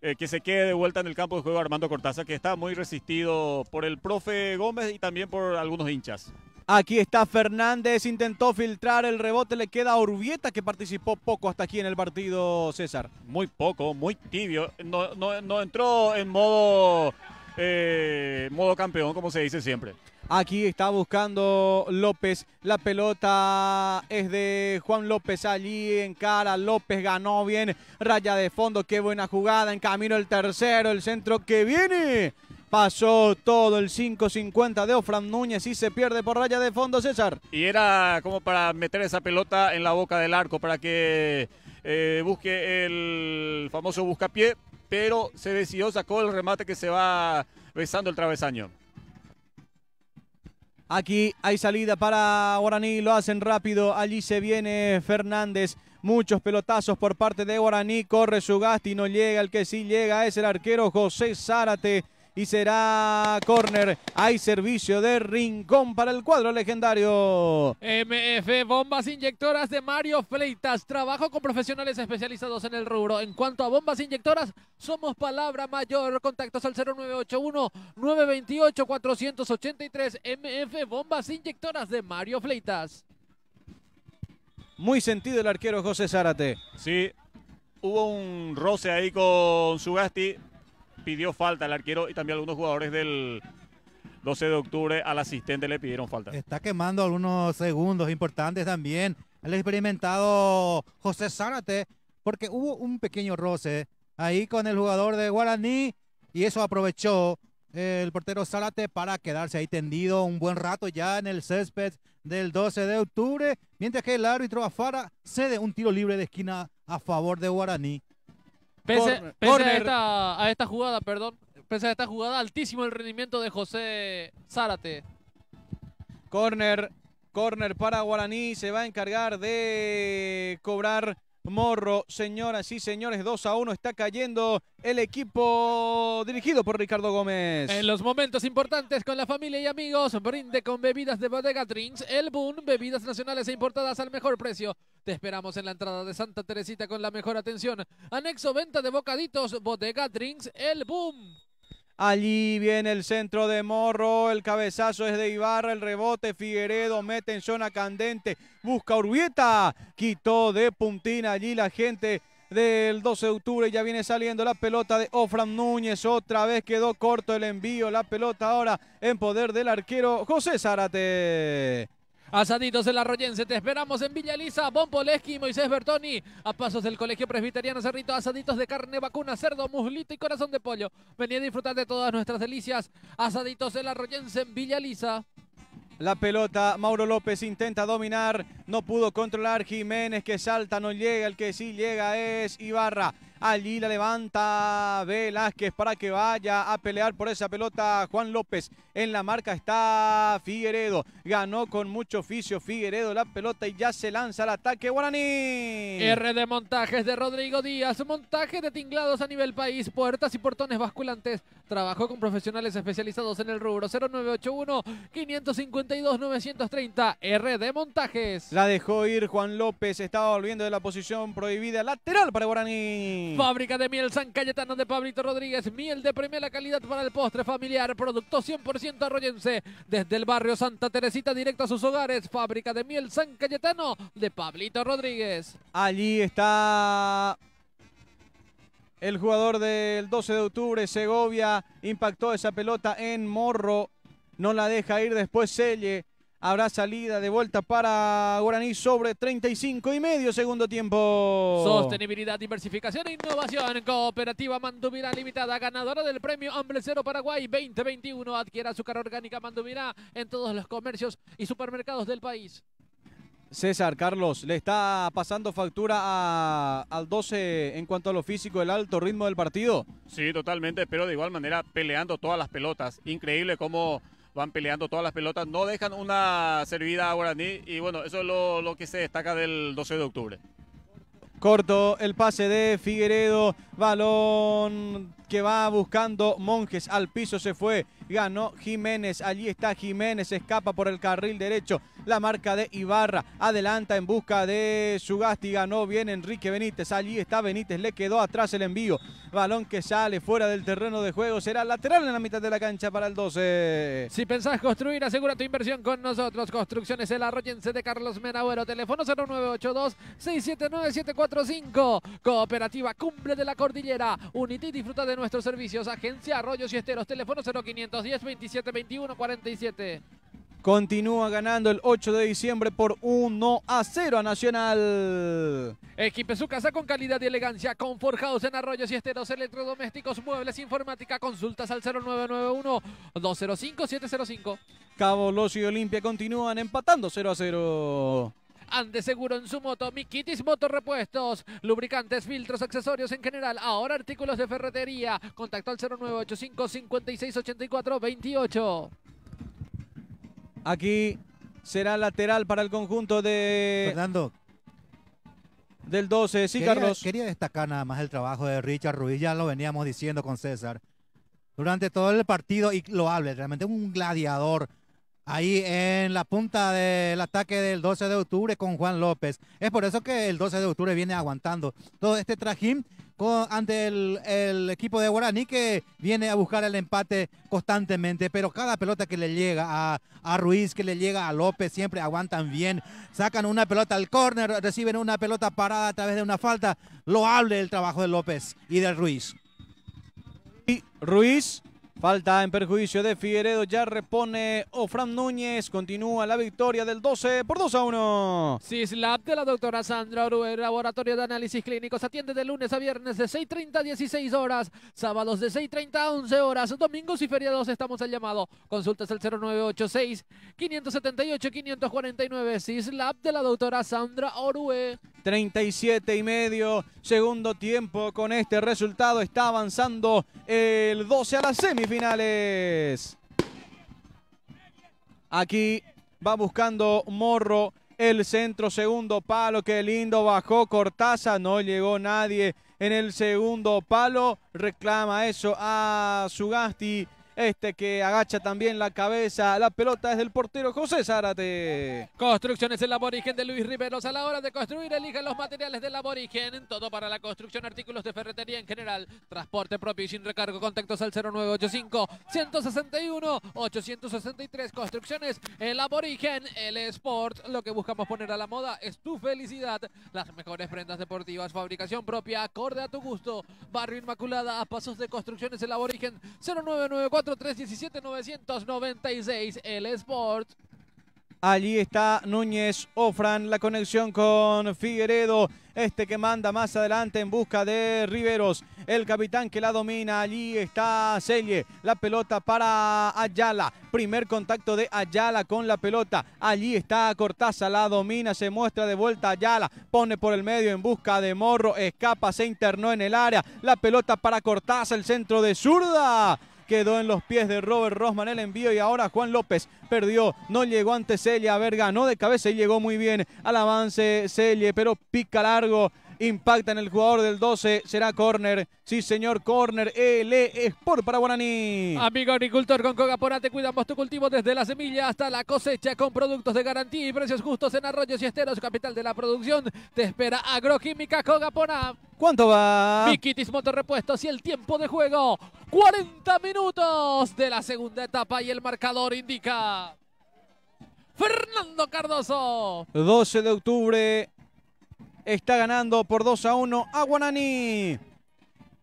eh, que se quede de vuelta en el campo de juego Armando Cortázar, que está muy resistido por el profe Gómez y también por algunos hinchas. Aquí está Fernández, intentó filtrar el rebote, le queda a Urbieta que participó poco hasta aquí en el partido, César. Muy poco, muy tibio, no, entró en modo, eh, modo campeón como se dice siempre. Aquí está buscando López, la pelota es de Juan López allí en cara, López ganó bien, raya de fondo, qué buena jugada, en camino el tercero, el centro que viene Pasó todo el 5.50 de Ofran Núñez y se pierde por raya de fondo César. Y era como para meter esa pelota en la boca del arco para que eh, busque el famoso buscapié, pero se decidió, sacó el remate que se va besando el travesaño. Aquí hay salida para Guaraní, lo hacen rápido, allí se viene Fernández. Muchos pelotazos por parte de Guaraní, corre su gasto y no llega. El que sí llega es el arquero José Zárate y será córner. Hay servicio de rincón para el cuadro legendario. MF Bombas Inyectoras de Mario Fleitas. Trabajo con profesionales especializados en el rubro. En cuanto a bombas inyectoras, somos palabra mayor. Contactos al 0981-928-483. MF Bombas Inyectoras de Mario Fleitas. Muy sentido el arquero José Zárate. Sí, hubo un roce ahí con Sugasti pidió falta el arquero y también algunos jugadores del 12 de octubre al asistente le pidieron falta. Está quemando algunos segundos importantes también el experimentado José Zárate, porque hubo un pequeño roce ahí con el jugador de Guaraní y eso aprovechó el portero Zárate para quedarse ahí tendido un buen rato ya en el césped del 12 de octubre, mientras que el árbitro Afara cede un tiro libre de esquina a favor de Guaraní. Pese, a, esta, a, esta, jugada, perdón, pese a esta jugada, altísimo el rendimiento de José Zárate. Corner, corner para Guaraní, se va a encargar de cobrar Morro. Señoras y señores, 2 a 1 está cayendo el equipo dirigido por Ricardo Gómez. En los momentos importantes con la familia y amigos, brinde con bebidas de Bodega Drinks, El Boom, bebidas nacionales e importadas al mejor precio. Te esperamos en la entrada de Santa Teresita con la mejor atención. Anexo venta de bocaditos, Bodega Drinks, El Boom. Allí viene el centro de Morro, el cabezazo es de Ibarra, el rebote Figueredo mete en zona candente, busca Urbieta, quitó de puntina allí la gente del 12 de octubre, ya viene saliendo la pelota de Ofran Núñez, otra vez quedó corto el envío, la pelota ahora en poder del arquero José Zárate. Asaditos el Arroyense, te esperamos en Villa Elisa, Bomboleski, Moisés Bertoni, a pasos del Colegio Presbiteriano Cerrito, asaditos de carne, vacuna, cerdo, muslito y corazón de pollo. Vení a disfrutar de todas nuestras delicias, asaditos el Arroyense en Villa Elisa. La pelota, Mauro López intenta dominar, no pudo controlar Jiménez que salta, no llega, el que sí llega es Ibarra. Allí la levanta Velázquez para que vaya a pelear por esa pelota Juan López. En la marca está Figueredo. Ganó con mucho oficio Figueredo la pelota y ya se lanza el ataque Guaraní. R de montajes de Rodrigo Díaz. Montaje de tinglados a nivel país. Puertas y portones basculantes. Trabajó con profesionales especializados en el rubro. 0981 552 930. R de montajes. La dejó ir Juan López. Estaba volviendo de la posición prohibida. Lateral para Guaraní. Fábrica de miel San Cayetano de Pablito Rodríguez. Miel de primera calidad para el postre familiar. Producto 100% arroyense. Desde el barrio Santa Teresita directo a sus hogares. Fábrica de miel San Cayetano de Pablito Rodríguez. Allí está el jugador del 12 de octubre, Segovia, impactó esa pelota en Morro. No la deja ir después Selle. Habrá salida de vuelta para Guaraní sobre 35 y medio segundo tiempo. Sostenibilidad, diversificación e innovación. Cooperativa Manduvirá Limitada, ganadora del premio Hombre Cero Paraguay 2021. Adquiera azúcar orgánica Manduvirá en todos los comercios y supermercados del país. César, Carlos, le está pasando factura al 12 en cuanto a lo físico, el alto ritmo del partido. Sí, totalmente, pero de igual manera peleando todas las pelotas. Increíble cómo van peleando todas las pelotas, no dejan una servida a Guaraní y bueno, eso es lo, lo que se destaca del 12 de octubre. Corto el pase de Figueredo, balón que va buscando Monjes, al piso se fue ganó Jiménez. Allí está Jiménez, escapa por el carril derecho. La marca de Ibarra adelanta en busca de Sugasti. Ganó bien Enrique Benítez. Allí está Benítez, le quedó atrás el envío. Balón que sale fuera del terreno de juego. Será lateral en la mitad de la cancha para el 12. Si pensás construir, asegura tu inversión con nosotros. Construcciones El Arroyense de Carlos Menabuero. Teléfono 0982-679-745. Cooperativa Cumple de la Cordillera. Unity disfruta de nuestros servicios. Agencia Arroyos y Esteros. Teléfono 0500. 10, 27, 21, 47. Continúa ganando el 8 de diciembre por 1 a 0 a Nacional. Equipe su casa con calidad y elegancia, con forjados en arroyos y esteros, electrodomésticos, muebles, informática, consultas al 0991-205-705. Cabo Los y Olimpia continúan empatando 0 a 0 ande seguro en su moto. Mikitis Repuestos. lubricantes, filtros, accesorios en general. Ahora artículos de ferretería. Contacto al 0985 5684 28. Aquí será lateral para el conjunto de... Fernando. Del 12, sí, Carlos. Quería destacar nada más el trabajo de Richard Ruiz, ya lo veníamos diciendo con César. Durante todo el partido, y lo hable, realmente un gladiador ahí en la punta del ataque del 12 de octubre con Juan López. Es por eso que el 12 de octubre viene aguantando todo este trajín con, ante el, equipo de Guaraní que viene a buscar el empate constantemente, pero cada pelota que le llega a, Ruiz, que le llega a López, siempre aguantan bien, sacan una pelota al córner, reciben una pelota parada a través de una falta, Lo hable el trabajo de López y de Ruiz. Y Ruiz Falta en perjuicio de Figueredo, ya repone Ofran Núñez, continúa la victoria del 12 por 2 a 1. Cislab de la doctora Sandra Orue. Laboratorio de Análisis Clínicos, atiende de lunes a viernes de 6.30 a 16 horas, sábados de 6.30 a 11 horas, domingos y feriados estamos al llamado. Consultas al 0986 578 549, Cislab de la doctora Sandra Orue. 37 y medio, segundo tiempo con este resultado, está avanzando el 12 a la semifinal finales Aquí va buscando Morro el centro, segundo palo, qué lindo, bajó Cortaza, no llegó nadie en el segundo palo, reclama eso a Sugasti. Este que agacha también la cabeza. La pelota es del portero José Zárate. Construcciones en aborigen de Luis Riveros. A la hora de construir, eligen los materiales del aborigen. Todo para la construcción, artículos de ferretería en general. Transporte propio y sin recargo. Contactos al 0985 161 863. Construcciones en aborigen, el sport. Lo que buscamos poner a la moda es tu felicidad. Las mejores prendas deportivas, fabricación propia, acorde a tu gusto. Barrio Inmaculada, a pasos de construcciones el aborigen 0994 4317 996 el Sport. Allí está Núñez Ofran, la conexión con Figueredo, este que manda más adelante en busca de Riveros, el capitán que la domina, allí está Selle, la pelota para Ayala, primer contacto de Ayala con la pelota, allí está Cortázar, la domina, se muestra de vuelta Ayala, pone por el medio en busca de Morro, escapa, se internó en el área, la pelota para Cortázar, el centro de zurda, quedó en los pies de Robert Rosman el envío y ahora Juan López perdió, no llegó ante Celia, a ver, ganó de cabeza y llegó muy bien al avance Celia, pero pica largo impacta en el jugador del 12, será córner. Sí, señor, córner. El e Sport para Guaraní. Amigo agricultor, con Cogapona te cuidamos tu cultivo desde la semilla hasta la cosecha con productos de garantía y precios justos en arroyos y esteros, capital de la producción. Te espera Agroquímica Cogapona. ¿Cuánto va? Miquitis Motorrepuestos y el tiempo de juego. 40 minutos de la segunda etapa y el marcador indica. Fernando Cardoso. 12 de octubre, está ganando por 2 a 1 a Guanani.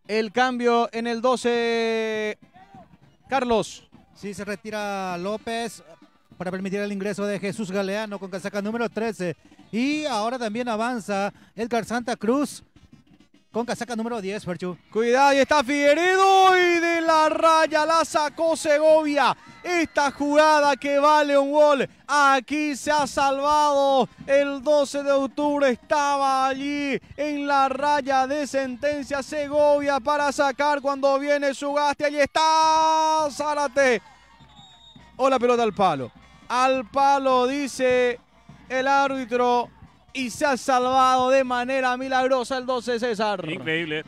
El cambio en el 12. Carlos. Sí, se retira López para permitir el ingreso de Jesús Galeano con casaca número 13. Y ahora también avanza Edgar Santa Cruz con casaca número 10, Ferchu. Cuidado, y está Figueredo y de la raya la sacó Segovia. Esta jugada que vale un gol. Aquí se ha salvado. El 12 de octubre estaba allí en la raya de sentencia Segovia para sacar cuando viene su gaste. Allí está Zárate. O la pelota al palo. Al palo dice el árbitro y se ha salvado de manera milagrosa el 12 César. Increíble.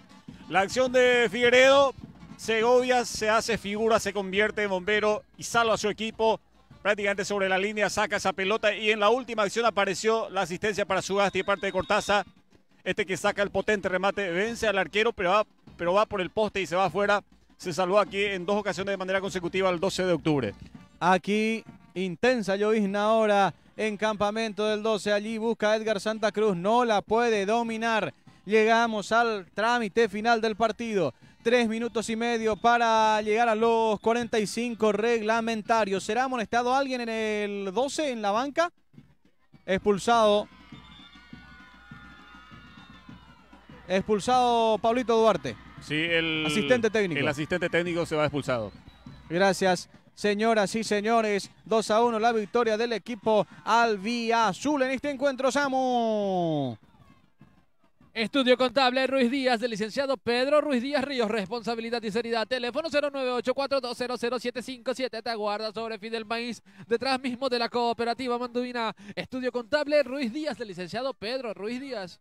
La acción de Figueredo, Segovia se hace figura, se convierte en bombero y salva a su equipo. Prácticamente sobre la línea saca esa pelota y en la última acción apareció la asistencia para Sugasti y parte de Cortaza. Este que saca el potente remate vence al arquero, pero va, pero va por el poste y se va afuera. Se salvó aquí en dos ocasiones de manera consecutiva el 12 de octubre. Aquí intensa llovizna ahora en campamento del 12. Allí busca Edgar Santa Cruz, no la puede dominar. Llegamos al trámite final del partido. Tres minutos y medio para llegar a los 45 reglamentarios. ¿Será amonestado alguien en el 12 en la banca? Expulsado. Expulsado Pablito Duarte. Sí, el asistente técnico. El asistente técnico se va expulsado. Gracias. Señoras y señores, 2 a 1 la victoria del equipo al Azul. en este encuentro, Samu. Estudio Contable Ruiz Díaz, del licenciado Pedro Ruiz Díaz Ríos, responsabilidad y seriedad. Teléfono 0984200757, te aguarda sobre Fidel Maíz, detrás mismo de la cooperativa Manduvina. Estudio Contable Ruiz Díaz, del licenciado Pedro Ruiz Díaz.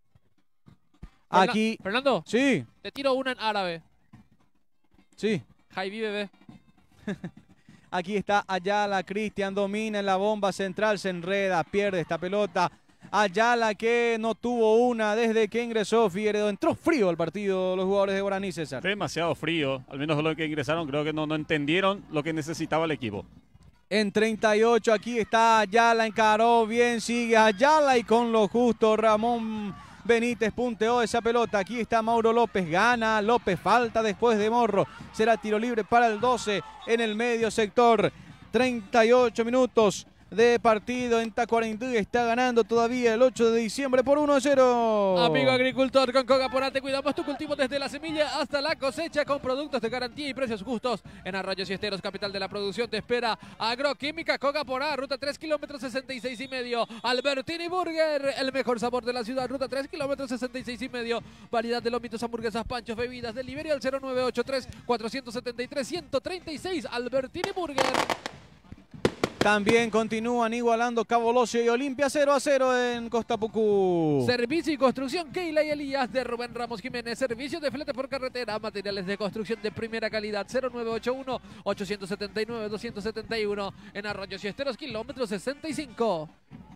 Aquí. Fernando. Sí. Te tiro una en árabe. Sí. Jaibi bebé. (laughs) Aquí está Ayala, Cristian domina en la bomba central, se enreda, pierde esta pelota. Ayala que no tuvo una desde que ingresó Fieredo. Entró frío al partido los jugadores de Guaraní, César. Demasiado frío, al menos los que ingresaron creo que no, no entendieron lo que necesitaba el equipo. En 38 aquí está Ayala, encaró bien, sigue Ayala y con lo justo Ramón Benítez punteó esa pelota. Aquí está Mauro López. Gana López. Falta después de Morro. Será tiro libre para el 12 en el medio sector. 38 minutos de partido en y Está ganando todavía el 8 de diciembre por 1 a 0. Amigo agricultor, con te cuidamos tu cultivo desde la semilla hasta la cosecha con productos de garantía y precios justos. En Arroyos y Esteros, capital de la producción, te espera Agroquímica Cogaporá, ruta 3 kilómetros 66 y medio. Albertini Burger, el mejor sabor de la ciudad, ruta 3 kilómetros 66 y medio. Variedad de lomitos, hamburguesas, panchos, bebidas, delivery al 0983 473 136 Albertini Burger. También continúan igualando Cabo Locio y Olimpia 0 a 0 en Costa Pucú. Servicio y construcción Keila y Elías de Rubén Ramos Jiménez. Servicio de flete por carretera, materiales de construcción de primera calidad 0981 879 271 en Arroyo Siesteros, kilómetro 65.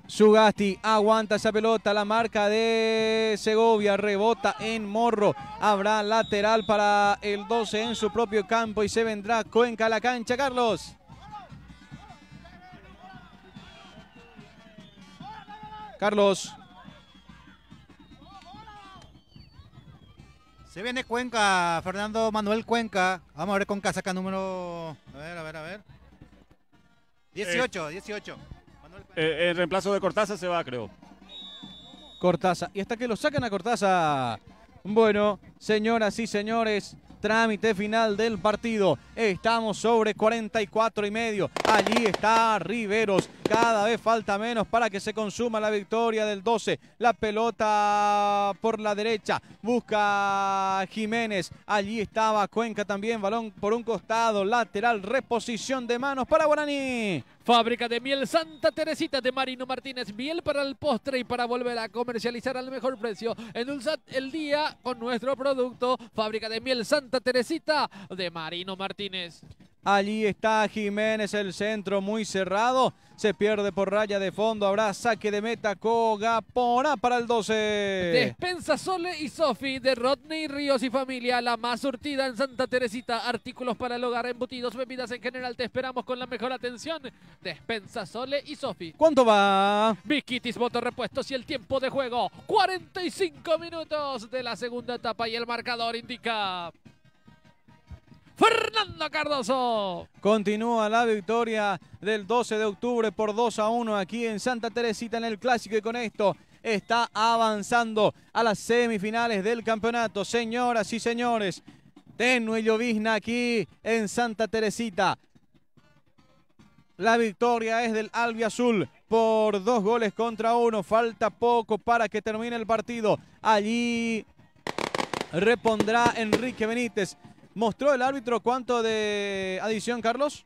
Sugasti aguanta esa pelota, la marca de Segovia rebota en Morro. Habrá lateral para el 12 en su propio campo y se vendrá Cuenca a la cancha, Carlos. Carlos. Se viene Cuenca, Fernando Manuel Cuenca. Vamos a ver con casaca número. A ver, a ver, a ver. 18, 18. el reemplazo de Cortaza se va, creo. Cortaza. Y hasta que lo sacan a Cortaza. Bueno, señoras y señores, trámite final del partido. Estamos sobre 44 y medio. Allí está Riveros. Cada vez falta menos para que se consuma la victoria del 12. La pelota por la derecha. Busca Jiménez. Allí estaba Cuenca también. Balón por un costado. Lateral. Reposición de manos para Guarani. Fábrica de miel Santa Teresita de Marino Martínez. Miel para el postre y para volver a comercializar al mejor precio. Endulzad el día con nuestro producto. Fábrica de miel Santa Teresita de Marino Martínez. Allí está Jiménez, el centro muy cerrado. Se pierde por raya de fondo. Habrá saque de meta Cogapora para el 12. Despensa Sole y Sofi de Rodney Ríos y familia. La más surtida en Santa Teresita. Artículos para el hogar, embutidos, bebidas en general. Te esperamos con la mejor atención. Despensa Sole y Sofi. ¿Cuánto va? Bikitis, voto repuestos y el tiempo de juego. 45 minutos de la segunda etapa y el marcador indica Fernando Cardoso. Continúa la victoria del 12 de octubre por 2 a 1 aquí en Santa Teresita en el Clásico y con esto está avanzando a las semifinales del campeonato. Señoras y señores, tenue llovizna aquí en Santa Teresita. La victoria es del Azul por dos goles contra uno. Falta poco para que termine el partido. Allí repondrá Enrique Benítez. ¿Mostró el árbitro cuánto de adición, Carlos?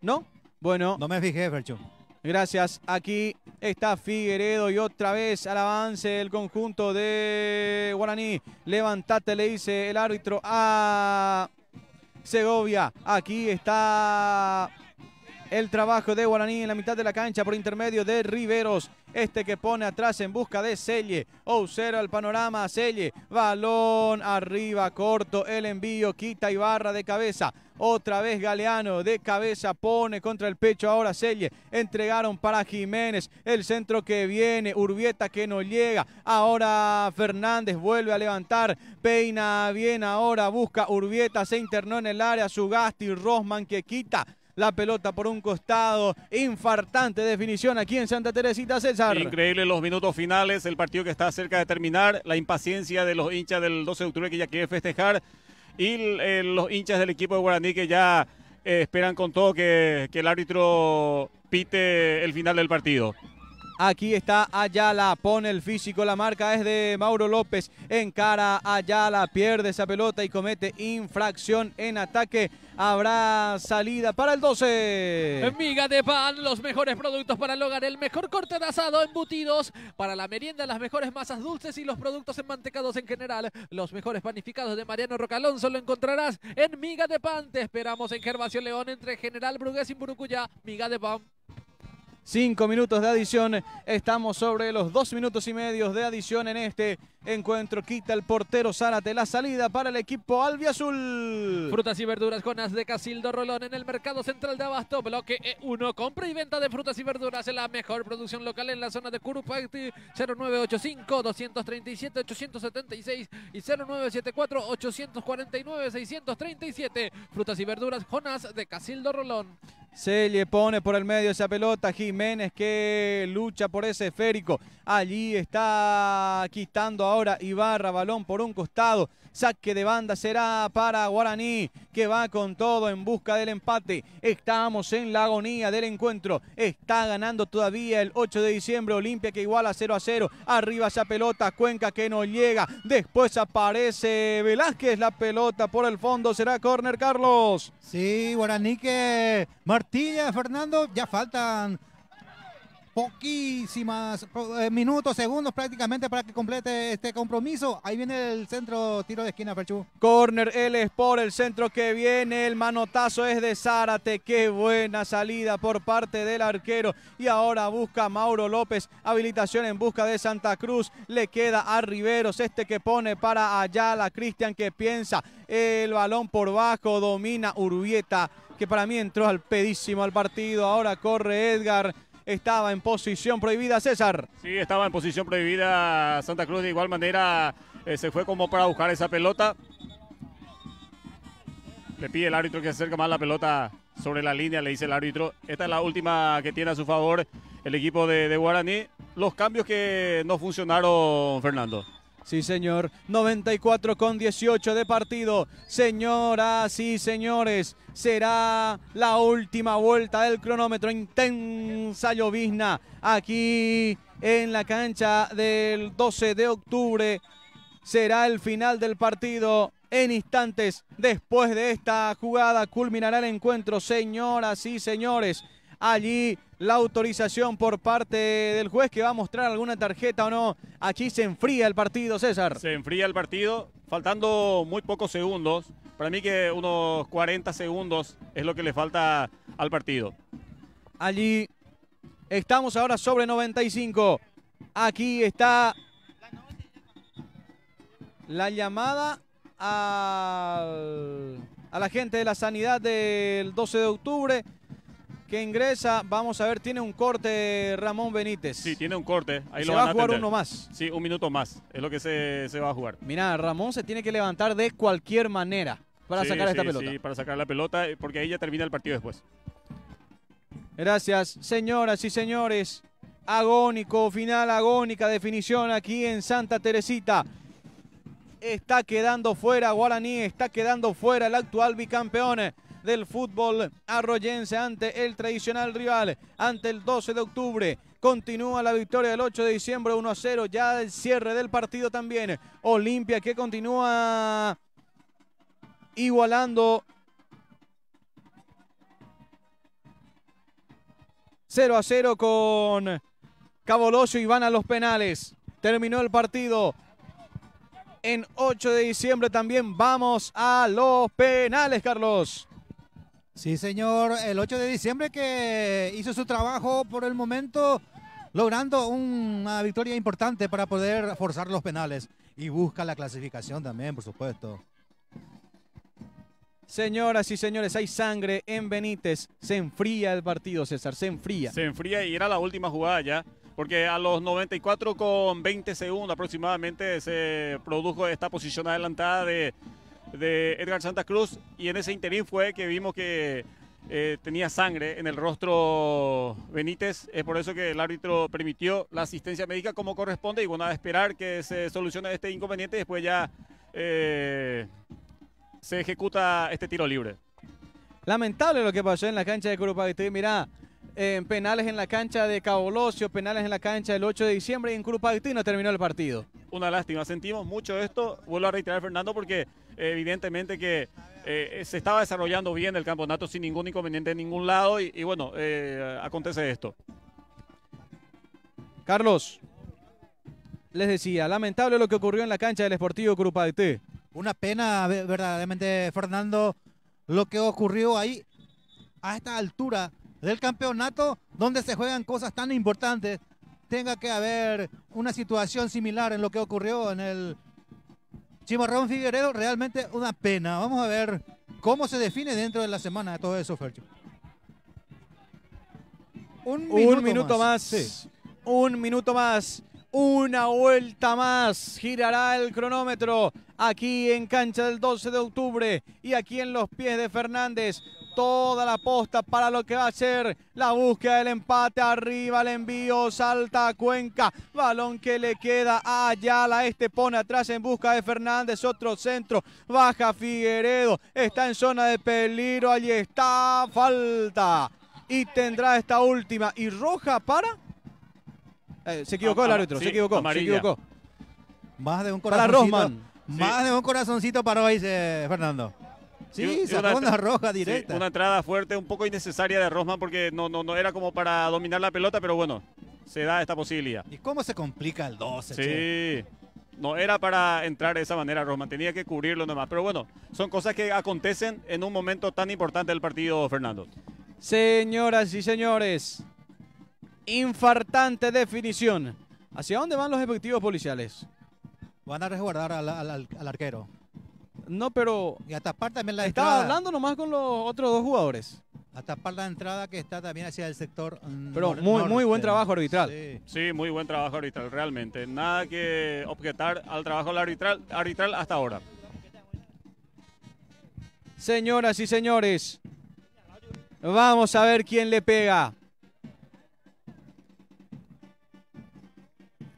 ¿No? Bueno. No me fijé, Fercho. Gracias. Aquí está Figueredo y otra vez al avance el conjunto de Guaraní. Levantate, le dice el árbitro a Segovia. Aquí está el trabajo de Guaraní en la mitad de la cancha por intermedio de Riveros. Este que pone atrás en busca de Selle. cero el panorama. Selle. Balón arriba, corto. El envío. Quita y barra de cabeza. Otra vez Galeano de cabeza pone contra el pecho ahora Selle. Entregaron para Jiménez. El centro que viene. Urbieta que no llega. Ahora Fernández vuelve a levantar. Peina bien ahora. Busca Urbieta. Se internó en el área. Sugasti. Rosman que quita la pelota por un costado. Infartante definición aquí en Santa Teresita, César. Increíble los minutos finales, el partido que está cerca de terminar, la impaciencia de los hinchas del 12 de octubre que ya quiere festejar y eh, los hinchas del equipo de Guaraní que ya eh, esperan con todo que, que el árbitro pite el final del partido. Aquí está Ayala, pone el físico, la marca es de Mauro López, en cara. Ayala, pierde esa pelota y comete infracción en ataque. Habrá salida para el 12. Miga de pan, los mejores productos para el hogar, el mejor corte de asado, embutidos, para la merienda, las mejores masas dulces y los productos enmantecados en general. Los mejores panificados de Mariano Rocalón. Solo encontrarás en Miga de Pan. Te esperamos en Gervasio León entre General Brugués y Burucuya. Miga de Pan. Cinco minutos de adición. Estamos sobre los dos minutos y medio de adición en este encuentro. Quita el portero Zárate la salida para el equipo albiazul. Frutas y verduras Jonas de Casildo Rolón en el mercado central de Abasto. Bloque E1. Compra y venta de frutas y verduras. en La mejor producción local en la zona de Curupacti. 0985 237 876 y 0974 849 637. Frutas y verduras Jonas de Casildo Rolón. Se le pone por el medio esa pelota. Jiménez que lucha por ese esférico. Allí está quitando ahora Ibarra. Balón por un costado. Saque de banda será para Guaraní, que va con todo en busca del empate. Estamos en la agonía del encuentro. Está ganando todavía el 8 de diciembre. Olimpia que iguala 0 a 0. Arriba esa pelota. Cuenca que no llega. Después aparece Velázquez. La pelota por el fondo. Será corner Carlos. Sí, Guaraní que martilla, Fernando. Ya faltan poquísimas eh, minutos, segundos prácticamente para que complete este compromiso. Ahí viene el centro, tiro de esquina, Perchú. Corner él es por el centro que viene, el manotazo es de Zárate, qué buena salida por parte del arquero. Y ahora busca Mauro López, habilitación en busca de Santa Cruz, le queda a Riveros, este que pone para allá la Cristian que piensa, el balón por bajo, domina Urbieta que para mí entró al pedísimo al partido. Ahora corre Edgar, estaba en posición prohibida César. Sí, estaba en posición prohibida Santa Cruz de igual manera eh, se fue como para buscar esa pelota. Le pide el árbitro que acerque más la pelota sobre la línea, le dice el árbitro. Esta es la última que tiene a su favor el equipo de, de Guaraní. Los cambios que no funcionaron, Fernando. Sí, señor. 94 con 18 de partido. Señoras y señores, será la última vuelta del cronómetro. Intensa llovizna aquí en la cancha del 12 de octubre. Será el final del partido. En instantes, después de esta jugada, culminará el encuentro. Señoras y señores, allí la autorización por parte del juez que va a mostrar alguna tarjeta o no. Aquí se enfría el partido, César. Se enfría el partido, faltando muy pocos segundos. Para mí que unos 40 segundos es lo que le falta al partido. Allí estamos ahora sobre 95. Aquí está la llamada a la gente de la sanidad del 12 de octubre que ingresa. Vamos a ver, tiene un corte Ramón Benítez. Sí, tiene un corte. Ahí se va a jugar uno más. Sí, un minuto más. Es lo que se, va a jugar. Mira, Ramón se tiene que levantar de cualquier manera para sacar esta pelota. Sí, para sacar la pelota, eh, porque ahí ya termina el partido después. Gracias, señoras y señores. Agónico, final agónica, definición aquí en Santa Teresita. Está quedando fuera Guaraní, está quedando fuera el actual bicampeón del fútbol arroyense ante el tradicional rival, ante el 12 de octubre. Continúa la victoria del 8 de diciembre 1 a 0, ya el cierre del partido también. Olimpia que continúa igualando 0 a 0 con Cabolosio y van a los penales. Terminó el partido. En 8 de diciembre también vamos a los penales, Carlos. Sí, señor, el 8 de diciembre que hizo su trabajo por el momento, logrando una victoria importante para poder forzar los penales y busca la clasificación también, por supuesto. Señoras y señores, hay sangre en Benítez. Se enfría el partido, César, se enfría. Se enfría y era la última jugada ya, porque a los 94 con 20 segundos aproximadamente se produjo esta posición adelantada de de Edgar Santa Cruz y en ese interín fue que vimos que eh, tenía sangre en el rostro Benítez. Es por eso que el árbitro permitió la asistencia médica como corresponde y bueno, a esperar que se solucione este inconveniente y después ya eh, se ejecuta este tiro libre. Lamentable lo que pasó en la cancha de Curupaguití. Mirá, en penales en la cancha de Cabolosio, penales en la cancha del 8 de diciembre y en Curupaguití no terminó el partido. Una lástima, sentimos mucho esto. Vuelvo a reiterar, Fernando, porque evidentemente que eh, se estaba desarrollando bien el campeonato sin ningún inconveniente en ningún lado y, bueno, eh, acontece esto. Carlos, les decía, lamentable lo que ocurrió en la cancha del Esportivo T. Una pena verdaderamente, Fernando, lo que ocurrió ahí a esta altura del campeonato donde se juegan cosas tan importantes. Tenga que haber una situación similar en lo que ocurrió en el Chimarrón Figueredo, realmente una pena. Vamos a ver cómo se define dentro de la semana todo eso, Un minuto, más. Un minuto más. Una vuelta más girará el cronómetro aquí en cancha del 12 de octubre y aquí en los pies de Fernández. Toda la posta para lo que va a ser la búsqueda del empate. Arriba el envío, salta a Cuenca. Balón que le queda a Ayala. Este pone atrás en busca de Fernández. Otro centro. Baja Figueredo. Está en zona de peligro. Allí está. Falta. Y tendrá esta última. Y roja para... Eh, se equivocó el árbitro, se equivocó, se equivocó. Más de un corazoncito. Para Rosman. Más de un corazoncito para hoy, Fernando. Sí, sacó una, roja directa. una entrada fuerte, un poco innecesaria de Rosman porque no, no, era como para dominar la pelota, pero bueno, se da esta posibilidad. ¿Y cómo se complica el 12? Sí. No era para entrar de esa manera, Rosman. Tenía que cubrirlo nomás. Pero bueno, son cosas que acontecen en un momento tan importante del partido, Fernando. Señoras y señores, Infartante definición. ¿Hacia dónde van los efectivos policiales? Van a resguardar al, arquero. No, pero... Y a también la Estaba hablando nomás con los otros dos jugadores. Hasta la entrada que está también hacia el sector mm, Pero muy, muy buen trabajo arbitral. Sí. muy buen trabajo arbitral, realmente. Nada que objetar al trabajo arbitral, arbitral hasta ahora. Señoras y señores, vamos a ver quién le pega.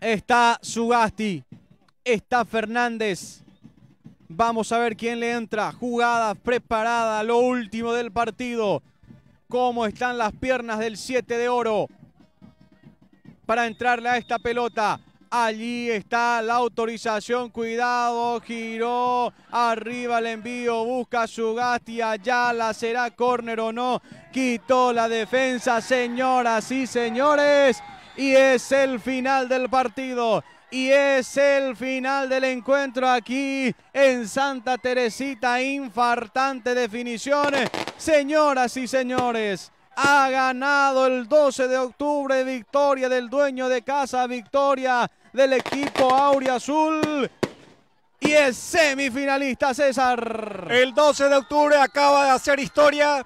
Está Sugasti. Está Fernández. Vamos a ver quién le entra. Jugada preparada, lo último del partido. Cómo están las piernas del 7 de oro para entrarle a esta pelota. Allí está la autorización, cuidado, giró, arriba el envío, busca Sugasti, allá la será córner o no, quitó la defensa, señoras y señores y es el final del partido. Y es el final del encuentro aquí en Santa Teresita. Infartante definición. Señoras y señores, ha ganado el 12 de octubre. Victoria del dueño de casa. Victoria del equipo Aurea Azul. Y es semifinalista César. El 12 de octubre acaba de hacer historia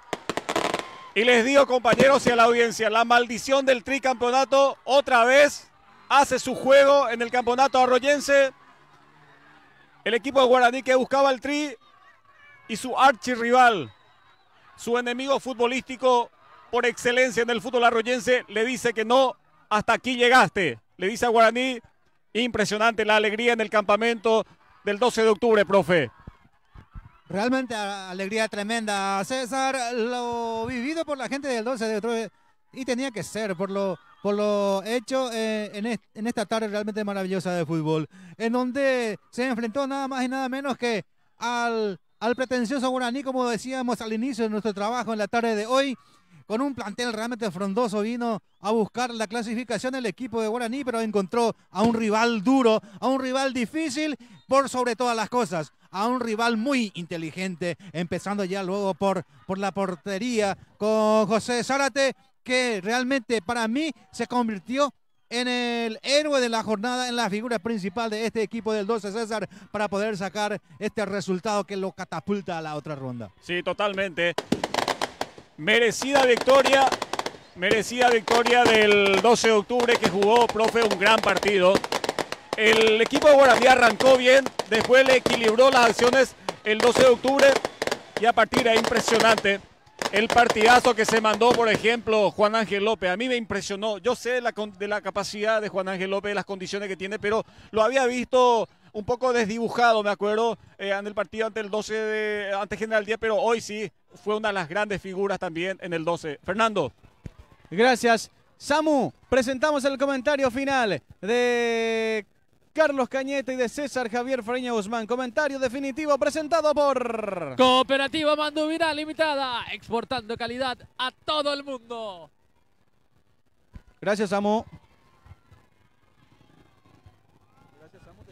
y les digo, compañeros y a la audiencia, la maldición del tricampeonato otra vez hace su juego en el campeonato arroyense. El equipo de Guaraní que buscaba el tri y su archirrival, su enemigo futbolístico por excelencia en el fútbol arroyense, le dice que no, hasta aquí llegaste. Le dice a Guaraní, impresionante la alegría en el campamento del 12 de octubre, profe. Realmente alegría tremenda, César, lo vivido por la gente del 12 de octubre y tenía que ser por lo, por lo hecho eh, en, esta tarde realmente maravillosa de fútbol, en donde se enfrentó nada más y nada menos que al, al pretencioso guaraní, como decíamos al inicio de nuestro trabajo en la tarde de hoy, con un plantel realmente frondoso vino a buscar la clasificación del equipo de Guaraní, pero encontró a un rival duro, a un rival difícil por sobre todas las cosas a un rival muy inteligente, empezando ya luego por, por la portería con José Zárate, que realmente para mí se convirtió en el héroe de la jornada, en la figura principal de este equipo del 12 César para poder sacar este resultado que lo catapulta a la otra ronda. Sí, totalmente. Merecida victoria, merecida victoria del 12 de octubre que jugó, profe, un gran partido. El equipo de arrancó bien, después le equilibró las acciones el 12 de octubre y a partir de ahí impresionante. El partidazo que se mandó, por ejemplo, Juan Ángel López, a mí me impresionó. Yo sé de la, capacidad de Juan Ángel López, de las condiciones que tiene, pero lo había visto un poco desdibujado, me acuerdo, eh, en el partido ante el 12 de, ante General 10, pero hoy sí fue una de las grandes figuras también en el 12. Fernando. Gracias. Samu, presentamos el comentario final de Carlos Cañete y de César Javier Freña Guzmán. Comentario definitivo presentado por Cooperativa Manduvirá Limitada, exportando calidad a todo el mundo. Gracias, Amo. Gracias, Amo.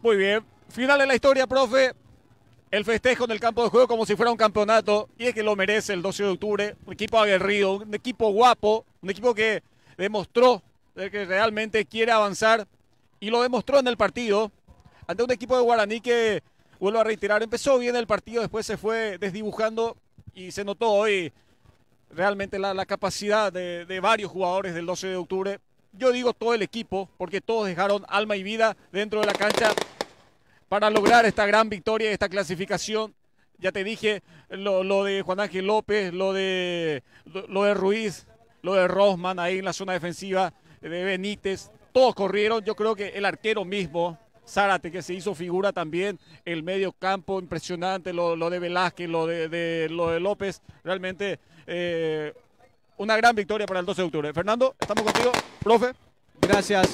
Muy bien. Final de la historia, profe. El festejo en el campo de juego como si fuera un campeonato. Y es que lo merece el 12 de octubre. Un equipo aguerrido, un equipo guapo, un equipo que demostró que realmente quiere avanzar y lo demostró en el partido ante un equipo de Guaraní que, vuelvo a reiterar, empezó bien el partido, después se fue desdibujando y se notó hoy realmente la, capacidad de, varios jugadores del 12 de octubre. Yo digo todo el equipo, porque todos dejaron alma y vida dentro de la cancha para lograr esta gran victoria, y esta clasificación ya te dije lo, de Juan Ángel López, lo de, lo de Ruiz, lo de Rosman ahí en la zona defensiva, de Benítez. Todos corrieron, yo creo que el arquero mismo, Zárate, que se hizo figura también, el medio campo impresionante, lo, de Velázquez, lo de, López, realmente eh, una gran victoria para el 12 de octubre. Fernando, estamos contigo, profe. Gracias.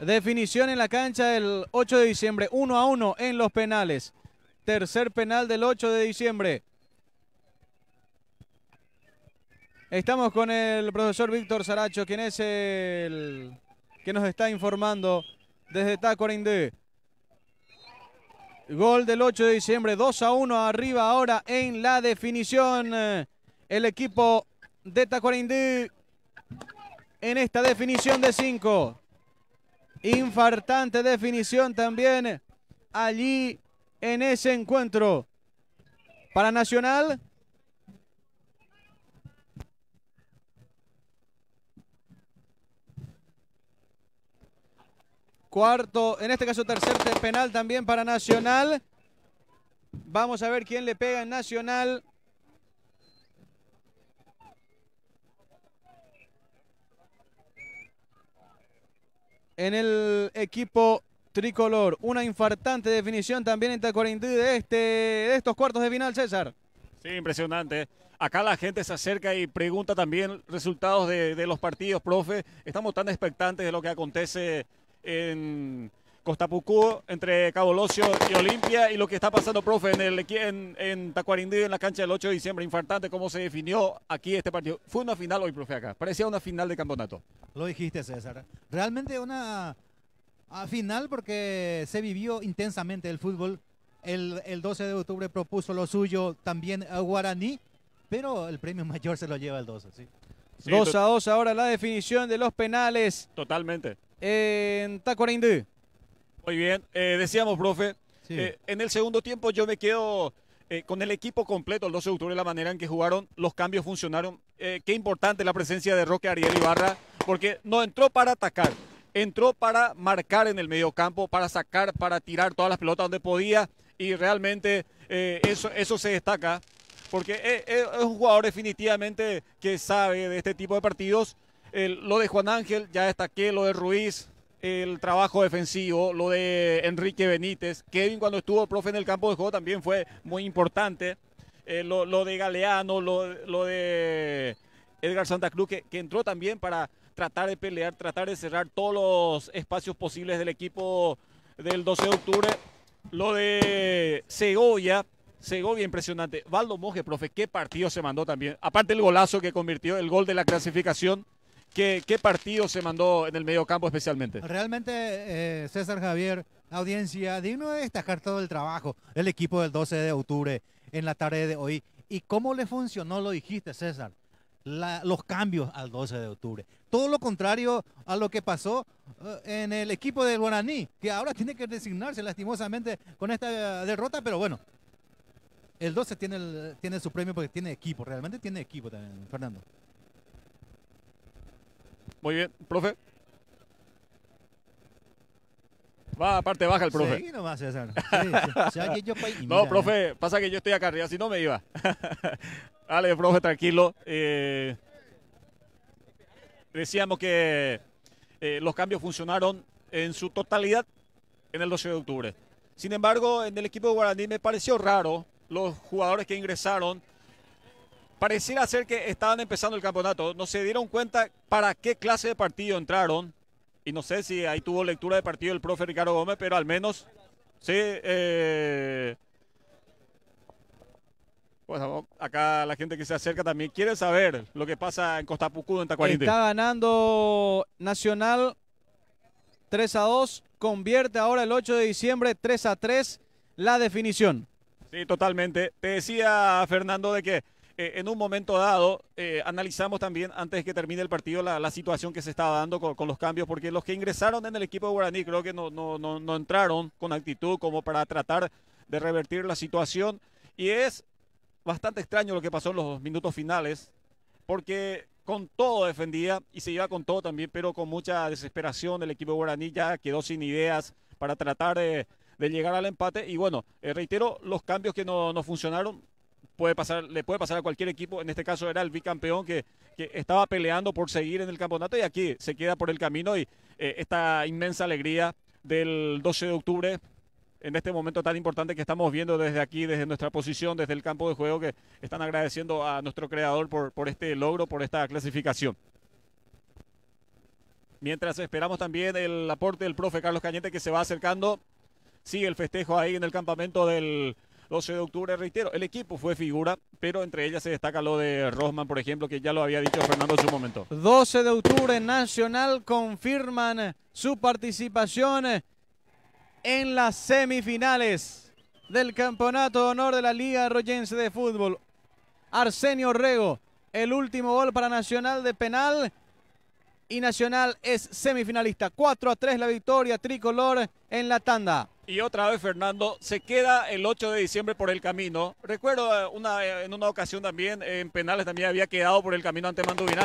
Definición en la cancha el 8 de diciembre, 1 a 1 en los penales. Tercer penal del 8 de diciembre. Estamos con el profesor Víctor Zaracho, quien es el que nos está informando desde Tacuarindé. Gol del 8 de diciembre, 2 a 1 arriba ahora en la definición. Eh, el equipo de Tacuarindé en esta definición de 5. Infartante definición también allí en ese encuentro. Para Nacional, Cuarto, en este caso tercer penal también para Nacional. Vamos a ver quién le pega en Nacional. En el equipo tricolor. Una infartante definición también en y de, este, estos cuartos de final, César. Sí, impresionante. Acá la gente se acerca y pregunta también resultados de, de los partidos, profe. Estamos tan expectantes de lo que acontece en Costa Pucú, entre Cabo Locio y Olimpia, y lo que está pasando, profe, en, el, en, en Tacuarindí, en la cancha del 8 de diciembre, infartante, cómo se definió aquí este partido. Fue una final hoy, profe, acá. Parecía una final de campeonato. Lo dijiste, César. Realmente una final porque se vivió intensamente el fútbol. El, 12 de octubre propuso lo suyo también a Guaraní, pero el premio mayor se lo lleva el 12. a 2 ahora la definición de los penales. Totalmente en Tacuarindú. Muy bien, eh, decíamos, profe, eh, en el segundo tiempo yo me quedo eh, con el equipo completo, el 12 de octubre, la manera en que jugaron, los cambios funcionaron. qué importante la presencia de Roque Ariel Ibarra, porque no entró para atacar, entró para marcar en el mediocampo, para sacar, para tirar todas las pelotas donde podía, y realmente eso, eso se destaca, porque es, es un jugador definitivamente que sabe de este tipo de partidos lo de Juan Ángel, ya destaqué, lo de Ruiz, el trabajo defensivo, lo de Enrique Benítez. Kevin cuando estuvo profe en el campo de juego también fue muy importante. Eh, lo, de Galeano, lo, de Edgar Santa Cruz, que, entró también para tratar de pelear, tratar de cerrar todos los espacios posibles del equipo del 12 de octubre. Lo de Segovia, Segovia impresionante. Valdo Moje, profe, qué partido se mandó también. Aparte el golazo que convirtió el gol de la clasificación. ¿Qué, partido se mandó en el mediocampo especialmente? Realmente, eh, César Javier, audiencia, digno de destacar todo el trabajo del equipo del 12 de octubre en la tarde de hoy. ¿Y cómo le funcionó, lo dijiste, César? los cambios al 12 de octubre. Todo lo contrario a lo que pasó eh, en el equipo del Guaraní, que ahora tiene que designarse lastimosamente con esta eh, derrota, pero bueno, el 12 tiene, tiene su premio porque tiene equipo, realmente tiene equipo también, Fernando. Muy bien, profe. Va a baja el profe. no, ¿eh? profe, pasa que yo estoy acá arriba, si no me iba. (laughs) Dale, profe, tranquilo. Eh, decíamos que eh, los cambios funcionaron en su totalidad en el 12 de octubre. Sin embargo, en el equipo de Guaraní me pareció raro los jugadores que ingresaron Pareciera ser que estaban empezando el campeonato, no se dieron cuenta para qué clase de partido entraron. Y no sé si ahí tuvo lectura de partido el profe Ricardo Gómez, pero al menos sí. Eh, bueno, acá la gente que se acerca también quiere saber lo que pasa en Costa Pucudo, en Tacuarente. Está ganando Nacional 3 a 2. Convierte ahora el 8 de diciembre 3 a 3 la definición. Sí, totalmente. Te decía Fernando de que eh, en un momento dado eh, analizamos también antes de que termine el partido la, situación que se estaba dando con, los cambios, porque los que ingresaron en el equipo de Guaraní creo que no, entraron con actitud como para tratar de revertir la situación. Y es bastante extraño lo que pasó en los minutos finales, porque con todo defendía y se iba con todo también, pero con mucha desesperación el equipo de guaraní ya quedó sin ideas para tratar de, llegar al empate. Y bueno, eh, reitero, los cambios que no funcionaron, puede pasar, le puede pasar a cualquier equipo. En este caso era el bicampeón que, estaba peleando por seguir en el campeonato y aquí se queda por el camino y eh, esta inmensa alegría del 12 de octubre en este momento tan importante que estamos viendo desde aquí, desde nuestra posición, desde el campo de juego, que están agradeciendo a nuestro creador por, por este logro, por esta clasificación. Mientras esperamos también el aporte del profe Carlos Cañete que se va acercando, sigue el festejo ahí en el campamento del 12 de octubre, reitero, el equipo fue figura, pero entre ellas se destaca lo de Rosman, por ejemplo, que ya lo había dicho Fernando en su momento. 12 de octubre, Nacional confirman su participación en las semifinales del Campeonato de Honor de la Liga Arroyense de Fútbol. Arsenio Rego, el último gol para Nacional de penal y Nacional es semifinalista. 4 a 3 la victoria tricolor en la tanda. Y otra vez, Fernando, se queda el 8 de diciembre por el camino. Recuerdo eh, una, eh, en una ocasión también, en penales también había quedado por el camino ante Mandubina.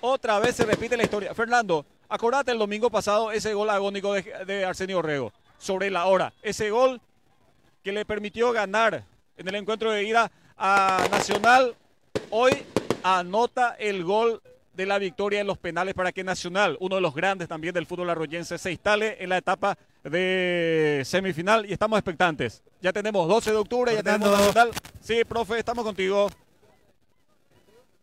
Otra vez se repite la historia. Fernando, acordate el domingo pasado ese gol agónico de, Arsenio Rego, sobre la hora. Ese gol que le permitió ganar en el encuentro de ida a Nacional. Hoy anota el gol de la victoria en los penales para que Nacional, uno de los grandes también del fútbol arroyense, se instale en la etapa de semifinal y estamos expectantes. Ya tenemos 12 de octubre, ya tenemos total. Sí, profe, estamos contigo.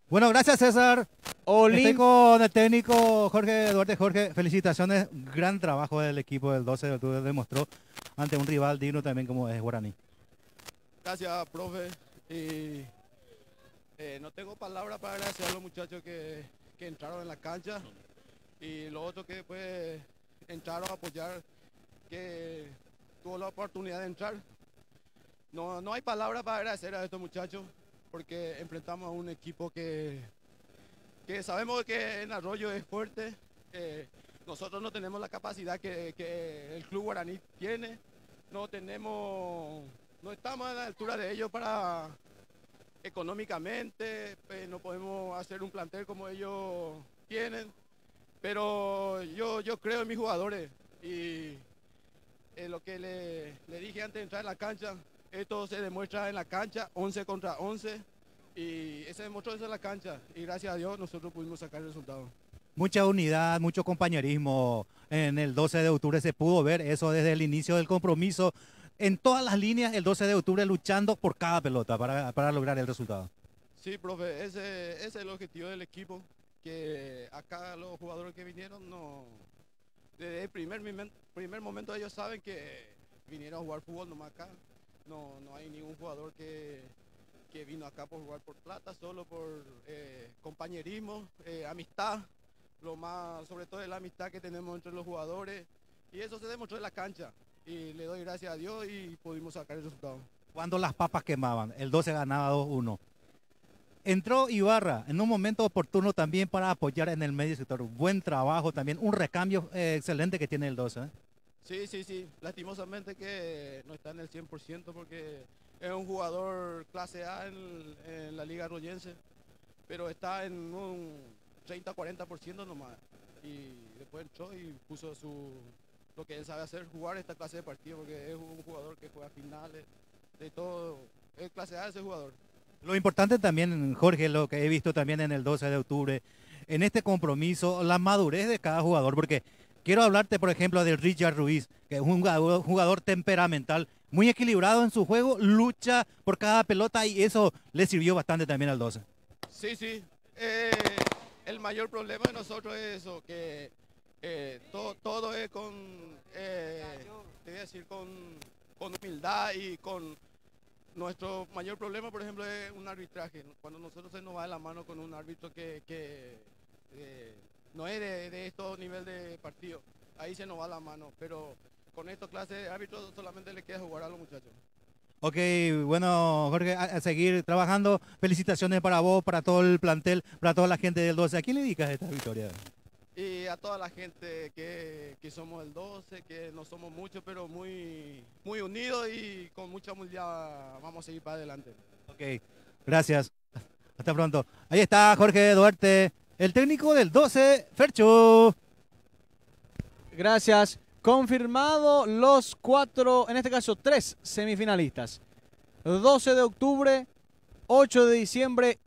Bueno, gracias César. olí con el técnico Jorge Duarte. Jorge, felicitaciones. Gran trabajo del equipo del 12 de octubre demostró ante un rival digno también como es Guaraní. Gracias, profe. Y eh, no tengo palabras para agradecer a los muchachos que entraron en la cancha y lo otro que fue entraron a apoyar, que tuvo la oportunidad de entrar. No, no hay palabras para agradecer a estos muchachos porque enfrentamos a un equipo que, que sabemos que en Arroyo es fuerte. nosotros no tenemos la capacidad que, que, el club guaraní tiene, no tenemos, no estamos a la altura de ellos para, económicamente, pues, no podemos hacer un plantel como ellos tienen, pero yo, yo creo en mis jugadores y eh, lo que le, le, dije antes de entrar en la cancha, esto se demuestra en la cancha, 11 contra 11, y se demostró eso en la cancha, y gracias a Dios nosotros pudimos sacar el resultado. Mucha unidad, mucho compañerismo. En el 12 de octubre se pudo ver eso desde el inicio del compromiso en todas las líneas el 12 de octubre luchando por cada pelota para, lograr el resultado. Sí, profe, ese, es el objetivo del equipo, que acá los jugadores que vinieron, no, desde el primer, primer momento ellos saben que vinieron a jugar fútbol nomás acá, no, no hay ningún jugador que, vino acá por jugar por plata, solo por eh, compañerismo, eh, amistad, lo más, sobre todo es la amistad que tenemos entre los jugadores, y eso se demostró en la cancha y le doy gracias a Dios y pudimos sacar el resultado. Cuando las papas quemaban, el 12 ganaba 2-1. Entró Ibarra en un momento oportuno también para apoyar en el medio sector. Buen trabajo también, un recambio eh, excelente que tiene el 12. ¿eh? Sí, sí, sí. Lastimosamente que no está en el 100% porque es un jugador clase A en, la Liga Arroyense, pero está en un 30-40% nomás. Y después entró y puso su, lo que él sabe hacer, jugar esta clase de partido, porque es un jugador que juega finales, de todo, es clase A ese jugador. Lo importante también, Jorge, lo que he visto también en el 12 de octubre, en este compromiso, la madurez de cada jugador, porque quiero hablarte, por ejemplo, de Richard Ruiz, que es un jugador, temperamental, muy equilibrado en su juego, lucha por cada pelota y eso le sirvió bastante también al 12. Sí, sí. Eh, el mayor problema de nosotros es eso, que eh, todo es con, eh, decir, con, humildad y con nuestro mayor problema, por ejemplo, es un arbitraje. Cuando nosotros se nos va de la mano con un árbitro que, eh, no es de, de estos nivel de partido, ahí se nos va la mano. Pero con esta clase de árbitros solamente le queda jugar a los muchachos. Ok, bueno, Jorge, a, seguir trabajando. Felicitaciones para vos, para todo el plantel, para toda la gente del 12. ¿A quién le dedicas esta victoria? y a toda la gente que, que, somos el 12, que no somos muchos, pero muy, muy unidos y con mucha humildad vamos a seguir para adelante. Ok, gracias. Hasta pronto. Ahí está Jorge Duarte, el técnico del 12, Fercho Gracias. Confirmado los cuatro, en este caso tres semifinalistas. 12 de octubre, 8 de diciembre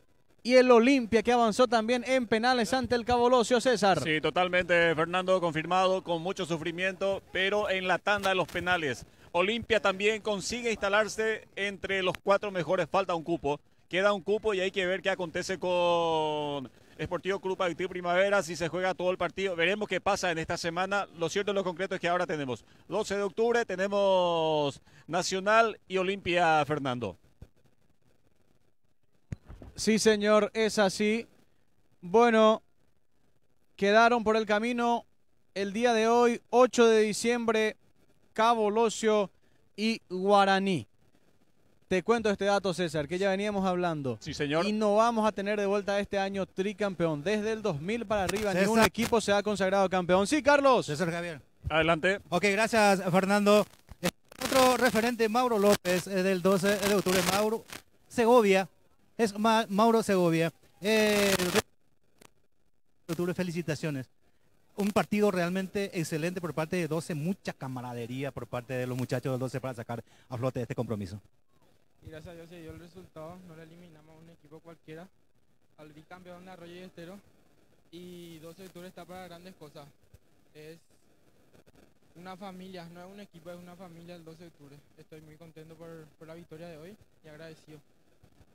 y el Olimpia que avanzó también en penales ante el Cabolocio César. Sí, totalmente, Fernando, confirmado con mucho sufrimiento, pero en la tanda de los penales. Olimpia también consigue instalarse entre los cuatro mejores, falta un cupo. Queda un cupo y hay que ver qué acontece con Esportivo Club Activo Primavera, si se juega todo el partido. Veremos qué pasa en esta semana. Lo cierto, lo concreto es que ahora tenemos 12 de octubre, tenemos Nacional y Olimpia, Fernando. Sí, señor, es así. Bueno, quedaron por el camino el día de hoy, 8 de diciembre, Cabo Locio y Guaraní. Te cuento este dato, César, que ya veníamos hablando. Sí, señor. Y no vamos a tener de vuelta este año tricampeón. Desde el 2000 para arriba, ningún equipo se ha consagrado campeón. Sí, Carlos. César Javier. Adelante. Ok, gracias, Fernando. Otro referente, Mauro López, eh, del 12 de octubre. Mauro, Segovia, es Mauro Segovia. Eh, felicitaciones. Un partido realmente excelente por parte de 12, mucha camaradería por parte de los muchachos del 12 para sacar a flote este compromiso. gracias a Dios se dio el resultado, no le eliminamos a un equipo cualquiera, al un Arroyo y Estero, y 12 de octubre está para grandes cosas. Es una familia, no es un equipo, es una familia el 12 de octubre Estoy muy contento por la victoria de hoy y agradecido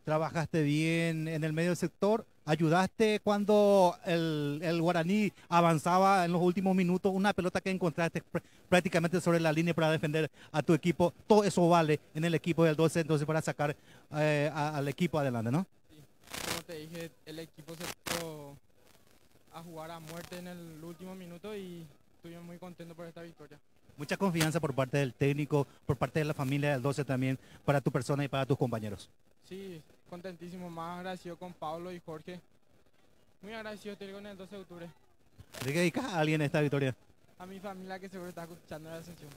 trabajaste bien en el medio del sector, ayudaste cuando el, guaraní avanzaba en los últimos minutos, una pelota que encontraste prácticamente sobre la línea para defender a tu equipo, todo eso vale en el equipo del 12, entonces para sacar eh, al equipo adelante, ¿no? Sí. Como te dije, el equipo se puso a jugar a muerte en el último minuto y estuve muy contento por esta victoria. Mucha confianza por parte del técnico, por parte de la familia del 12 también, para tu persona y para tus compañeros sí, contentísimo, más agradecido con Pablo y Jorge. Muy agradecido, estoy con el 12 de octubre. ¿De qué dedicas a alguien esta victoria? A mi familia que seguro está escuchando la sesión.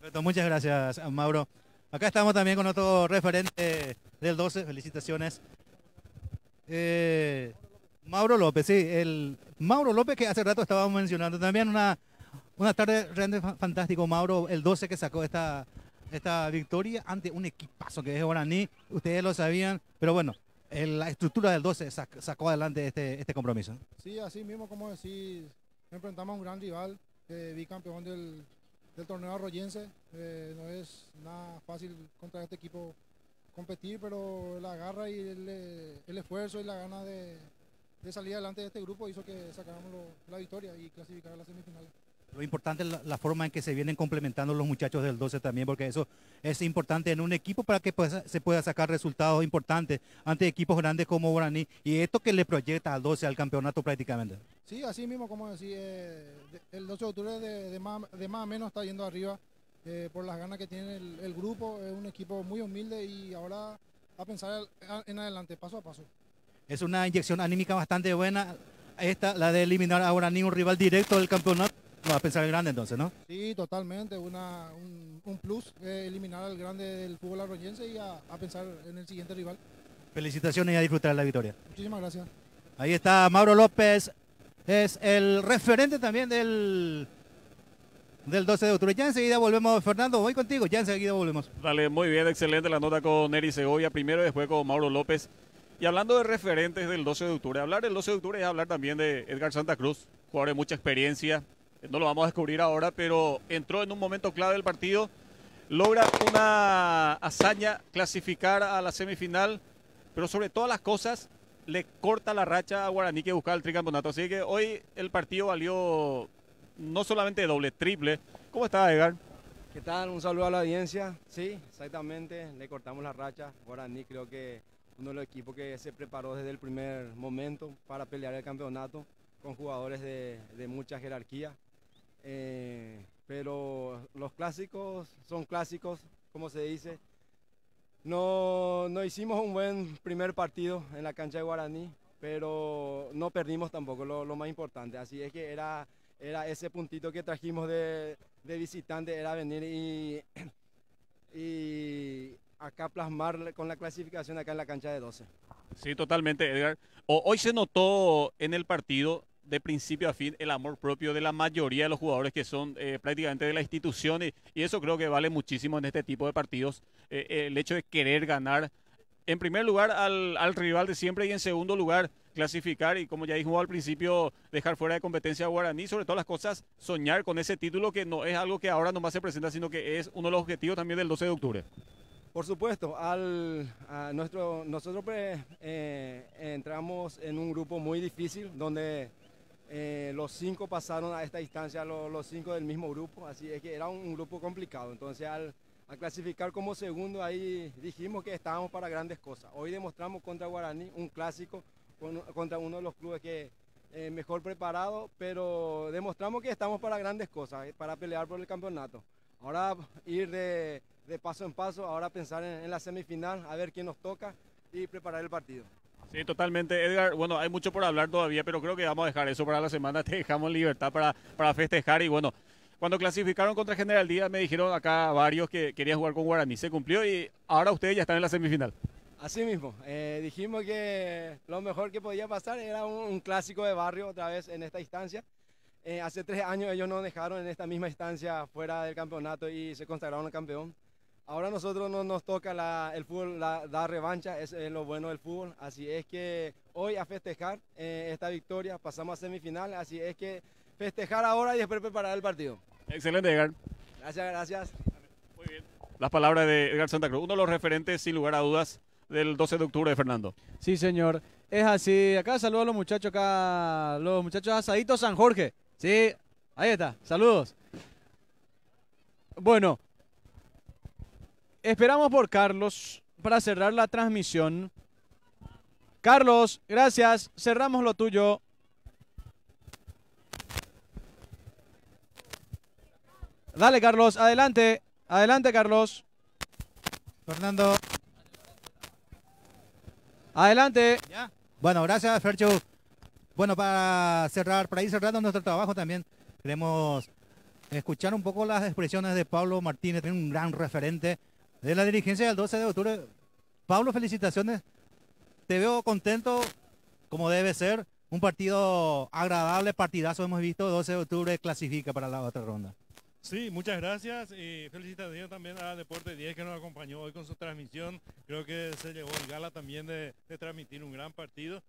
Perfecto, muchas gracias, Mauro. Acá estamos también con otro referente del 12, felicitaciones. Eh, Mauro López, sí, el Mauro López que hace rato estábamos mencionando también una, una tarde realmente fantástico, Mauro, el 12 que sacó esta esta victoria ante un equipazo que es Guaraní. Ustedes lo sabían, pero bueno, la estructura del 12 sacó adelante este, este compromiso. Sí, así mismo, como decís, enfrentamos a un gran rival, eh, bicampeón del, torneo arroyense. Eh, no es nada fácil contra este equipo competir, pero la garra y el, eh, esfuerzo y la gana de, salir adelante de este grupo hizo que sacáramos la victoria y clasificar a la semifinal. Lo importante es la, forma en que se vienen complementando los muchachos del 12 también, porque eso es importante en un equipo para que se pueda sacar resultados importantes ante equipos grandes como Guaraní. Y esto que le proyecta al 12 al campeonato prácticamente. Sí, así mismo, como decía, eh, el 12 de octubre de, más, o a menos está yendo arriba eh, por las ganas que tiene el, grupo. Es un equipo muy humilde y ahora a pensar en adelante, paso a paso. Es una inyección anímica bastante buena esta, la de eliminar a ni un rival directo del campeonato. Va a pensar el grande entonces, ¿no? Sí, totalmente. Una, un, plus, eh, eliminar al grande del fútbol arroyense y a, pensar en el siguiente rival. Felicitaciones y a disfrutar la victoria. Muchísimas gracias. Ahí está Mauro López, es el referente también del del 12 de octubre. Ya enseguida volvemos, Fernando, voy contigo, ya enseguida volvemos. Dale, muy bien, excelente la nota con Neri Segovia primero y después con Mauro López. Y hablando de referentes del 12 de octubre, hablar del 12 de octubre es hablar también de Edgar Santa Cruz, jugador de mucha experiencia, no lo vamos a descubrir ahora, pero entró en un momento clave del partido, logra una hazaña, clasificar a la semifinal, pero sobre todas las cosas le corta la racha a Guaraní que buscaba el tricampeonato. Así que hoy el partido valió no solamente doble, triple. ¿Cómo está Edgar? ¿Qué tal? Un saludo a la audiencia. Sí, exactamente, le cortamos la racha. Guaraní creo que uno de los equipos que se preparó desde el primer momento para pelear el campeonato con jugadores de, de mucha jerarquía. Eh, pero los clásicos son clásicos, como se dice. No, no hicimos un buen primer partido en la cancha de Guaraní, pero no perdimos tampoco lo, más importante. Así es que era, era ese puntito que trajimos de, de visitante, era venir y, (clears throat) y acá plasmar con la clasificación acá en la cancha de 12. Sí, totalmente, Edgar. hoy se notó en el partido de principio a fin el amor propio de la mayoría de los jugadores que son eh, prácticamente de la institución y, eso creo que vale muchísimo en este tipo de partidos, eh, eh, el hecho de querer ganar en primer lugar al, al, rival de siempre y en segundo lugar clasificar y como ya dijo al principio dejar fuera de competencia a Guaraní, sobre todas las cosas soñar con ese título que no es algo que ahora nomás se presenta sino que es uno de los objetivos también del 12 de octubre. Por supuesto, al, nuestro, nosotros pues, eh, entramos en un grupo muy difícil donde eh, los cinco pasaron a esta distancia, los, cinco del mismo grupo, así es que era un, grupo complicado. Entonces al, clasificar como segundo ahí dijimos que estábamos para grandes cosas. Hoy demostramos contra Guaraní un clásico contra uno de los clubes que eh, mejor preparado, pero demostramos que estamos para grandes cosas, eh, para pelear por el campeonato. Ahora ir de, paso en paso, ahora pensar en la semifinal, a ver quién nos toca y preparar el partido. Sí, totalmente, Edgar. Bueno, hay mucho por hablar todavía, pero creo que vamos a dejar eso para la semana. (laughs) Te dejamos libertad para, para festejar y bueno. Cuando clasificaron contra General Díaz me dijeron acá varios que querían jugar con Guaraní. Se cumplió y ahora ustedes ya están en la semifinal. Así mismo, eh, dijimos que lo mejor que podía pasar era un, clásico de barrio otra vez en esta instancia. Eh, hace tres años ellos nos dejaron en esta misma instancia fuera del campeonato y se consagraron campeón ahora nosotros no nos toca el fútbol, la, revancha, es lo bueno del fútbol. Así es que hoy a festejar eh, esta victoria, pasamos a semifinal, así es que festejar ahora y después preparar el partido. Excelente, Edgar. Gracias, gracias. Muy bien. Las palabras de Edgar Santa Cruz, uno de los referentes, sin lugar a dudas, del 12 de octubre de Fernando. Sí, señor. Es así. Acá saludo a los muchachos, acá, los muchachos asaditos San Jorge. Sí, ahí está. Saludos. Bueno, Esperamos por Carlos para cerrar la transmisión. Carlos, gracias. Cerramos lo tuyo. Dale, Carlos. Adelante. Adelante, Carlos. Fernando. Adelante. Bueno, gracias, Fercho. Bueno, para cerrar, para ir cerrando nuestro trabajo también, queremos escuchar un poco las expresiones de Pablo Martínez, un gran referente de la dirigencia del 12 de octubre. Pablo, felicitaciones. Te veo contento, como debe ser. Un partido agradable, partidazo hemos visto. 12 de octubre clasifica para la otra ronda. Sí, muchas gracias y felicitaciones también a Deporte 10 que nos acompañó hoy con su transmisión. Creo que se llevó el gala también de, transmitir un gran partido.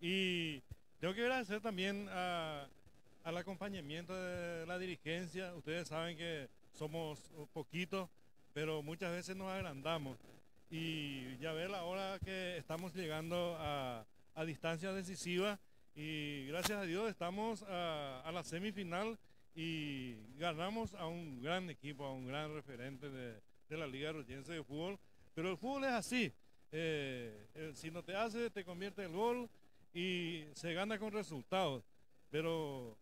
Y tengo que agradecer también al acompañamiento de la dirigencia. Ustedes saben que somos poquitos pero muchas veces nos agrandamos. Y ya ver hora que estamos llegando a, distancia decisiva y gracias a Dios estamos a, la semifinal y ganamos a un gran equipo, a un gran referente de, la Liga Royense de Fútbol. Pero el fútbol es así. Eh, eh, si no te hace, te convierte el gol y se gana con resultados. Pero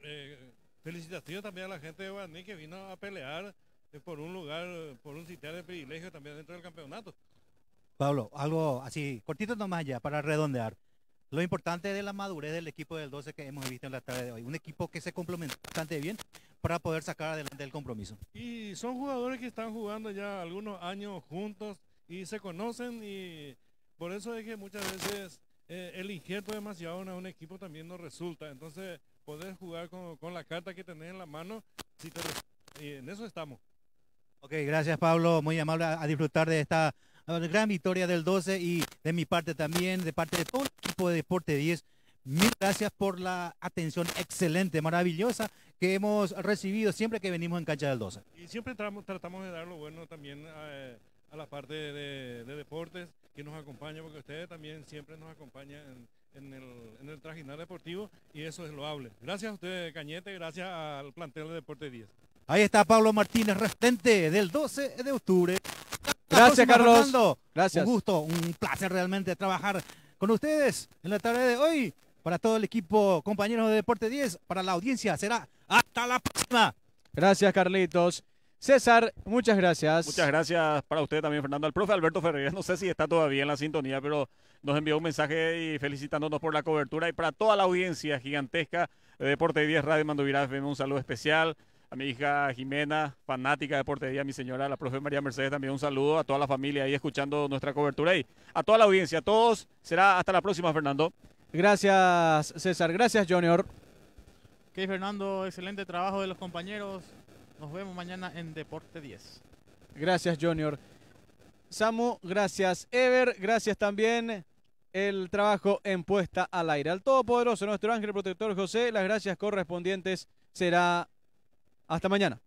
eh, felicitaciones también a la gente de Guaraní que vino a pelear por un lugar, por un sitial de privilegio también dentro del campeonato. Pablo, algo así, cortito nomás ya, para redondear. Lo importante de la madurez del equipo del 12 que hemos visto en la tarde de hoy. Un equipo que se complementa bastante bien para poder sacar adelante el compromiso. Y son jugadores que están jugando ya algunos años juntos y se conocen y por eso es que muchas veces eh, el injerto demasiado en un equipo también no resulta. Entonces, poder jugar con, la carta que tenés en la mano, en eso estamos. Ok, gracias Pablo, muy amable a, disfrutar de esta gran victoria del 12 y de mi parte también, de parte de todo el equipo de Deporte 10. Mil gracias por la atención excelente, maravillosa que hemos recibido siempre que venimos en cancha del 12. Y siempre tratamos de dar lo bueno también eh, a, la parte de, deportes que nos acompaña, porque ustedes también siempre nos acompañan en, el, en deportivo y eso es loable. Gracias a ustedes, Cañete, gracias al plantel de Deporte 10. Ahí está Pablo Martínez, restante del 12 de octubre. Gracias, Carlos. Un gusto, un placer realmente trabajar con ustedes en la tarde de hoy. Para todo el equipo, compañeros de Deporte 10, para la audiencia, será hasta la próxima. Gracias, Carlitos. César, muchas gracias. Muchas gracias para usted también, Fernando. Al profe Alberto Ferreira, no sé si está todavía en la sintonía, pero nos envió un mensaje y felicitándonos por la cobertura y para toda la audiencia gigantesca de Deporte 10 Radio Mandovirafe, un saludo especial a mi hija Jimena, fanática de Deporte a mi señora, la profe María Mercedes, también un saludo a toda la familia ahí escuchando nuestra cobertura y a toda la audiencia, a todos. Será hasta la próxima, Fernando. Gracias, César. Gracias, Junior. Ok, Fernando, excelente trabajo de los compañeros. Nos vemos mañana en Deporte 10. Gracias, Junior. Samu, gracias, Ever. Gracias también el trabajo en puesta al aire. Al Todopoderoso, nuestro ángel protector José, las gracias correspondientes será hasta mañana.